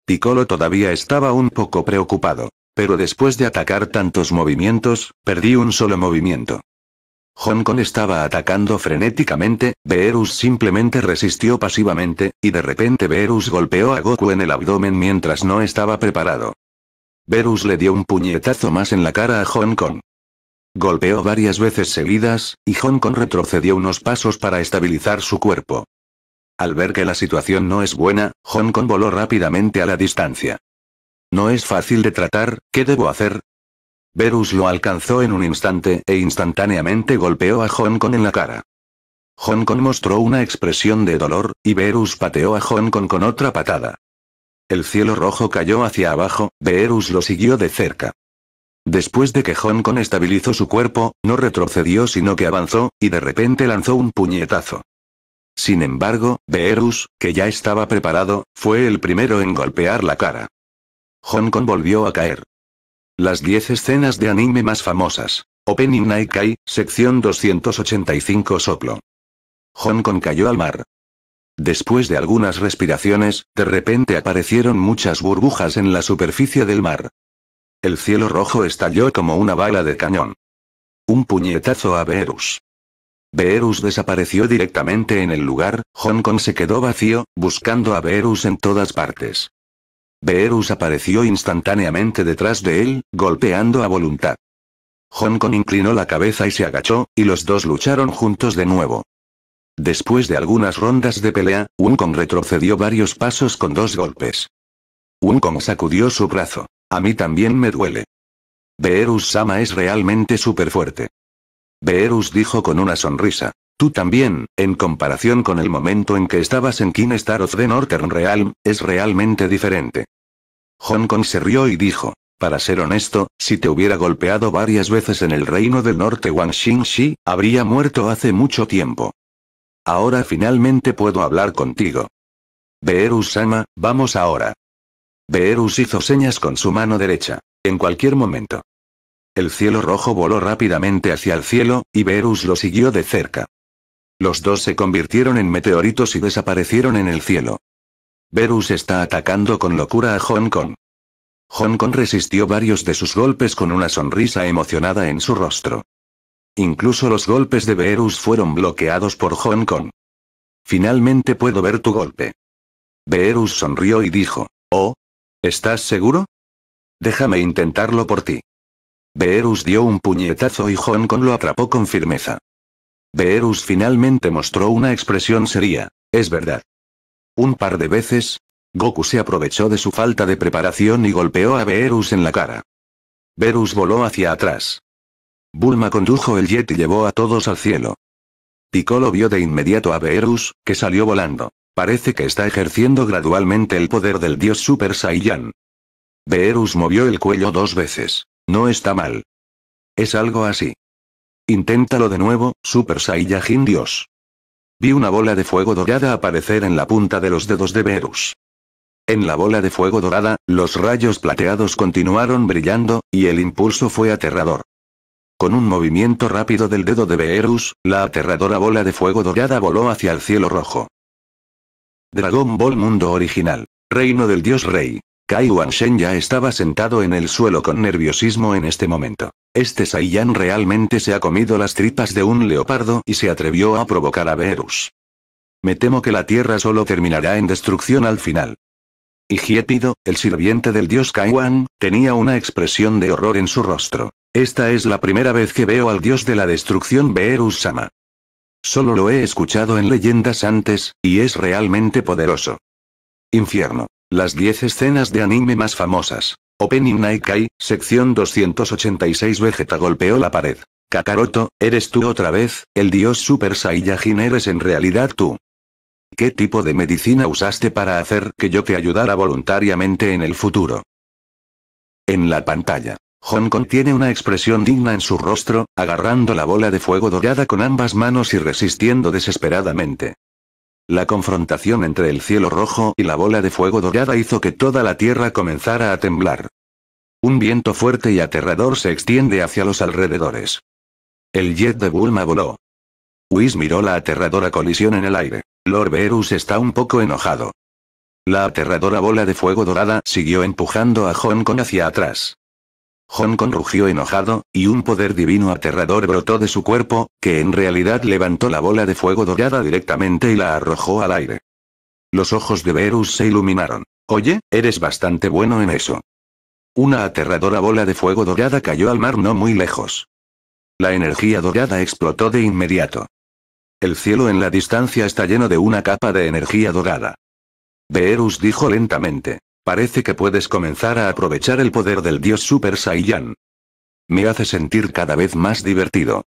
Piccolo todavía estaba un poco preocupado. Pero después de atacar tantos movimientos, perdí un solo movimiento. Hong Kong estaba atacando frenéticamente, Beerus simplemente resistió pasivamente, y de repente Beerus golpeó a Goku en el abdomen mientras no estaba preparado. Beerus le dio un puñetazo más en la cara a Hong Kong. Golpeó varias veces seguidas, y Hong Kong retrocedió unos pasos para estabilizar su cuerpo. Al ver que la situación no es buena, Hong Kong voló rápidamente a la distancia. No es fácil de tratar, ¿qué debo hacer? Verus lo alcanzó en un instante e instantáneamente golpeó a Hong Kong en la cara. Hong Kong mostró una expresión de dolor, y Verus pateó a Hong Kong con otra patada. El cielo rojo cayó hacia abajo, Verus lo siguió de cerca. Después de que Hong Kong estabilizó su cuerpo, no retrocedió sino que avanzó, y de repente lanzó un puñetazo. Sin embargo, Verus, que ya estaba preparado, fue el primero en golpear la cara. Hong Kong volvió a caer. Las 10 escenas de anime más famosas. Opening Naikai, sección 285 soplo. Hong Kong cayó al mar. Después de algunas respiraciones, de repente aparecieron muchas burbujas en la superficie del mar. El cielo rojo estalló como una bala de cañón. Un puñetazo a Beerus. Beerus desapareció directamente en el lugar, Hong Kong se quedó vacío, buscando a Beerus en todas partes. Beerus apareció instantáneamente detrás de él, golpeando a voluntad. Hong Kong inclinó la cabeza y se agachó, y los dos lucharon juntos de nuevo. Después de algunas rondas de pelea, Hong Kong retrocedió varios pasos con dos golpes. Hong Kong sacudió su brazo. A mí también me duele. Beerus Sama es realmente súper fuerte. Beerus dijo con una sonrisa. Tú también, en comparación con el momento en que estabas en Star of the Northern Realm, es realmente diferente. Hong Kong se rió y dijo, para ser honesto, si te hubiera golpeado varias veces en el reino del norte Wang Xingxi habría muerto hace mucho tiempo. Ahora finalmente puedo hablar contigo. Beerus-sama, vamos ahora. Beerus hizo señas con su mano derecha. En cualquier momento. El cielo rojo voló rápidamente hacia el cielo, y Beerus lo siguió de cerca. Los dos se convirtieron en meteoritos y desaparecieron en el cielo. Verus está atacando con locura a Hong Kong. Hong Kong resistió varios de sus golpes con una sonrisa emocionada en su rostro. Incluso los golpes de Verus fueron bloqueados por Hong Kong. Finalmente puedo ver tu golpe. Verus sonrió y dijo, Oh, ¿estás seguro? Déjame intentarlo por ti. Verus dio un puñetazo y Hong Kong lo atrapó con firmeza. Verus finalmente mostró una expresión seria, es verdad. Un par de veces, Goku se aprovechó de su falta de preparación y golpeó a Beerus en la cara. Beerus voló hacia atrás. Bulma condujo el jet y llevó a todos al cielo. Piccolo vio de inmediato a Beerus, que salió volando. Parece que está ejerciendo gradualmente el poder del dios Super Saiyan. Beerus movió el cuello dos veces. No está mal. Es algo así. Inténtalo de nuevo, Super Saiyajin Dios. Vi una bola de fuego dorada aparecer en la punta de los dedos de Verus. En la bola de fuego dorada, los rayos plateados continuaron brillando, y el impulso fue aterrador. Con un movimiento rápido del dedo de Beerus, la aterradora bola de fuego dorada voló hacia el cielo rojo. Dragon Ball Mundo Original. Reino del Dios Rey. Kai Shen ya estaba sentado en el suelo con nerviosismo en este momento. Este Saiyan realmente se ha comido las tripas de un leopardo y se atrevió a provocar a Beerus. Me temo que la Tierra solo terminará en destrucción al final. Higiepido, el sirviente del dios Kaiwan, tenía una expresión de horror en su rostro. Esta es la primera vez que veo al dios de la destrucción Beerus-sama. Solo lo he escuchado en leyendas antes, y es realmente poderoso. Infierno. Las 10 escenas de anime más famosas. Opening Naikai, sección 286 Vegeta golpeó la pared. Kakaroto, eres tú otra vez, el dios Super Saiyajin eres en realidad tú. ¿Qué tipo de medicina usaste para hacer que yo te ayudara voluntariamente en el futuro? En la pantalla. Hong Kong tiene una expresión digna en su rostro, agarrando la bola de fuego dorada con ambas manos y resistiendo desesperadamente. La confrontación entre el cielo rojo y la bola de fuego dorada hizo que toda la tierra comenzara a temblar. Un viento fuerte y aterrador se extiende hacia los alrededores. El jet de Bulma voló. Whis miró la aterradora colisión en el aire. Lord Verus está un poco enojado. La aterradora bola de fuego dorada siguió empujando a Hong Kong hacia atrás. Kong rugió enojado, y un poder divino aterrador brotó de su cuerpo, que en realidad levantó la bola de fuego dorada directamente y la arrojó al aire. Los ojos de Verus se iluminaron. Oye, eres bastante bueno en eso. Una aterradora bola de fuego dorada cayó al mar no muy lejos. La energía dorada explotó de inmediato. El cielo en la distancia está lleno de una capa de energía dorada. Beerus dijo lentamente. Parece que puedes comenzar a aprovechar el poder del dios Super Saiyan. Me hace sentir cada vez más divertido.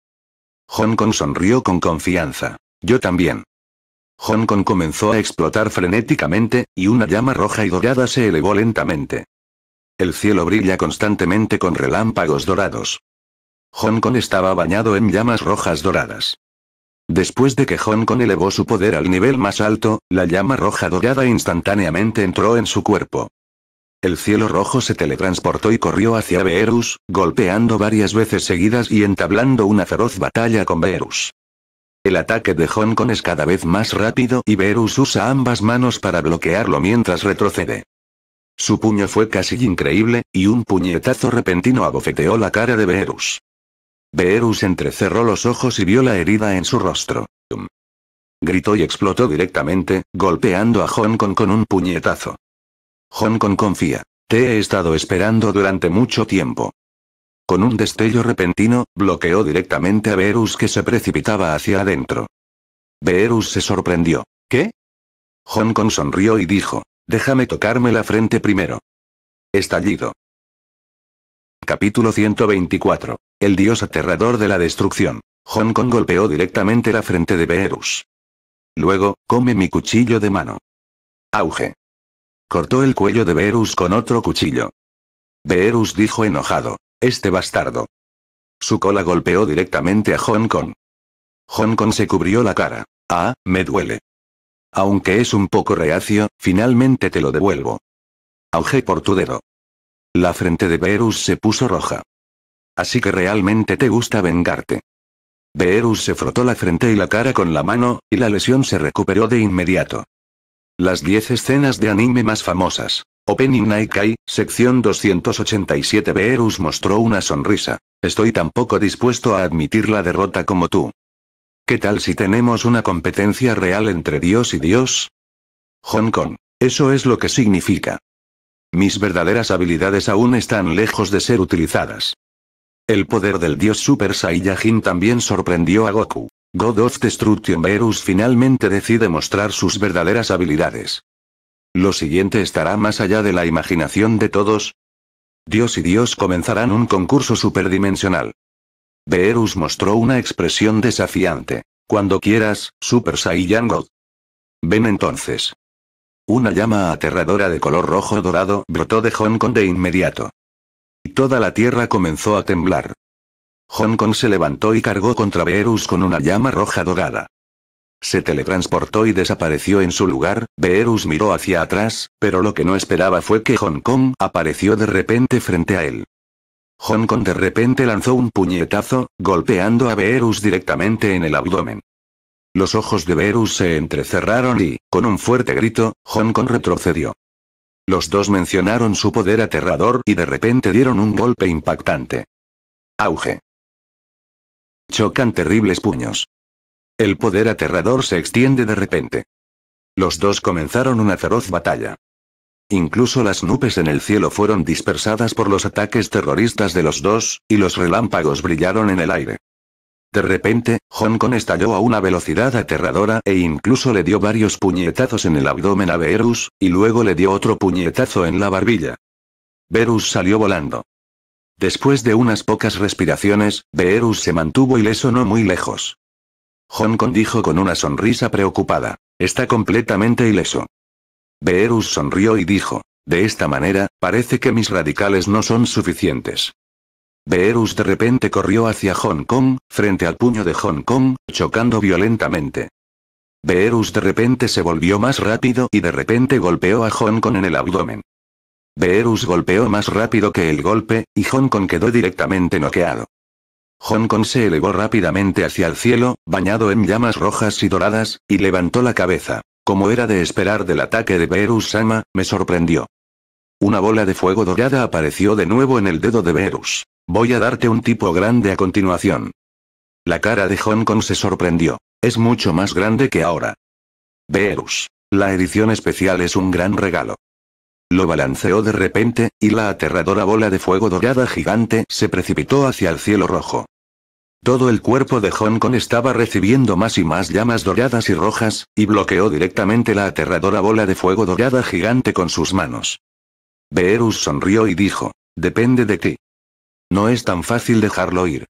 Hong Kong sonrió con confianza. Yo también. Hong Kong comenzó a explotar frenéticamente, y una llama roja y dorada se elevó lentamente. El cielo brilla constantemente con relámpagos dorados. Hong Kong estaba bañado en llamas rojas doradas. Después de que Hong Kong elevó su poder al nivel más alto, la llama roja dorada instantáneamente entró en su cuerpo. El cielo rojo se teletransportó y corrió hacia Beerus, golpeando varias veces seguidas y entablando una feroz batalla con Beerus. El ataque de Hong Kong es cada vez más rápido y Beerus usa ambas manos para bloquearlo mientras retrocede. Su puño fue casi increíble, y un puñetazo repentino abofeteó la cara de Beerus. Beerus entrecerró los ojos y vio la herida en su rostro. Gritó y explotó directamente, golpeando a Hong Kong con un puñetazo. Hong Kong confía. Te he estado esperando durante mucho tiempo. Con un destello repentino, bloqueó directamente a Beerus que se precipitaba hacia adentro. Beerus se sorprendió. ¿Qué? Hong Kong sonrió y dijo, déjame tocarme la frente primero. Estallido. Capítulo 124. El dios aterrador de la destrucción. Hong Kong golpeó directamente la frente de Beerus. Luego, come mi cuchillo de mano. Auge. Cortó el cuello de Beerus con otro cuchillo. Beerus dijo enojado. Este bastardo. Su cola golpeó directamente a Hong Kong. Hong Kong se cubrió la cara. Ah, me duele. Aunque es un poco reacio, finalmente te lo devuelvo. Auge por tu dedo. La frente de Beerus se puso roja. Así que realmente te gusta vengarte. Beerus se frotó la frente y la cara con la mano, y la lesión se recuperó de inmediato. Las 10 escenas de anime más famosas. Opening Naikai, sección 287 Beerus mostró una sonrisa. Estoy tan poco dispuesto a admitir la derrota como tú. ¿Qué tal si tenemos una competencia real entre Dios y Dios? Hong Kong. Eso es lo que significa. Mis verdaderas habilidades aún están lejos de ser utilizadas. El poder del dios Super Saiyajin también sorprendió a Goku. God of Destruction Beerus finalmente decide mostrar sus verdaderas habilidades. Lo siguiente estará más allá de la imaginación de todos. Dios y Dios comenzarán un concurso superdimensional. Beerus mostró una expresión desafiante. Cuando quieras, Super Saiyan God. Ven entonces. Una llama aterradora de color rojo dorado brotó de Hong Kong de inmediato. Y toda la tierra comenzó a temblar. Hong Kong se levantó y cargó contra Beerus con una llama roja dorada. Se teletransportó y desapareció en su lugar, Beerus miró hacia atrás, pero lo que no esperaba fue que Hong Kong apareció de repente frente a él. Hong Kong de repente lanzó un puñetazo, golpeando a Beerus directamente en el abdomen. Los ojos de Beerus se entrecerraron y, con un fuerte grito, Hong Kong retrocedió. Los dos mencionaron su poder aterrador y de repente dieron un golpe impactante. Auge. Chocan terribles puños. El poder aterrador se extiende de repente. Los dos comenzaron una feroz batalla. Incluso las nubes en el cielo fueron dispersadas por los ataques terroristas de los dos, y los relámpagos brillaron en el aire. De repente, Hong Kong estalló a una velocidad aterradora e incluso le dio varios puñetazos en el abdomen a Verus, y luego le dio otro puñetazo en la barbilla. Verus salió volando. Después de unas pocas respiraciones, Verus se mantuvo ileso no muy lejos. Hong Kong dijo con una sonrisa preocupada. Está completamente ileso. Verus sonrió y dijo. De esta manera, parece que mis radicales no son suficientes. Beerus de repente corrió hacia Hong Kong, frente al puño de Hong Kong, chocando violentamente. Beerus de repente se volvió más rápido y de repente golpeó a Hong Kong en el abdomen. Beerus golpeó más rápido que el golpe, y Hong Kong quedó directamente noqueado. Hong Kong se elevó rápidamente hacia el cielo, bañado en llamas rojas y doradas, y levantó la cabeza. Como era de esperar del ataque de Beerus Sama, me sorprendió. Una bola de fuego dorada apareció de nuevo en el dedo de Beerus. Voy a darte un tipo grande a continuación. La cara de Hong Kong se sorprendió. Es mucho más grande que ahora. Verus. La edición especial es un gran regalo. Lo balanceó de repente, y la aterradora bola de fuego dorada gigante se precipitó hacia el cielo rojo. Todo el cuerpo de Hong Kong estaba recibiendo más y más llamas doradas y rojas, y bloqueó directamente la aterradora bola de fuego dorada gigante con sus manos. Beerus sonrió y dijo, depende de ti. No es tan fácil dejarlo ir.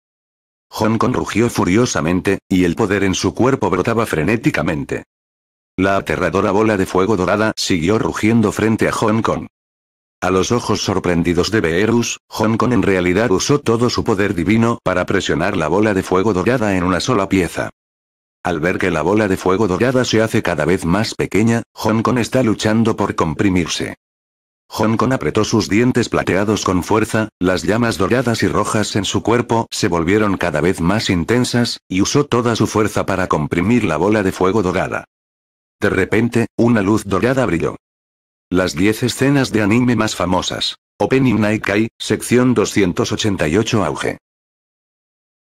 Hong Kong rugió furiosamente, y el poder en su cuerpo brotaba frenéticamente. La aterradora bola de fuego dorada siguió rugiendo frente a Hong Kong. A los ojos sorprendidos de Beerus, Hong Kong en realidad usó todo su poder divino para presionar la bola de fuego dorada en una sola pieza. Al ver que la bola de fuego dorada se hace cada vez más pequeña, Hong Kong está luchando por comprimirse. Hong Kong apretó sus dientes plateados con fuerza, las llamas doradas y rojas en su cuerpo se volvieron cada vez más intensas, y usó toda su fuerza para comprimir la bola de fuego dorada. De repente, una luz dorada brilló. Las 10 escenas de anime más famosas. Opening Night sección 288 auge.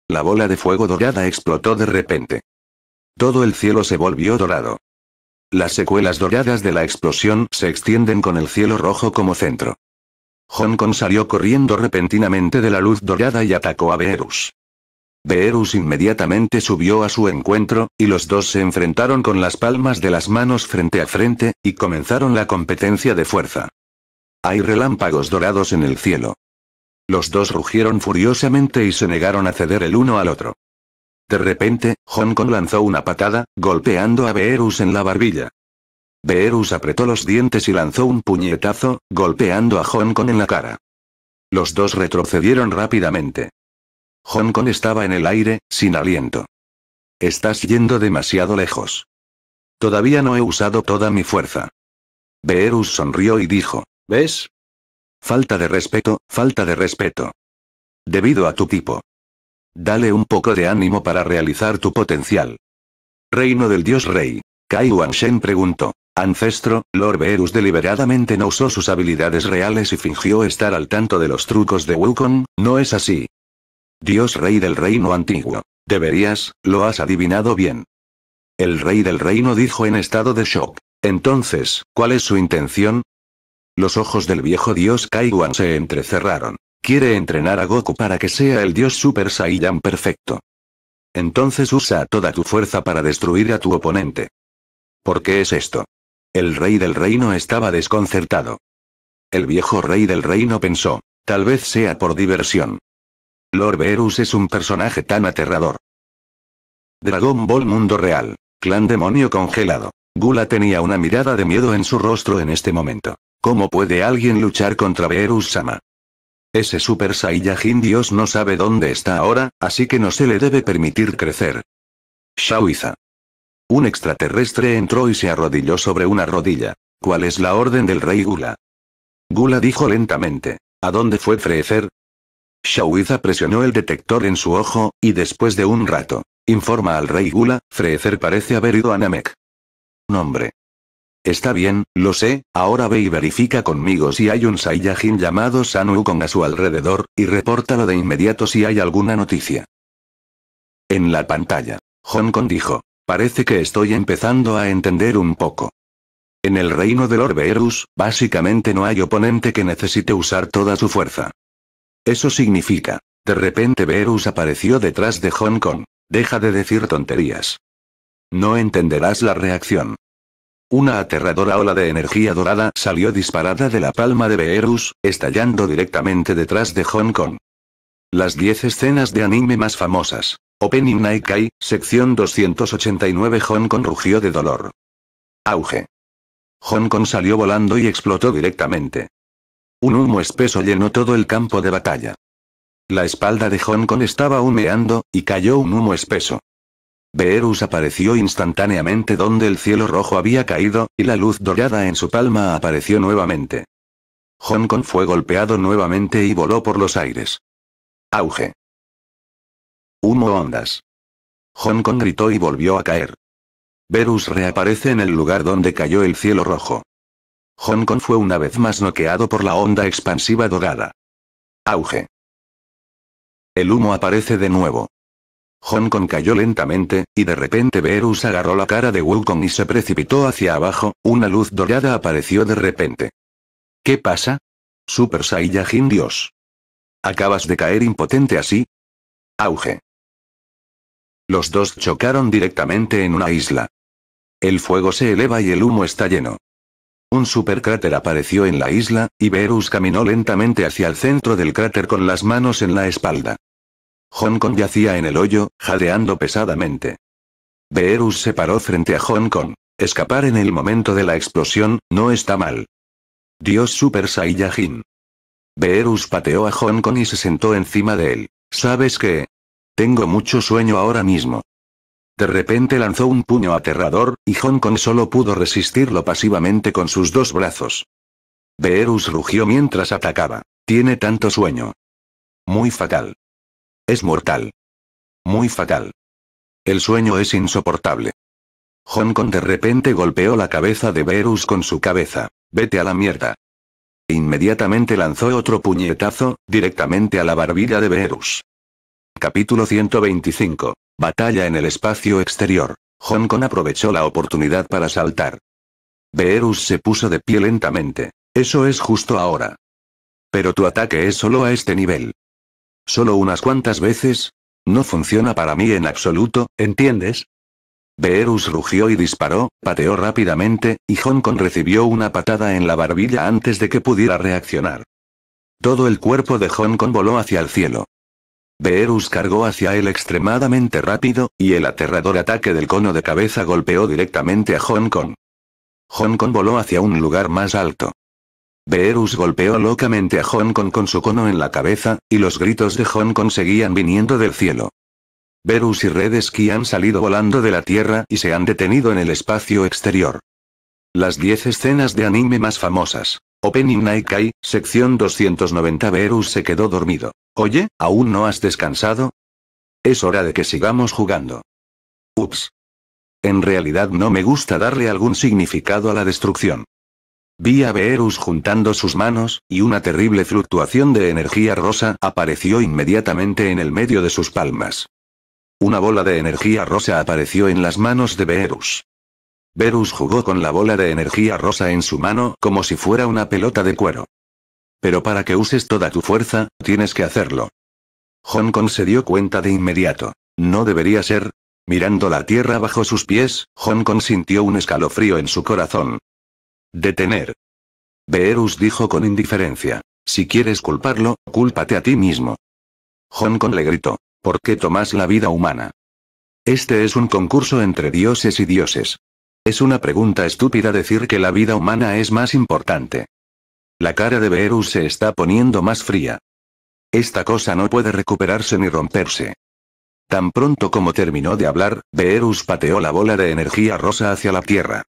La bola de fuego dorada explotó de repente. Todo el cielo se volvió dorado. Las secuelas doradas de la explosión se extienden con el cielo rojo como centro. Hong Kong salió corriendo repentinamente de la luz dorada y atacó a Beerus. Beerus inmediatamente subió a su encuentro, y los dos se enfrentaron con las palmas de las manos frente a frente, y comenzaron la competencia de fuerza. Hay relámpagos dorados en el cielo. Los dos rugieron furiosamente y se negaron a ceder el uno al otro. De repente, Hong Kong lanzó una patada, golpeando a Beerus en la barbilla. Beerus apretó los dientes y lanzó un puñetazo, golpeando a Hong Kong en la cara. Los dos retrocedieron rápidamente. Hong Kong estaba en el aire, sin aliento. Estás yendo demasiado lejos. Todavía no he usado toda mi fuerza. Beerus sonrió y dijo, ¿ves? Falta de respeto, falta de respeto. Debido a tu tipo. Dale un poco de ánimo para realizar tu potencial. Reino del dios rey. Kai Shen preguntó. Ancestro, Lord Verus deliberadamente no usó sus habilidades reales y fingió estar al tanto de los trucos de Wukong, ¿no es así? Dios rey del reino antiguo. Deberías, lo has adivinado bien. El rey del reino dijo en estado de shock. Entonces, ¿cuál es su intención? Los ojos del viejo dios Kaiwan se entrecerraron. Quiere entrenar a Goku para que sea el dios Super Saiyan perfecto. Entonces usa toda tu fuerza para destruir a tu oponente. ¿Por qué es esto? El rey del reino estaba desconcertado. El viejo rey del reino pensó, tal vez sea por diversión. Lord Verus es un personaje tan aterrador. Dragon Ball Mundo Real, Clan Demonio Congelado. Gula tenía una mirada de miedo en su rostro en este momento. ¿Cómo puede alguien luchar contra Verus Sama? Ese Super Saiyajin Dios no sabe dónde está ahora, así que no se le debe permitir crecer. Shaoiza. Un extraterrestre entró y se arrodilló sobre una rodilla. ¿Cuál es la orden del rey Gula? Gula dijo lentamente. ¿A dónde fue Freezer? Shawiza presionó el detector en su ojo, y después de un rato, informa al rey Gula, Freecer parece haber ido a Namek. Nombre. Está bien, lo sé, ahora ve y verifica conmigo si hay un Saiyajin llamado San Wukong a su alrededor, y repórtalo de inmediato si hay alguna noticia. En la pantalla. Hong Kong dijo. Parece que estoy empezando a entender un poco. En el reino del Lord Beerus, básicamente no hay oponente que necesite usar toda su fuerza. Eso significa. De repente Verus apareció detrás de Hong Kong. Deja de decir tonterías. No entenderás la reacción. Una aterradora ola de energía dorada salió disparada de la palma de Beerus, estallando directamente detrás de Hong Kong. Las 10 escenas de anime más famosas. Opening Night sección 289 Hong Kong rugió de dolor. Auge. Hong Kong salió volando y explotó directamente. Un humo espeso llenó todo el campo de batalla. La espalda de Hong Kong estaba humeando, y cayó un humo espeso verus apareció instantáneamente donde el cielo rojo había caído, y la luz dorada en su palma apareció nuevamente. Hong Kong fue golpeado nuevamente y voló por los aires. Auge. Humo ondas. Hong Kong gritó y volvió a caer. Verus reaparece en el lugar donde cayó el cielo rojo. Hong Kong fue una vez más noqueado por la onda expansiva dorada. Auge. El humo aparece de nuevo. Hong Kong cayó lentamente, y de repente Verus agarró la cara de Wukong y se precipitó hacia abajo, una luz dorada apareció de repente. ¿Qué pasa? Super Saiyajin Dios. ¿Acabas de caer impotente así? Auge. Los dos chocaron directamente en una isla. El fuego se eleva y el humo está lleno. Un supercráter apareció en la isla, y Verus caminó lentamente hacia el centro del cráter con las manos en la espalda. Hong Kong yacía en el hoyo, jadeando pesadamente. Beerus se paró frente a Hong Kong. Escapar en el momento de la explosión, no está mal. Dios Super Saiyajin. Beerus pateó a Hong Kong y se sentó encima de él. ¿Sabes qué? Tengo mucho sueño ahora mismo. De repente lanzó un puño aterrador, y Hong Kong solo pudo resistirlo pasivamente con sus dos brazos. Beerus rugió mientras atacaba. Tiene tanto sueño. Muy fatal. Es mortal. Muy fatal. El sueño es insoportable. Hong Kong de repente golpeó la cabeza de Verus con su cabeza. Vete a la mierda. Inmediatamente lanzó otro puñetazo, directamente a la barbilla de Verus. Capítulo 125. Batalla en el espacio exterior. Hong Kong aprovechó la oportunidad para saltar. Verus se puso de pie lentamente. Eso es justo ahora. Pero tu ataque es solo a este nivel. Solo unas cuantas veces. No funciona para mí en absoluto, ¿entiendes? Beerus rugió y disparó, pateó rápidamente, y Hong Kong recibió una patada en la barbilla antes de que pudiera reaccionar. Todo el cuerpo de Hong Kong voló hacia el cielo. Beerus cargó hacia él extremadamente rápido, y el aterrador ataque del cono de cabeza golpeó directamente a Hong Kong. Hong Kong voló hacia un lugar más alto. Beerus golpeó locamente a Hong Kong con su cono en la cabeza, y los gritos de Hong Kong seguían viniendo del cielo. Verus y Redesky han salido volando de la Tierra y se han detenido en el espacio exterior. Las 10 escenas de anime más famosas. Opening Naikai, sección 290 Beerus se quedó dormido. Oye, ¿aún no has descansado? Es hora de que sigamos jugando. Ups. En realidad no me gusta darle algún significado a la destrucción. Vi a Beerus juntando sus manos, y una terrible fluctuación de energía rosa apareció inmediatamente en el medio de sus palmas. Una bola de energía rosa apareció en las manos de Beerus. Beerus jugó con la bola de energía rosa en su mano como si fuera una pelota de cuero. Pero para que uses toda tu fuerza, tienes que hacerlo. Hong Kong se dio cuenta de inmediato. No debería ser. Mirando la tierra bajo sus pies, Hong Kong sintió un escalofrío en su corazón. Detener. Beerus dijo con indiferencia. Si quieres culparlo, cúlpate a ti mismo. Hong Kong le gritó. ¿Por qué tomas la vida humana? Este es un concurso entre dioses y dioses. Es una pregunta estúpida decir que la vida humana es más importante. La cara de Beerus se está poniendo más fría. Esta cosa no puede recuperarse ni romperse. Tan pronto como terminó de hablar, Beerus pateó la bola de energía rosa hacia la tierra.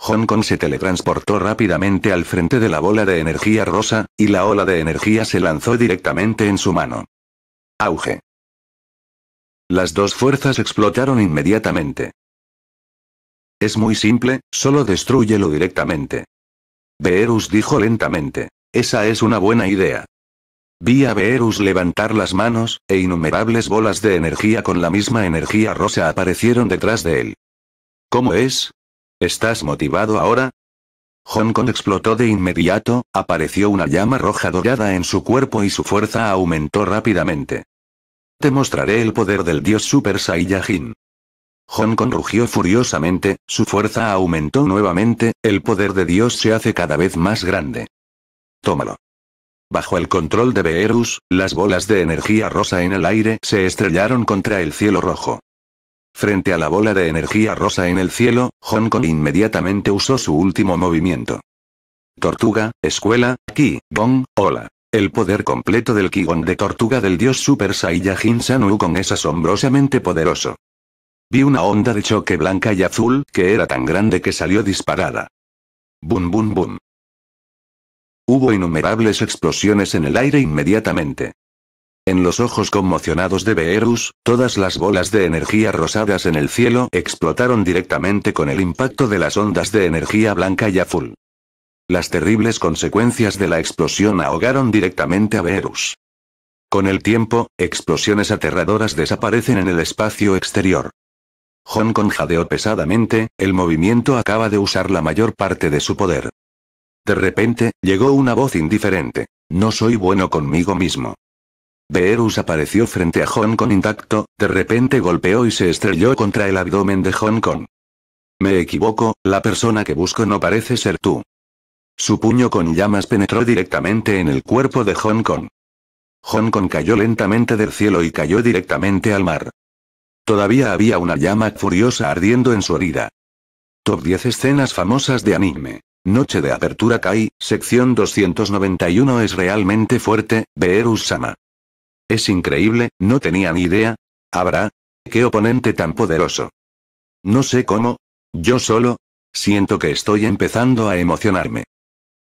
Hong Kong se teletransportó rápidamente al frente de la bola de energía rosa, y la ola de energía se lanzó directamente en su mano. Auge. Las dos fuerzas explotaron inmediatamente. Es muy simple, solo destruyelo directamente. Beerus dijo lentamente. Esa es una buena idea. Vi a Beerus levantar las manos, e innumerables bolas de energía con la misma energía rosa aparecieron detrás de él. ¿Cómo es? ¿Estás motivado ahora? Hong Kong explotó de inmediato, apareció una llama roja dorada en su cuerpo y su fuerza aumentó rápidamente. Te mostraré el poder del dios Super Saiyajin. Hong Kong rugió furiosamente, su fuerza aumentó nuevamente, el poder de Dios se hace cada vez más grande. Tómalo. Bajo el control de Beerus, las bolas de energía rosa en el aire se estrellaron contra el cielo rojo. Frente a la bola de energía rosa en el cielo, Hong Kong inmediatamente usó su último movimiento. Tortuga, escuela, Ki, gong, hola. El poder completo del ki gong de tortuga del dios Super Saiyajin San con es asombrosamente poderoso. Vi una onda de choque blanca y azul que era tan grande que salió disparada. Bum bum bum. Hubo innumerables explosiones en el aire inmediatamente. En los ojos conmocionados de Beerus, todas las bolas de energía rosadas en el cielo explotaron directamente con el impacto de las ondas de energía blanca y azul. Las terribles consecuencias de la explosión ahogaron directamente a Beerus. Con el tiempo, explosiones aterradoras desaparecen en el espacio exterior. Hong Kong jadeó pesadamente, el movimiento acaba de usar la mayor parte de su poder. De repente, llegó una voz indiferente. No soy bueno conmigo mismo. Beerus apareció frente a Hong Kong intacto, de repente golpeó y se estrelló contra el abdomen de Hong Kong. Me equivoco, la persona que busco no parece ser tú. Su puño con llamas penetró directamente en el cuerpo de Hong Kong. Hong Kong cayó lentamente del cielo y cayó directamente al mar. Todavía había una llama furiosa ardiendo en su herida. Top 10 escenas famosas de anime. Noche de apertura Kai, sección 291 es realmente fuerte, Beerus Sama. Es increíble, no tenía ni idea. ¿Habrá? ¿Qué oponente tan poderoso? No sé cómo. Yo solo. Siento que estoy empezando a emocionarme.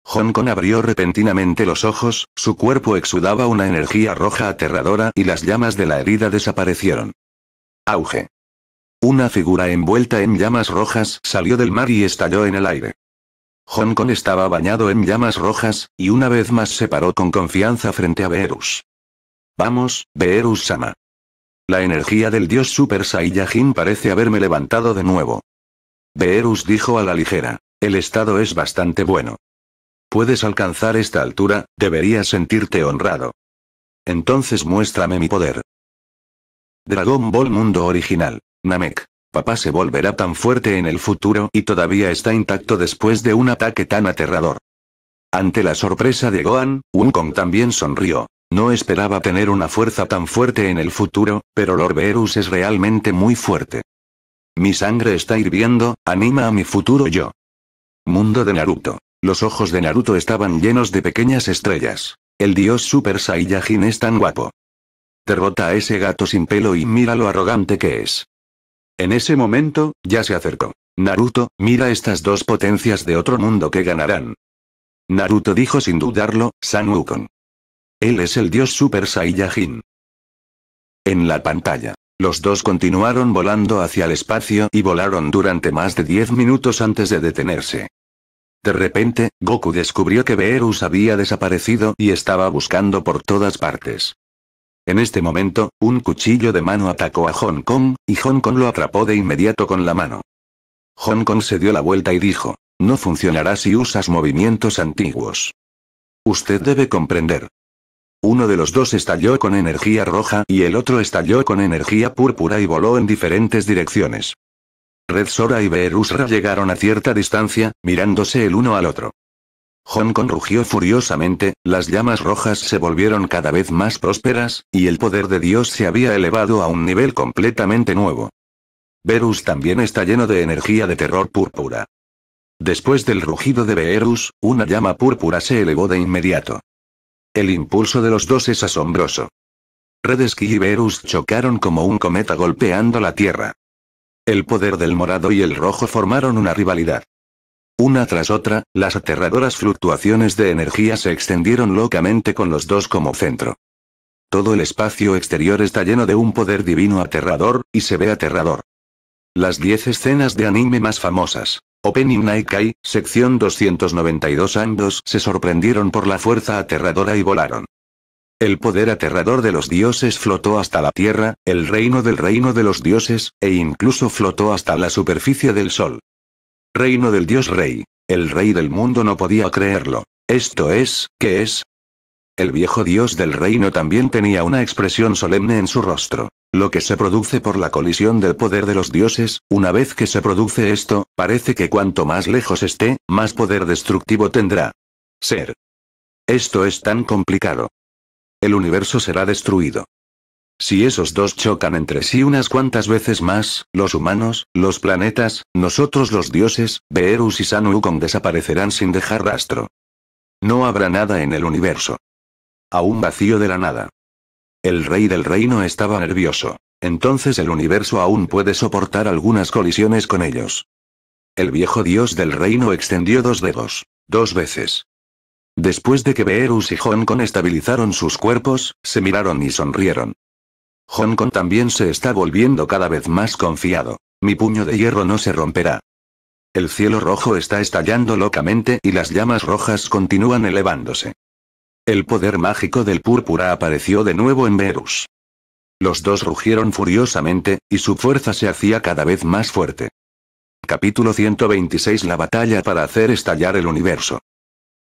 Hong Kong abrió repentinamente los ojos, su cuerpo exudaba una energía roja aterradora y las llamas de la herida desaparecieron. Auge. Una figura envuelta en llamas rojas salió del mar y estalló en el aire. Hong Kong estaba bañado en llamas rojas, y una vez más se paró con confianza frente a Verus. Vamos, Beerus-sama. La energía del dios Super Saiyajin parece haberme levantado de nuevo. Beerus dijo a la ligera. El estado es bastante bueno. Puedes alcanzar esta altura, deberías sentirte honrado. Entonces muéstrame mi poder. Dragon Ball Mundo Original. Namek. Papá se volverá tan fuerte en el futuro y todavía está intacto después de un ataque tan aterrador. Ante la sorpresa de Gohan, Wukong también sonrió. No esperaba tener una fuerza tan fuerte en el futuro, pero Lord Lorbeerus es realmente muy fuerte. Mi sangre está hirviendo, anima a mi futuro yo. Mundo de Naruto. Los ojos de Naruto estaban llenos de pequeñas estrellas. El dios Super Saiyajin es tan guapo. Derrota a ese gato sin pelo y mira lo arrogante que es. En ese momento, ya se acercó. Naruto, mira estas dos potencias de otro mundo que ganarán. Naruto dijo sin dudarlo, San Wukong. Él es el dios Super Saiyajin. En la pantalla. Los dos continuaron volando hacia el espacio y volaron durante más de 10 minutos antes de detenerse. De repente, Goku descubrió que Beerus había desaparecido y estaba buscando por todas partes. En este momento, un cuchillo de mano atacó a Hong Kong, y Hong Kong lo atrapó de inmediato con la mano. Hong Kong se dio la vuelta y dijo, no funcionará si usas movimientos antiguos. Usted debe comprender. Uno de los dos estalló con energía roja y el otro estalló con energía púrpura y voló en diferentes direcciones. Red Sora y Verusra llegaron a cierta distancia, mirándose el uno al otro. Hong Kong rugió furiosamente, las llamas rojas se volvieron cada vez más prósperas, y el poder de Dios se había elevado a un nivel completamente nuevo. Verus también está lleno de energía de terror púrpura. Después del rugido de Beerus, una llama púrpura se elevó de inmediato. El impulso de los dos es asombroso. Redeski y Beerus chocaron como un cometa golpeando la tierra. El poder del morado y el rojo formaron una rivalidad. Una tras otra, las aterradoras fluctuaciones de energía se extendieron locamente con los dos como centro. Todo el espacio exterior está lleno de un poder divino aterrador, y se ve aterrador. Las diez escenas de anime más famosas, Open naikai sección 292 Andos se sorprendieron por la fuerza aterradora y volaron. El poder aterrador de los dioses flotó hasta la tierra, el reino del reino de los dioses, e incluso flotó hasta la superficie del sol. Reino del dios rey. El rey del mundo no podía creerlo. Esto es, ¿qué es? El viejo dios del reino también tenía una expresión solemne en su rostro. Lo que se produce por la colisión del poder de los dioses, una vez que se produce esto, parece que cuanto más lejos esté, más poder destructivo tendrá. Ser. Esto es tan complicado. El universo será destruido. Si esos dos chocan entre sí unas cuantas veces más, los humanos, los planetas, nosotros los dioses, Beerus y San desaparecerán sin dejar rastro. No habrá nada en el universo. Aún vacío de la nada. El rey del reino estaba nervioso. Entonces el universo aún puede soportar algunas colisiones con ellos. El viejo dios del reino extendió dos dedos. Dos veces. Después de que Beerus y Hong Kong estabilizaron sus cuerpos, se miraron y sonrieron. Hong Kong también se está volviendo cada vez más confiado. Mi puño de hierro no se romperá. El cielo rojo está estallando locamente y las llamas rojas continúan elevándose. El poder mágico del púrpura apareció de nuevo en Verus. Los dos rugieron furiosamente, y su fuerza se hacía cada vez más fuerte. Capítulo 126 La batalla para hacer estallar el universo.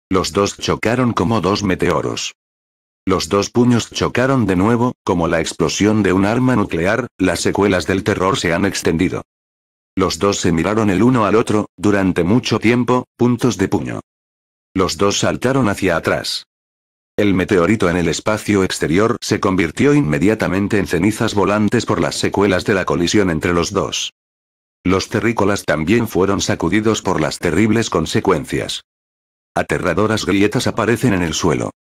Los dos chocaron como dos meteoros. Los dos puños chocaron de nuevo, como la explosión de un arma nuclear, las secuelas del terror se han extendido. Los dos se miraron el uno al otro, durante mucho tiempo, puntos de puño. Los dos saltaron hacia atrás. El meteorito en el espacio exterior se convirtió inmediatamente en cenizas volantes por las secuelas de la colisión entre los dos. Los terrícolas también fueron sacudidos por las terribles consecuencias. Aterradoras grietas aparecen en el suelo.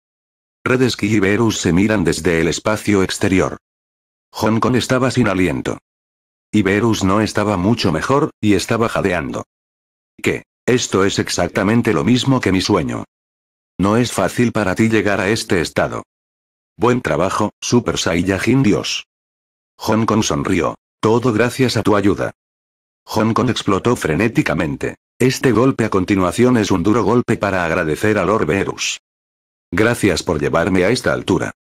Redes y Verus se miran desde el espacio exterior. Hong Kong estaba sin aliento. Iberus no estaba mucho mejor, y estaba jadeando. ¿Qué? Esto es exactamente lo mismo que mi sueño. No es fácil para ti llegar a este estado. Buen trabajo, Super Saiyajin Dios. Hong Kong sonrió. Todo gracias a tu ayuda. Hong Kong explotó frenéticamente. Este golpe a continuación es un duro golpe para agradecer al Verus. Gracias por llevarme a esta altura.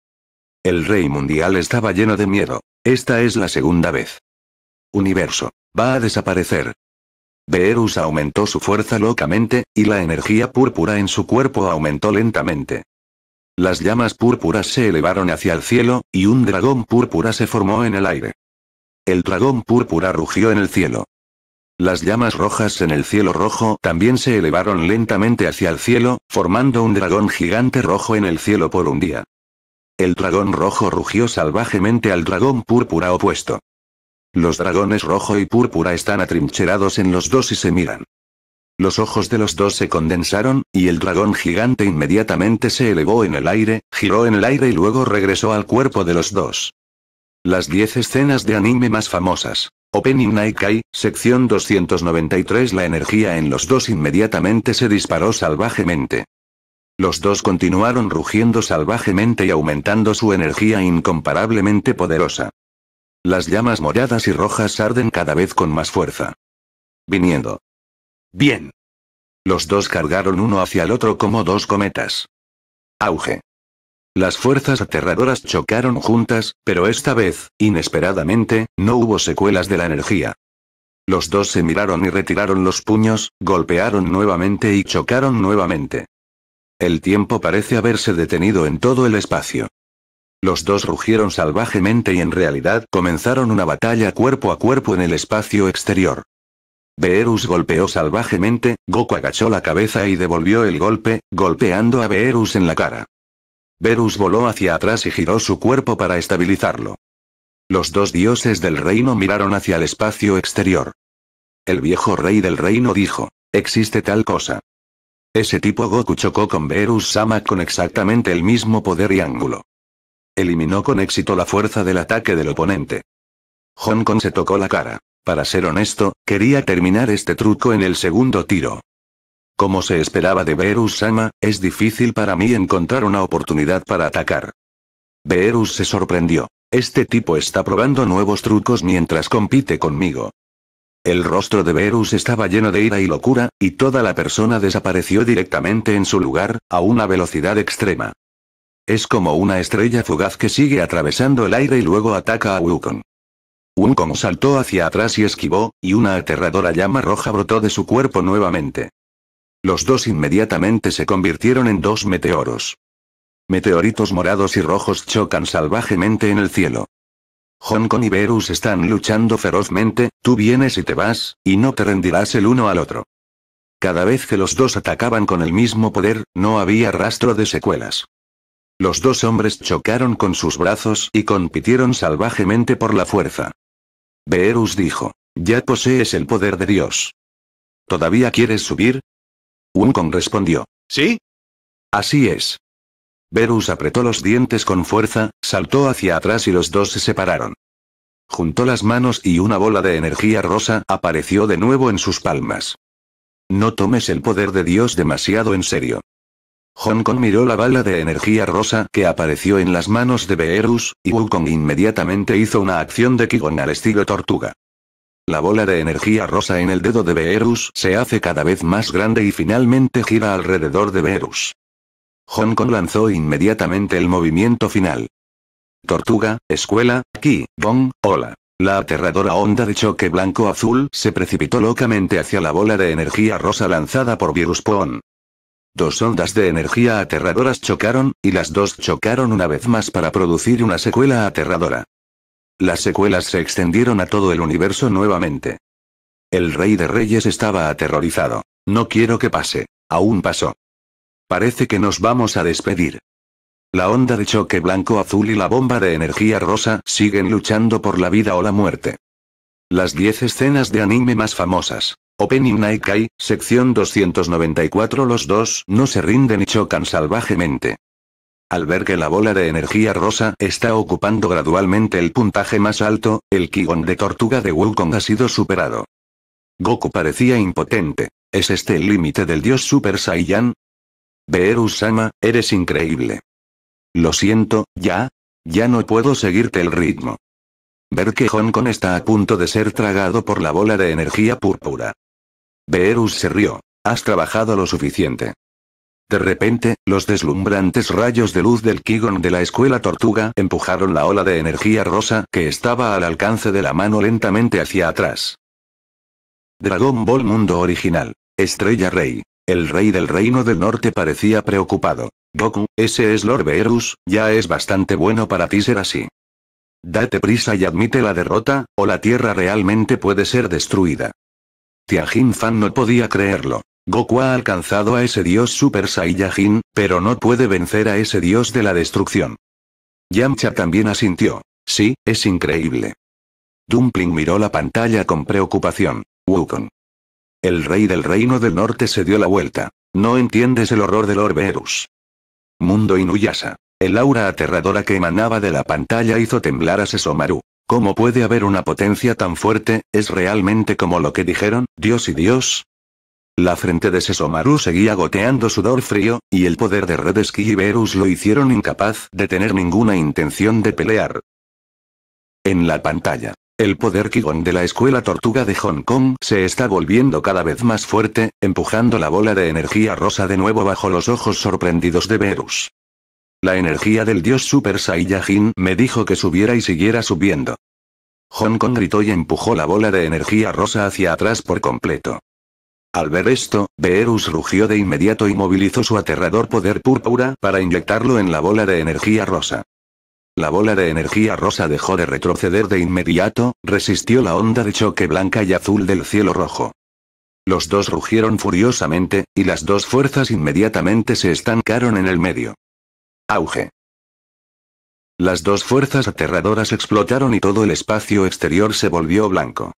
El rey mundial estaba lleno de miedo. Esta es la segunda vez. Universo. Va a desaparecer. Beerus aumentó su fuerza locamente, y la energía púrpura en su cuerpo aumentó lentamente. Las llamas púrpuras se elevaron hacia el cielo, y un dragón púrpura se formó en el aire. El dragón púrpura rugió en el cielo. Las llamas rojas en el cielo rojo también se elevaron lentamente hacia el cielo, formando un dragón gigante rojo en el cielo por un día. El dragón rojo rugió salvajemente al dragón púrpura opuesto. Los dragones rojo y púrpura están atrincherados en los dos y se miran. Los ojos de los dos se condensaron, y el dragón gigante inmediatamente se elevó en el aire, giró en el aire y luego regresó al cuerpo de los dos. Las 10 escenas de anime más famosas. Opening Naikai, sección 293 La energía en los dos inmediatamente se disparó salvajemente. Los dos continuaron rugiendo salvajemente y aumentando su energía incomparablemente poderosa. Las llamas moradas y rojas arden cada vez con más fuerza. Viniendo. Bien. Los dos cargaron uno hacia el otro como dos cometas. Auge. Las fuerzas aterradoras chocaron juntas, pero esta vez, inesperadamente, no hubo secuelas de la energía. Los dos se miraron y retiraron los puños, golpearon nuevamente y chocaron nuevamente. El tiempo parece haberse detenido en todo el espacio. Los dos rugieron salvajemente y en realidad comenzaron una batalla cuerpo a cuerpo en el espacio exterior. Beerus golpeó salvajemente, Goku agachó la cabeza y devolvió el golpe, golpeando a Beerus en la cara. Verus voló hacia atrás y giró su cuerpo para estabilizarlo. Los dos dioses del reino miraron hacia el espacio exterior. El viejo rey del reino dijo, existe tal cosa. Ese tipo Goku chocó con Beerus Sama con exactamente el mismo poder y ángulo eliminó con éxito la fuerza del ataque del oponente. Hong Kong se tocó la cara. Para ser honesto, quería terminar este truco en el segundo tiro. Como se esperaba de Beerus Sama, es difícil para mí encontrar una oportunidad para atacar. Beerus se sorprendió. Este tipo está probando nuevos trucos mientras compite conmigo. El rostro de Verus estaba lleno de ira y locura, y toda la persona desapareció directamente en su lugar, a una velocidad extrema. Es como una estrella fugaz que sigue atravesando el aire y luego ataca a Wukong. Wukong saltó hacia atrás y esquivó, y una aterradora llama roja brotó de su cuerpo nuevamente. Los dos inmediatamente se convirtieron en dos meteoros. Meteoritos morados y rojos chocan salvajemente en el cielo. Hong Kong y Verus están luchando ferozmente, tú vienes y te vas, y no te rendirás el uno al otro. Cada vez que los dos atacaban con el mismo poder, no había rastro de secuelas. Los dos hombres chocaron con sus brazos y compitieron salvajemente por la fuerza. Verus dijo, ya posees el poder de Dios. ¿Todavía quieres subir? Wunkong respondió, ¿sí? Así es. Verus apretó los dientes con fuerza, saltó hacia atrás y los dos se separaron. Juntó las manos y una bola de energía rosa apareció de nuevo en sus palmas. No tomes el poder de Dios demasiado en serio. Hong Kong miró la bala de energía rosa que apareció en las manos de Beerus, y Wukong inmediatamente hizo una acción de Kigong al estilo tortuga. La bola de energía rosa en el dedo de Beerus se hace cada vez más grande y finalmente gira alrededor de Beerus. Hong Kong lanzó inmediatamente el movimiento final. Tortuga, escuela, ki, bong, hola. La aterradora onda de choque blanco-azul se precipitó locamente hacia la bola de energía rosa lanzada por Virus Pon. Dos ondas de energía aterradoras chocaron, y las dos chocaron una vez más para producir una secuela aterradora. Las secuelas se extendieron a todo el universo nuevamente. El rey de reyes estaba aterrorizado. No quiero que pase. Aún pasó. Parece que nos vamos a despedir. La onda de choque blanco-azul y la bomba de energía rosa siguen luchando por la vida o la muerte. Las 10 escenas de anime más famosas. Opening Naikai, sección 294 Los dos no se rinden y chocan salvajemente. Al ver que la bola de energía rosa está ocupando gradualmente el puntaje más alto, el Kigon de Tortuga de Wukong ha sido superado. Goku parecía impotente. ¿Es este el límite del dios Super Saiyan? Beerus-sama, eres increíble. Lo siento, ya. Ya no puedo seguirte el ritmo. Ver que Hong Kong está a punto de ser tragado por la bola de energía púrpura. Beerus se rió. Has trabajado lo suficiente. De repente, los deslumbrantes rayos de luz del Kigon de la escuela tortuga empujaron la ola de energía rosa que estaba al alcance de la mano lentamente hacia atrás. Dragon Ball Mundo Original. Estrella Rey. El rey del reino del norte parecía preocupado. Goku, ese es Lord Beerus, ya es bastante bueno para ti ser así. Date prisa y admite la derrota, o la tierra realmente puede ser destruida. Tianjin Fan no podía creerlo. Goku ha alcanzado a ese dios Super Saiyajin, pero no puede vencer a ese dios de la destrucción. Yamcha también asintió. Sí, es increíble. Dumpling miró la pantalla con preocupación. Wukong. El rey del reino del norte se dio la vuelta. No entiendes el horror del Orberus. Mundo Inuyasa. El aura aterradora que emanaba de la pantalla hizo temblar a Sesomaru. ¿Cómo puede haber una potencia tan fuerte? ¿Es realmente como lo que dijeron, Dios y Dios? La frente de Sesomaru seguía goteando sudor frío, y el poder de Redeski y Verus lo hicieron incapaz de tener ninguna intención de pelear. En la pantalla. El poder Kigon de la Escuela Tortuga de Hong Kong se está volviendo cada vez más fuerte, empujando la bola de energía rosa de nuevo bajo los ojos sorprendidos de Verus. La energía del dios Super Saiyajin me dijo que subiera y siguiera subiendo. Hong Kong gritó y empujó la bola de energía rosa hacia atrás por completo. Al ver esto, Beerus rugió de inmediato y movilizó su aterrador poder púrpura para inyectarlo en la bola de energía rosa. La bola de energía rosa dejó de retroceder de inmediato, resistió la onda de choque blanca y azul del cielo rojo. Los dos rugieron furiosamente, y las dos fuerzas inmediatamente se estancaron en el medio. Auge. Las dos fuerzas aterradoras explotaron y todo el espacio exterior se volvió blanco.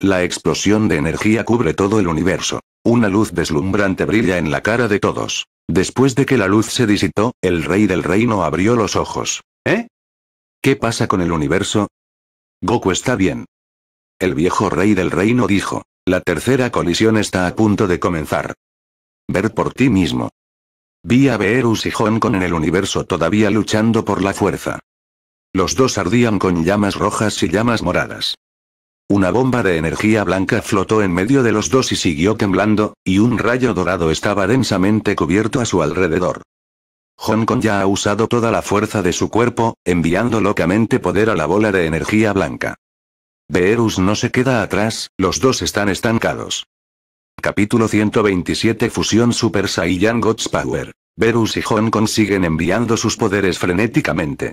La explosión de energía cubre todo el universo. Una luz deslumbrante brilla en la cara de todos. Después de que la luz se disipó, el rey del reino abrió los ojos. ¿Eh? ¿Qué pasa con el universo? Goku está bien. El viejo rey del reino dijo, la tercera colisión está a punto de comenzar. Ver por ti mismo. Vi a Beerus y Honkon en el universo todavía luchando por la fuerza. Los dos ardían con llamas rojas y llamas moradas. Una bomba de energía blanca flotó en medio de los dos y siguió temblando, y un rayo dorado estaba densamente cubierto a su alrededor. Hong Kong ya ha usado toda la fuerza de su cuerpo, enviando locamente poder a la bola de energía blanca. Beerus no se queda atrás, los dos están estancados. Capítulo 127 Fusión Super Saiyan God's Power. Verus y Hon consiguen enviando sus poderes frenéticamente.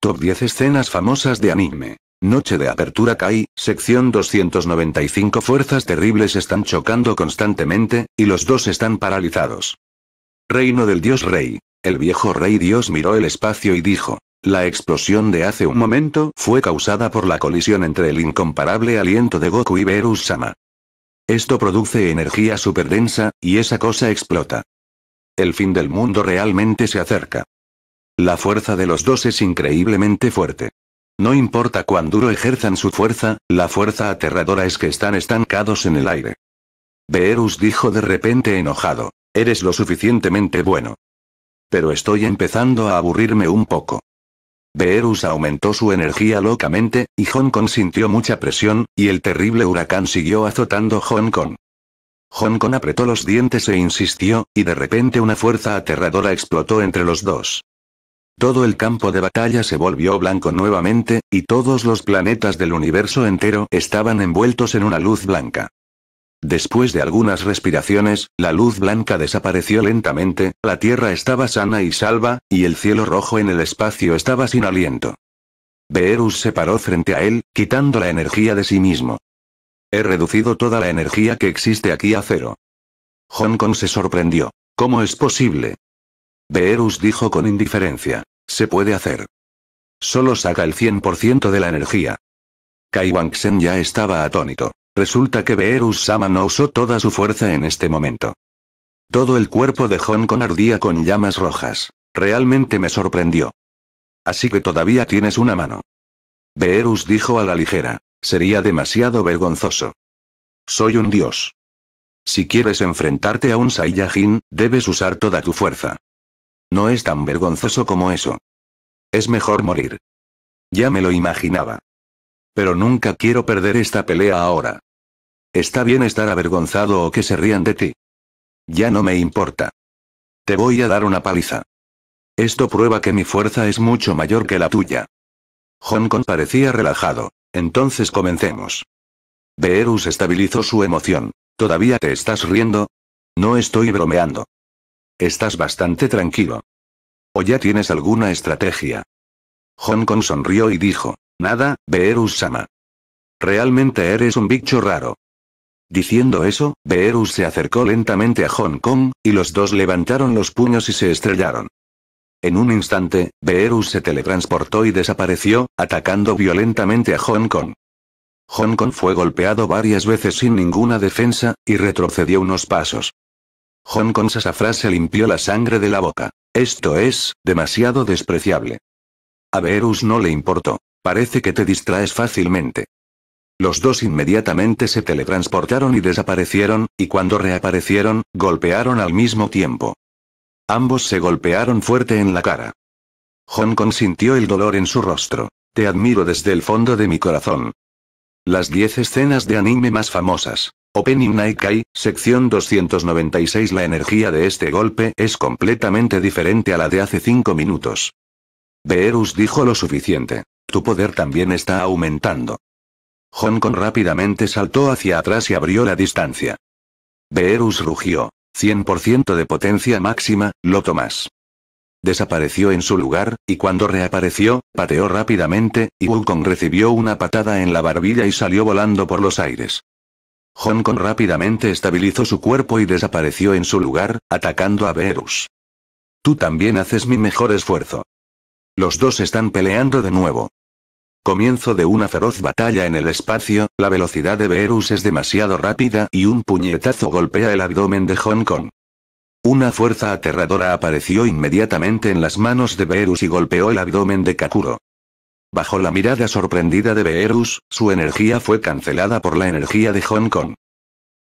Top 10 escenas famosas de anime. Noche de apertura Kai, sección 295 Fuerzas terribles están chocando constantemente, y los dos están paralizados. Reino del Dios Rey. El viejo Rey Dios miró el espacio y dijo. La explosión de hace un momento fue causada por la colisión entre el incomparable aliento de Goku y Verus Sama. Esto produce energía densa, y esa cosa explota. El fin del mundo realmente se acerca. La fuerza de los dos es increíblemente fuerte. No importa cuán duro ejerzan su fuerza, la fuerza aterradora es que están estancados en el aire. Beerus dijo de repente enojado. Eres lo suficientemente bueno. Pero estoy empezando a aburrirme un poco. Beerus aumentó su energía locamente, y Hong Kong sintió mucha presión, y el terrible huracán siguió azotando Hong Kong. Hong Kong apretó los dientes e insistió, y de repente una fuerza aterradora explotó entre los dos. Todo el campo de batalla se volvió blanco nuevamente, y todos los planetas del universo entero estaban envueltos en una luz blanca. Después de algunas respiraciones, la luz blanca desapareció lentamente, la tierra estaba sana y salva, y el cielo rojo en el espacio estaba sin aliento. Beerus se paró frente a él, quitando la energía de sí mismo. He reducido toda la energía que existe aquí a cero. Hong Kong se sorprendió. ¿Cómo es posible? Beerus dijo con indiferencia. Se puede hacer. Solo saca el 100% de la energía. Kai ya estaba atónito. Resulta que Beerus-sama no usó toda su fuerza en este momento. Todo el cuerpo de Honkon ardía con llamas rojas. Realmente me sorprendió. Así que todavía tienes una mano. Beerus dijo a la ligera. Sería demasiado vergonzoso. Soy un dios. Si quieres enfrentarte a un Saiyajin, debes usar toda tu fuerza. No es tan vergonzoso como eso. Es mejor morir. Ya me lo imaginaba. Pero nunca quiero perder esta pelea ahora. Está bien estar avergonzado o que se rían de ti. Ya no me importa. Te voy a dar una paliza. Esto prueba que mi fuerza es mucho mayor que la tuya. Hong Kong parecía relajado. Entonces comencemos. Beerus estabilizó su emoción. ¿Todavía te estás riendo? No estoy bromeando. Estás bastante tranquilo. ¿O ya tienes alguna estrategia? Hong Kong sonrió y dijo, nada, Beerus-sama. Realmente eres un bicho raro. Diciendo eso, Beerus se acercó lentamente a Hong Kong, y los dos levantaron los puños y se estrellaron. En un instante, Beerus se teletransportó y desapareció, atacando violentamente a Hong Kong. Hong Kong fue golpeado varias veces sin ninguna defensa, y retrocedió unos pasos. Hong Kong Sasafras se limpió la sangre de la boca. Esto es, demasiado despreciable. A Beerus no le importó. Parece que te distraes fácilmente. Los dos inmediatamente se teletransportaron y desaparecieron, y cuando reaparecieron, golpearon al mismo tiempo. Ambos se golpearon fuerte en la cara. Hong Kong sintió el dolor en su rostro. Te admiro desde el fondo de mi corazón. Las 10 escenas de anime más famosas. Opening Naikai, sección 296 La energía de este golpe es completamente diferente a la de hace 5 minutos. Beerus dijo lo suficiente. Tu poder también está aumentando. Hong Kong rápidamente saltó hacia atrás y abrió la distancia. Beerus rugió. 100% de potencia máxima, lo tomás. Desapareció en su lugar, y cuando reapareció, pateó rápidamente, y Wukong recibió una patada en la barbilla y salió volando por los aires. Hong Kong rápidamente estabilizó su cuerpo y desapareció en su lugar, atacando a Beerus. Tú también haces mi mejor esfuerzo. Los dos están peleando de nuevo. Comienzo de una feroz batalla en el espacio, la velocidad de Beerus es demasiado rápida y un puñetazo golpea el abdomen de Hong Kong. Una fuerza aterradora apareció inmediatamente en las manos de Beerus y golpeó el abdomen de Kakuro. Bajo la mirada sorprendida de Beerus, su energía fue cancelada por la energía de Hong Kong.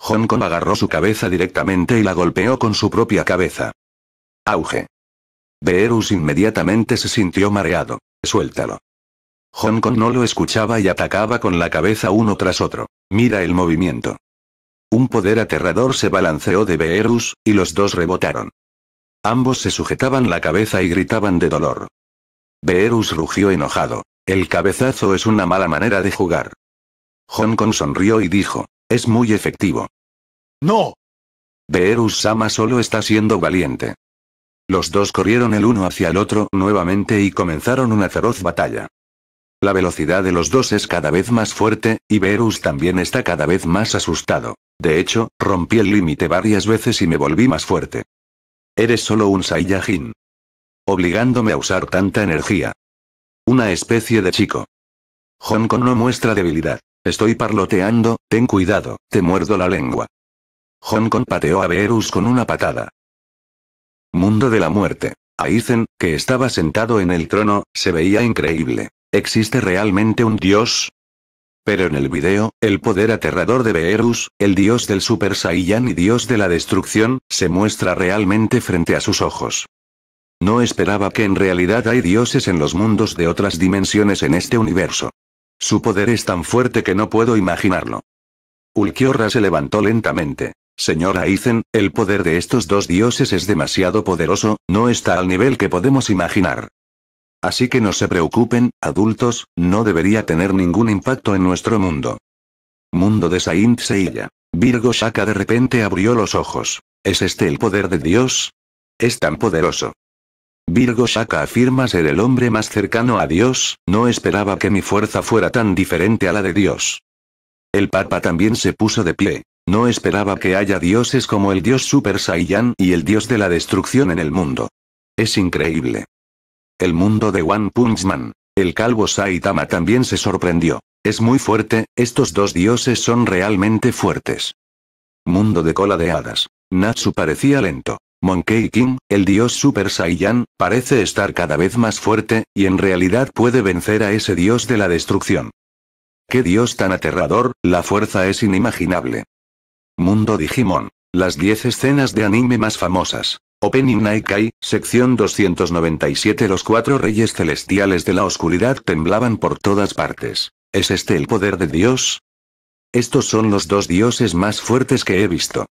Hong Kong agarró su cabeza directamente y la golpeó con su propia cabeza. Auge. Beerus inmediatamente se sintió mareado. Suéltalo. Hong Kong no lo escuchaba y atacaba con la cabeza uno tras otro. Mira el movimiento. Un poder aterrador se balanceó de Beerus, y los dos rebotaron. Ambos se sujetaban la cabeza y gritaban de dolor. Beerus rugió enojado. El cabezazo es una mala manera de jugar. Hong Kong sonrió y dijo, es muy efectivo. ¡No! Beerus Sama solo está siendo valiente. Los dos corrieron el uno hacia el otro nuevamente y comenzaron una feroz batalla. La velocidad de los dos es cada vez más fuerte, y Verus también está cada vez más asustado. De hecho, rompí el límite varias veces y me volví más fuerte. Eres solo un Saiyajin. Obligándome a usar tanta energía. Una especie de chico. Hong no muestra debilidad. Estoy parloteando, ten cuidado, te muerdo la lengua. Hong Kong pateó a Verus con una patada. Mundo de la muerte. Aizen, que estaba sentado en el trono, se veía increíble. ¿Existe realmente un dios? Pero en el video, el poder aterrador de Beerus, el dios del Super Saiyan y dios de la destrucción, se muestra realmente frente a sus ojos. No esperaba que en realidad hay dioses en los mundos de otras dimensiones en este universo. Su poder es tan fuerte que no puedo imaginarlo. Ulquiorra se levantó lentamente. Señora Aizen, el poder de estos dos dioses es demasiado poderoso, no está al nivel que podemos imaginar. Así que no se preocupen, adultos, no debería tener ningún impacto en nuestro mundo. Mundo de Saint Seiya. Virgo Shaka de repente abrió los ojos. ¿Es este el poder de Dios? Es tan poderoso. Virgo Shaka afirma ser el hombre más cercano a Dios, no esperaba que mi fuerza fuera tan diferente a la de Dios. El Papa también se puso de pie. No esperaba que haya dioses como el dios Super Saiyan y el dios de la destrucción en el mundo. Es increíble. El mundo de One Punch Man. El calvo Saitama también se sorprendió. Es muy fuerte, estos dos dioses son realmente fuertes. Mundo de cola de hadas. Natsu parecía lento. Monkey King, el dios Super Saiyan, parece estar cada vez más fuerte, y en realidad puede vencer a ese dios de la destrucción. ¡Qué dios tan aterrador! La fuerza es inimaginable. Mundo Digimon. Las 10 escenas de anime más famosas. Open Naikai, sección 297 Los cuatro reyes celestiales de la oscuridad temblaban por todas partes. ¿Es este el poder de Dios? Estos son los dos dioses más fuertes que he visto.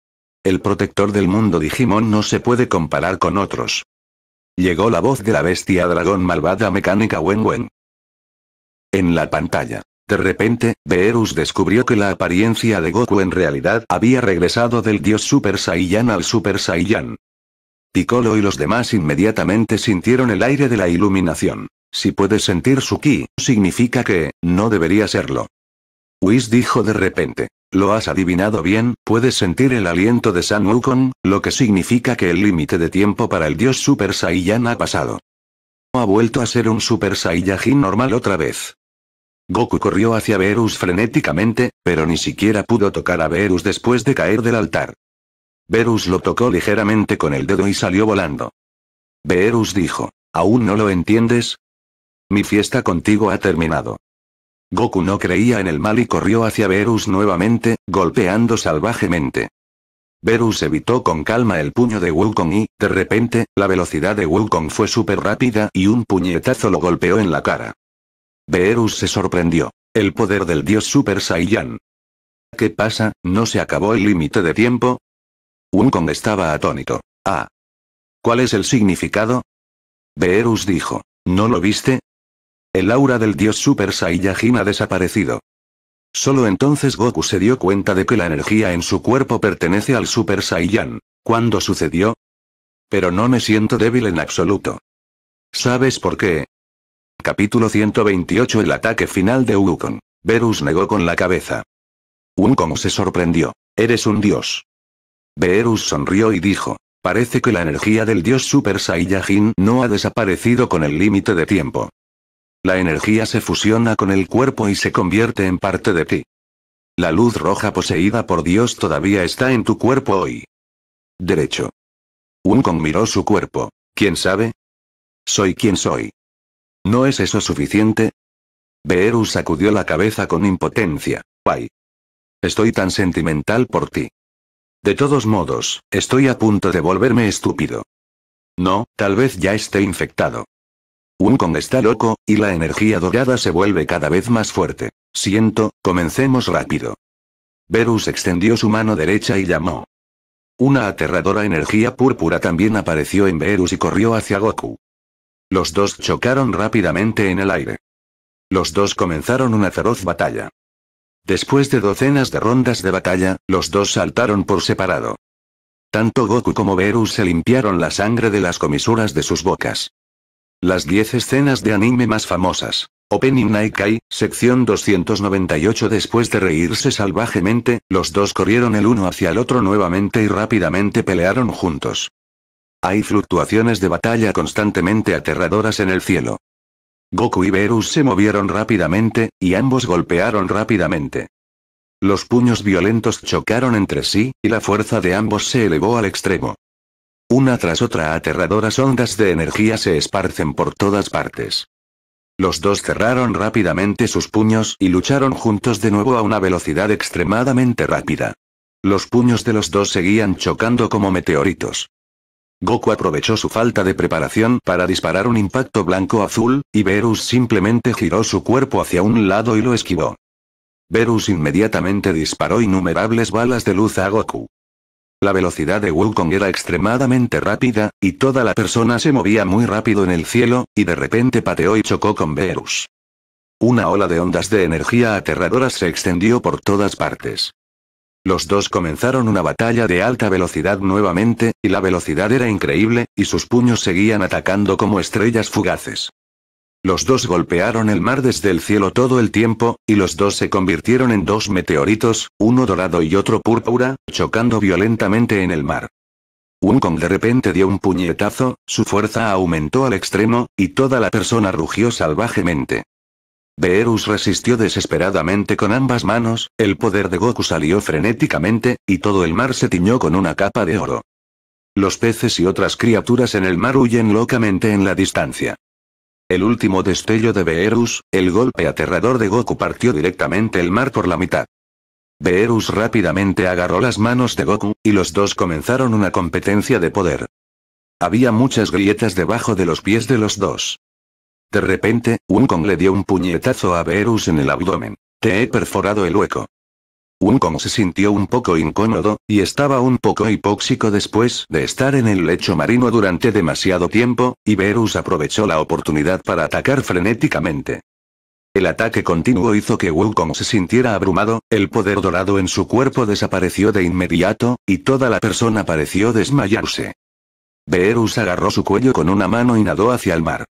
El protector del mundo Digimon no se puede comparar con otros. Llegó la voz de la bestia dragón malvada mecánica Wen Wen. En la pantalla. De repente, Beerus descubrió que la apariencia de Goku en realidad había regresado del dios Super Saiyan al Super Saiyan. Piccolo y los demás inmediatamente sintieron el aire de la iluminación. Si puedes sentir su ki, significa que, no debería serlo. Whis dijo de repente. Lo has adivinado bien, puedes sentir el aliento de San Wukong, lo que significa que el límite de tiempo para el dios Super Saiyan ha pasado. Ha vuelto a ser un Super Saiyajin normal otra vez. Goku corrió hacia Beerus frenéticamente, pero ni siquiera pudo tocar a Beerus después de caer del altar. Verus lo tocó ligeramente con el dedo y salió volando. Verus dijo, ¿aún no lo entiendes? Mi fiesta contigo ha terminado. Goku no creía en el mal y corrió hacia Verus nuevamente, golpeando salvajemente. Verus evitó con calma el puño de Wukong y, de repente, la velocidad de Wukong fue súper rápida y un puñetazo lo golpeó en la cara. Verus se sorprendió. El poder del dios Super Saiyan. ¿Qué pasa? ¿No se acabó el límite de tiempo? Kong estaba atónito. Ah. ¿Cuál es el significado? Beerus dijo. ¿No lo viste? El aura del dios Super Saiyajin ha desaparecido. Solo entonces Goku se dio cuenta de que la energía en su cuerpo pertenece al Super Saiyan. ¿Cuándo sucedió? Pero no me siento débil en absoluto. ¿Sabes por qué? Capítulo 128 El ataque final de Wukong. Verus negó con la cabeza. Kong se sorprendió. Eres un dios. Beerus sonrió y dijo. Parece que la energía del dios Super Saiyajin no ha desaparecido con el límite de tiempo. La energía se fusiona con el cuerpo y se convierte en parte de ti. La luz roja poseída por Dios todavía está en tu cuerpo hoy. Derecho. con miró su cuerpo. ¿Quién sabe? Soy quien soy. ¿No es eso suficiente? Beerus sacudió la cabeza con impotencia. Pai. Estoy tan sentimental por ti. De todos modos, estoy a punto de volverme estúpido. No, tal vez ya esté infectado. Wukong está loco, y la energía dorada se vuelve cada vez más fuerte. Siento, comencemos rápido. Verus extendió su mano derecha y llamó. Una aterradora energía púrpura también apareció en Verus y corrió hacia Goku. Los dos chocaron rápidamente en el aire. Los dos comenzaron una feroz batalla. Después de docenas de rondas de batalla, los dos saltaron por separado. Tanto Goku como Beerus se limpiaron la sangre de las comisuras de sus bocas. Las 10 escenas de anime más famosas. Opening Naikai, sección 298 Después de reírse salvajemente, los dos corrieron el uno hacia el otro nuevamente y rápidamente pelearon juntos. Hay fluctuaciones de batalla constantemente aterradoras en el cielo. Goku y Beerus se movieron rápidamente, y ambos golpearon rápidamente. Los puños violentos chocaron entre sí, y la fuerza de ambos se elevó al extremo. Una tras otra aterradoras ondas de energía se esparcen por todas partes. Los dos cerraron rápidamente sus puños y lucharon juntos de nuevo a una velocidad extremadamente rápida. Los puños de los dos seguían chocando como meteoritos. Goku aprovechó su falta de preparación para disparar un impacto blanco-azul, y Verus simplemente giró su cuerpo hacia un lado y lo esquivó. Verus inmediatamente disparó innumerables balas de luz a Goku. La velocidad de Wukong era extremadamente rápida, y toda la persona se movía muy rápido en el cielo, y de repente pateó y chocó con Verus. Una ola de ondas de energía aterradoras se extendió por todas partes. Los dos comenzaron una batalla de alta velocidad nuevamente, y la velocidad era increíble, y sus puños seguían atacando como estrellas fugaces. Los dos golpearon el mar desde el cielo todo el tiempo, y los dos se convirtieron en dos meteoritos, uno dorado y otro púrpura, chocando violentamente en el mar. Kong de repente dio un puñetazo, su fuerza aumentó al extremo, y toda la persona rugió salvajemente. Beerus resistió desesperadamente con ambas manos, el poder de Goku salió frenéticamente, y todo el mar se tiñó con una capa de oro. Los peces y otras criaturas en el mar huyen locamente en la distancia. El último destello de Beerus, el golpe aterrador de Goku partió directamente el mar por la mitad. Beerus rápidamente agarró las manos de Goku, y los dos comenzaron una competencia de poder. Había muchas grietas debajo de los pies de los dos. De repente, Wukong le dio un puñetazo a Verus en el abdomen. Te he perforado el hueco. Wukong se sintió un poco incómodo, y estaba un poco hipóxico después de estar en el lecho marino durante demasiado tiempo, y Verus aprovechó la oportunidad para atacar frenéticamente. El ataque continuo hizo que Wukong se sintiera abrumado, el poder dorado en su cuerpo desapareció de inmediato, y toda la persona pareció desmayarse. Beerus agarró su cuello con una mano y nadó hacia el mar.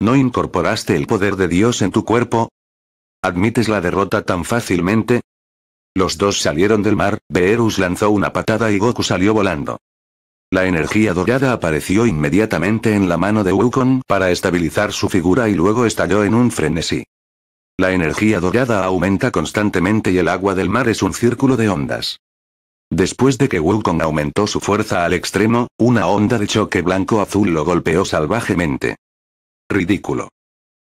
¿No incorporaste el poder de Dios en tu cuerpo? ¿Admites la derrota tan fácilmente? Los dos salieron del mar, Beerus lanzó una patada y Goku salió volando. La energía dorada apareció inmediatamente en la mano de Wukong para estabilizar su figura y luego estalló en un frenesí. La energía dorada aumenta constantemente y el agua del mar es un círculo de ondas. Después de que Wukong aumentó su fuerza al extremo, una onda de choque blanco-azul lo golpeó salvajemente. Ridículo.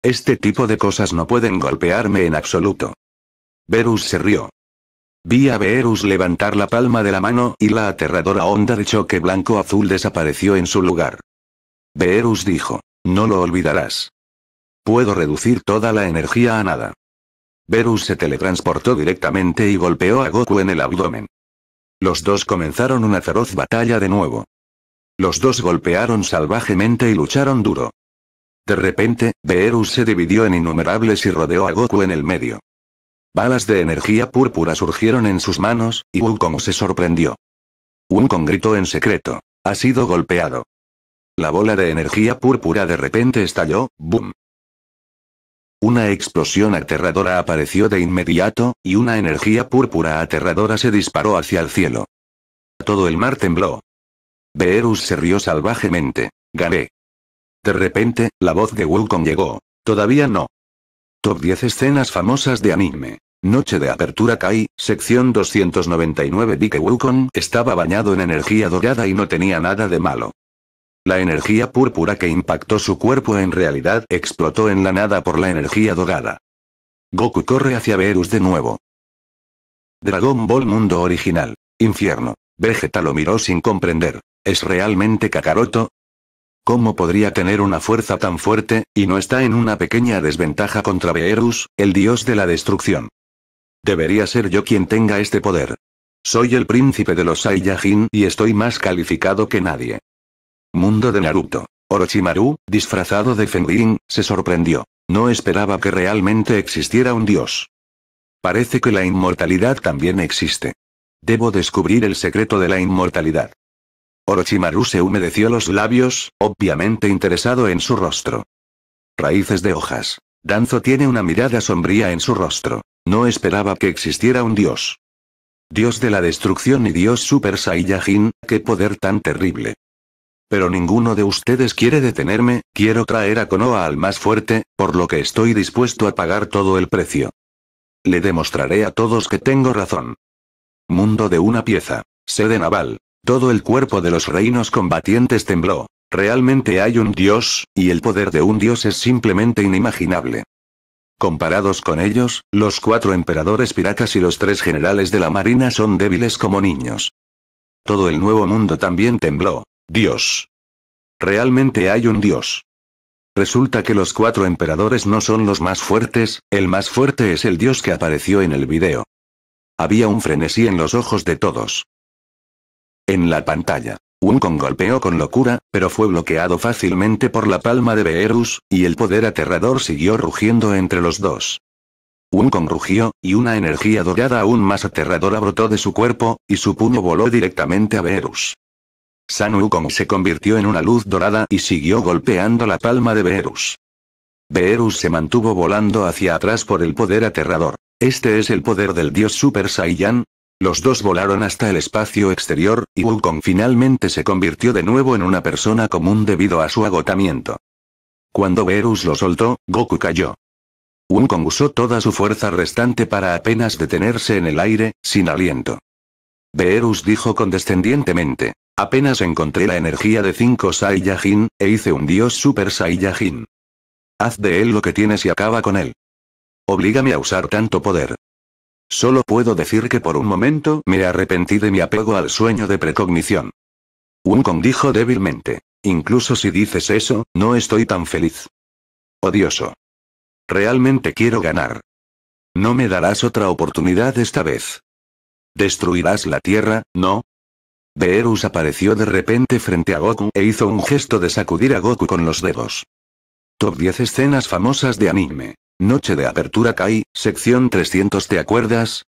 Este tipo de cosas no pueden golpearme en absoluto. Verus se rió. Vi a Verus levantar la palma de la mano y la aterradora onda de choque blanco-azul desapareció en su lugar. Verus dijo, no lo olvidarás. Puedo reducir toda la energía a nada. Verus se teletransportó directamente y golpeó a Goku en el abdomen. Los dos comenzaron una feroz batalla de nuevo. Los dos golpearon salvajemente y lucharon duro. De repente, Beerus se dividió en innumerables y rodeó a Goku en el medio. Balas de energía púrpura surgieron en sus manos, y Wukong se sorprendió. con gritó en secreto. Ha sido golpeado. La bola de energía púrpura de repente estalló, ¡boom! Una explosión aterradora apareció de inmediato, y una energía púrpura aterradora se disparó hacia el cielo. Todo el mar tembló. Beerus se rió salvajemente. Gané. De repente, la voz de Wukong llegó. Todavía no. Top 10 escenas famosas de anime. Noche de apertura Kai, sección 299 Vi que Wukong estaba bañado en energía dorada y no tenía nada de malo. La energía púrpura que impactó su cuerpo en realidad explotó en la nada por la energía dorada. Goku corre hacia Beerus de nuevo. Dragon Ball Mundo Original. Infierno. Vegeta lo miró sin comprender. ¿Es realmente Kakaroto? ¿Cómo podría tener una fuerza tan fuerte, y no está en una pequeña desventaja contra Beerus, el dios de la destrucción? Debería ser yo quien tenga este poder. Soy el príncipe de los Saiyajin y estoy más calificado que nadie. Mundo de Naruto. Orochimaru, disfrazado de Fengirin, se sorprendió. No esperaba que realmente existiera un dios. Parece que la inmortalidad también existe. Debo descubrir el secreto de la inmortalidad. Orochimaru se humedeció los labios, obviamente interesado en su rostro. Raíces de hojas. Danzo tiene una mirada sombría en su rostro. No esperaba que existiera un dios. Dios de la destrucción y dios Super Saiyajin, qué poder tan terrible. Pero ninguno de ustedes quiere detenerme, quiero traer a Konoha al más fuerte, por lo que estoy dispuesto a pagar todo el precio. Le demostraré a todos que tengo razón. Mundo de una pieza. Sede naval. Todo el cuerpo de los reinos combatientes tembló. Realmente hay un dios, y el poder de un dios es simplemente inimaginable. Comparados con ellos, los cuatro emperadores piratas y los tres generales de la marina son débiles como niños. Todo el nuevo mundo también tembló. Dios. Realmente hay un dios. Resulta que los cuatro emperadores no son los más fuertes, el más fuerte es el dios que apareció en el video. Había un frenesí en los ojos de todos. En la pantalla. Wukong golpeó con locura, pero fue bloqueado fácilmente por la palma de Beerus, y el poder aterrador siguió rugiendo entre los dos. Wukong rugió, y una energía dorada aún más aterradora brotó de su cuerpo, y su puño voló directamente a Beerus. San Wukong se convirtió en una luz dorada y siguió golpeando la palma de Beerus. Beerus se mantuvo volando hacia atrás por el poder aterrador. Este es el poder del dios Super Saiyan, los dos volaron hasta el espacio exterior, y Wukong finalmente se convirtió de nuevo en una persona común debido a su agotamiento. Cuando Verus lo soltó, Goku cayó. Wukong usó toda su fuerza restante para apenas detenerse en el aire, sin aliento. Beerus dijo condescendientemente. Apenas encontré la energía de cinco Saiyajin, e hice un dios Super Saiyajin. Haz de él lo que tienes y acaba con él. Oblígame a usar tanto poder. Solo puedo decir que por un momento me arrepentí de mi apego al sueño de precognición. Wukong dijo débilmente. Incluso si dices eso, no estoy tan feliz. Odioso. Realmente quiero ganar. No me darás otra oportunidad esta vez. ¿Destruirás la Tierra, no? Beerus apareció de repente frente a Goku e hizo un gesto de sacudir a Goku con los dedos. Top 10 escenas famosas de anime. Noche de apertura Kai, sección 300 ¿te acuerdas?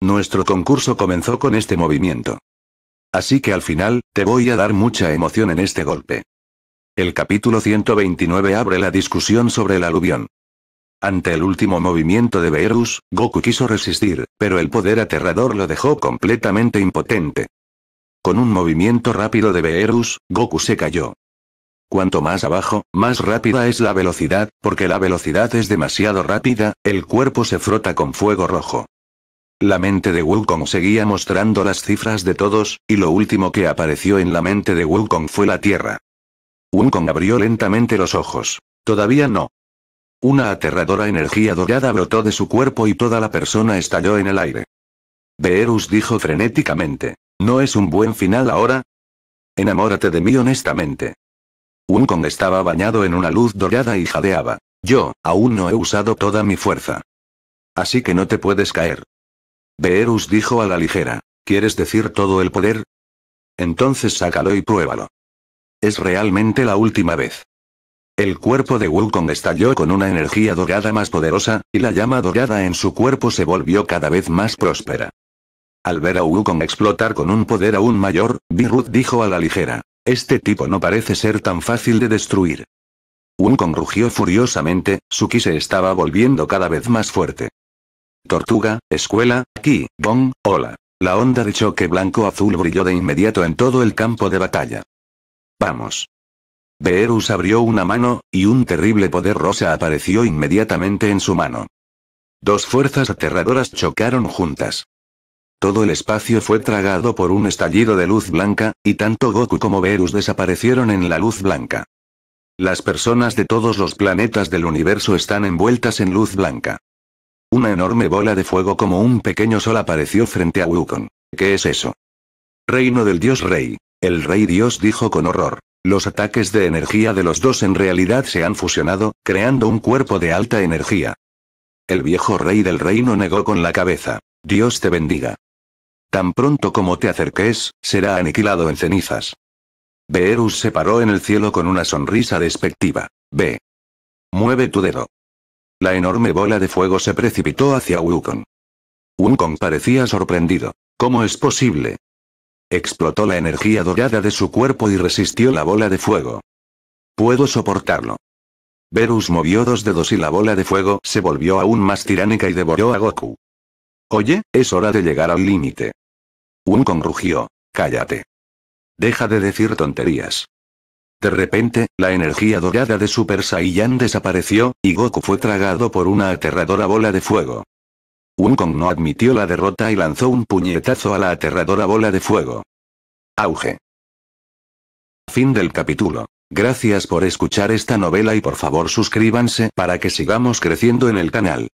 Nuestro concurso comenzó con este movimiento. Así que al final, te voy a dar mucha emoción en este golpe. El capítulo 129 abre la discusión sobre el aluvión. Ante el último movimiento de Beerus, Goku quiso resistir, pero el poder aterrador lo dejó completamente impotente. Con un movimiento rápido de Beerus, Goku se cayó. Cuanto más abajo, más rápida es la velocidad, porque la velocidad es demasiado rápida, el cuerpo se frota con fuego rojo. La mente de Wukong seguía mostrando las cifras de todos, y lo último que apareció en la mente de Wukong fue la Tierra. Wukong abrió lentamente los ojos. Todavía no. Una aterradora energía dorada brotó de su cuerpo y toda la persona estalló en el aire. Beerus dijo frenéticamente. ¿No es un buen final ahora? Enamórate de mí honestamente. Wukong estaba bañado en una luz dorada y jadeaba. Yo, aún no he usado toda mi fuerza. Así que no te puedes caer. Beerus dijo a la ligera. ¿Quieres decir todo el poder? Entonces sácalo y pruébalo. Es realmente la última vez. El cuerpo de Wukong estalló con una energía dorada más poderosa, y la llama dorada en su cuerpo se volvió cada vez más próspera. Al ver a Wukong explotar con un poder aún mayor, Birut dijo a la ligera. Este tipo no parece ser tan fácil de destruir. Wun rugió furiosamente, su se estaba volviendo cada vez más fuerte. Tortuga, escuela, ki, bong, hola. La onda de choque blanco-azul brilló de inmediato en todo el campo de batalla. Vamos. Beerus abrió una mano, y un terrible poder rosa apareció inmediatamente en su mano. Dos fuerzas aterradoras chocaron juntas. Todo el espacio fue tragado por un estallido de luz blanca, y tanto Goku como Verus desaparecieron en la luz blanca. Las personas de todos los planetas del universo están envueltas en luz blanca. Una enorme bola de fuego como un pequeño sol apareció frente a Wukong. ¿Qué es eso? Reino del dios rey. El rey dios dijo con horror. Los ataques de energía de los dos en realidad se han fusionado, creando un cuerpo de alta energía. El viejo rey del reino negó con la cabeza. Dios te bendiga. Tan pronto como te acerques, será aniquilado en cenizas. Beerus se paró en el cielo con una sonrisa despectiva. Ve. Mueve tu dedo. La enorme bola de fuego se precipitó hacia Wukong. Wukong parecía sorprendido. ¿Cómo es posible? Explotó la energía dorada de su cuerpo y resistió la bola de fuego. Puedo soportarlo. Verus movió dos dedos y la bola de fuego se volvió aún más tiránica y devoró a Goku. Oye, es hora de llegar al límite. Kong rugió. Cállate. Deja de decir tonterías. De repente, la energía dorada de Super Saiyan desapareció, y Goku fue tragado por una aterradora bola de fuego. Kong no admitió la derrota y lanzó un puñetazo a la aterradora bola de fuego. Auge. Fin del capítulo. Gracias por escuchar esta novela y por favor suscríbanse para que sigamos creciendo en el canal.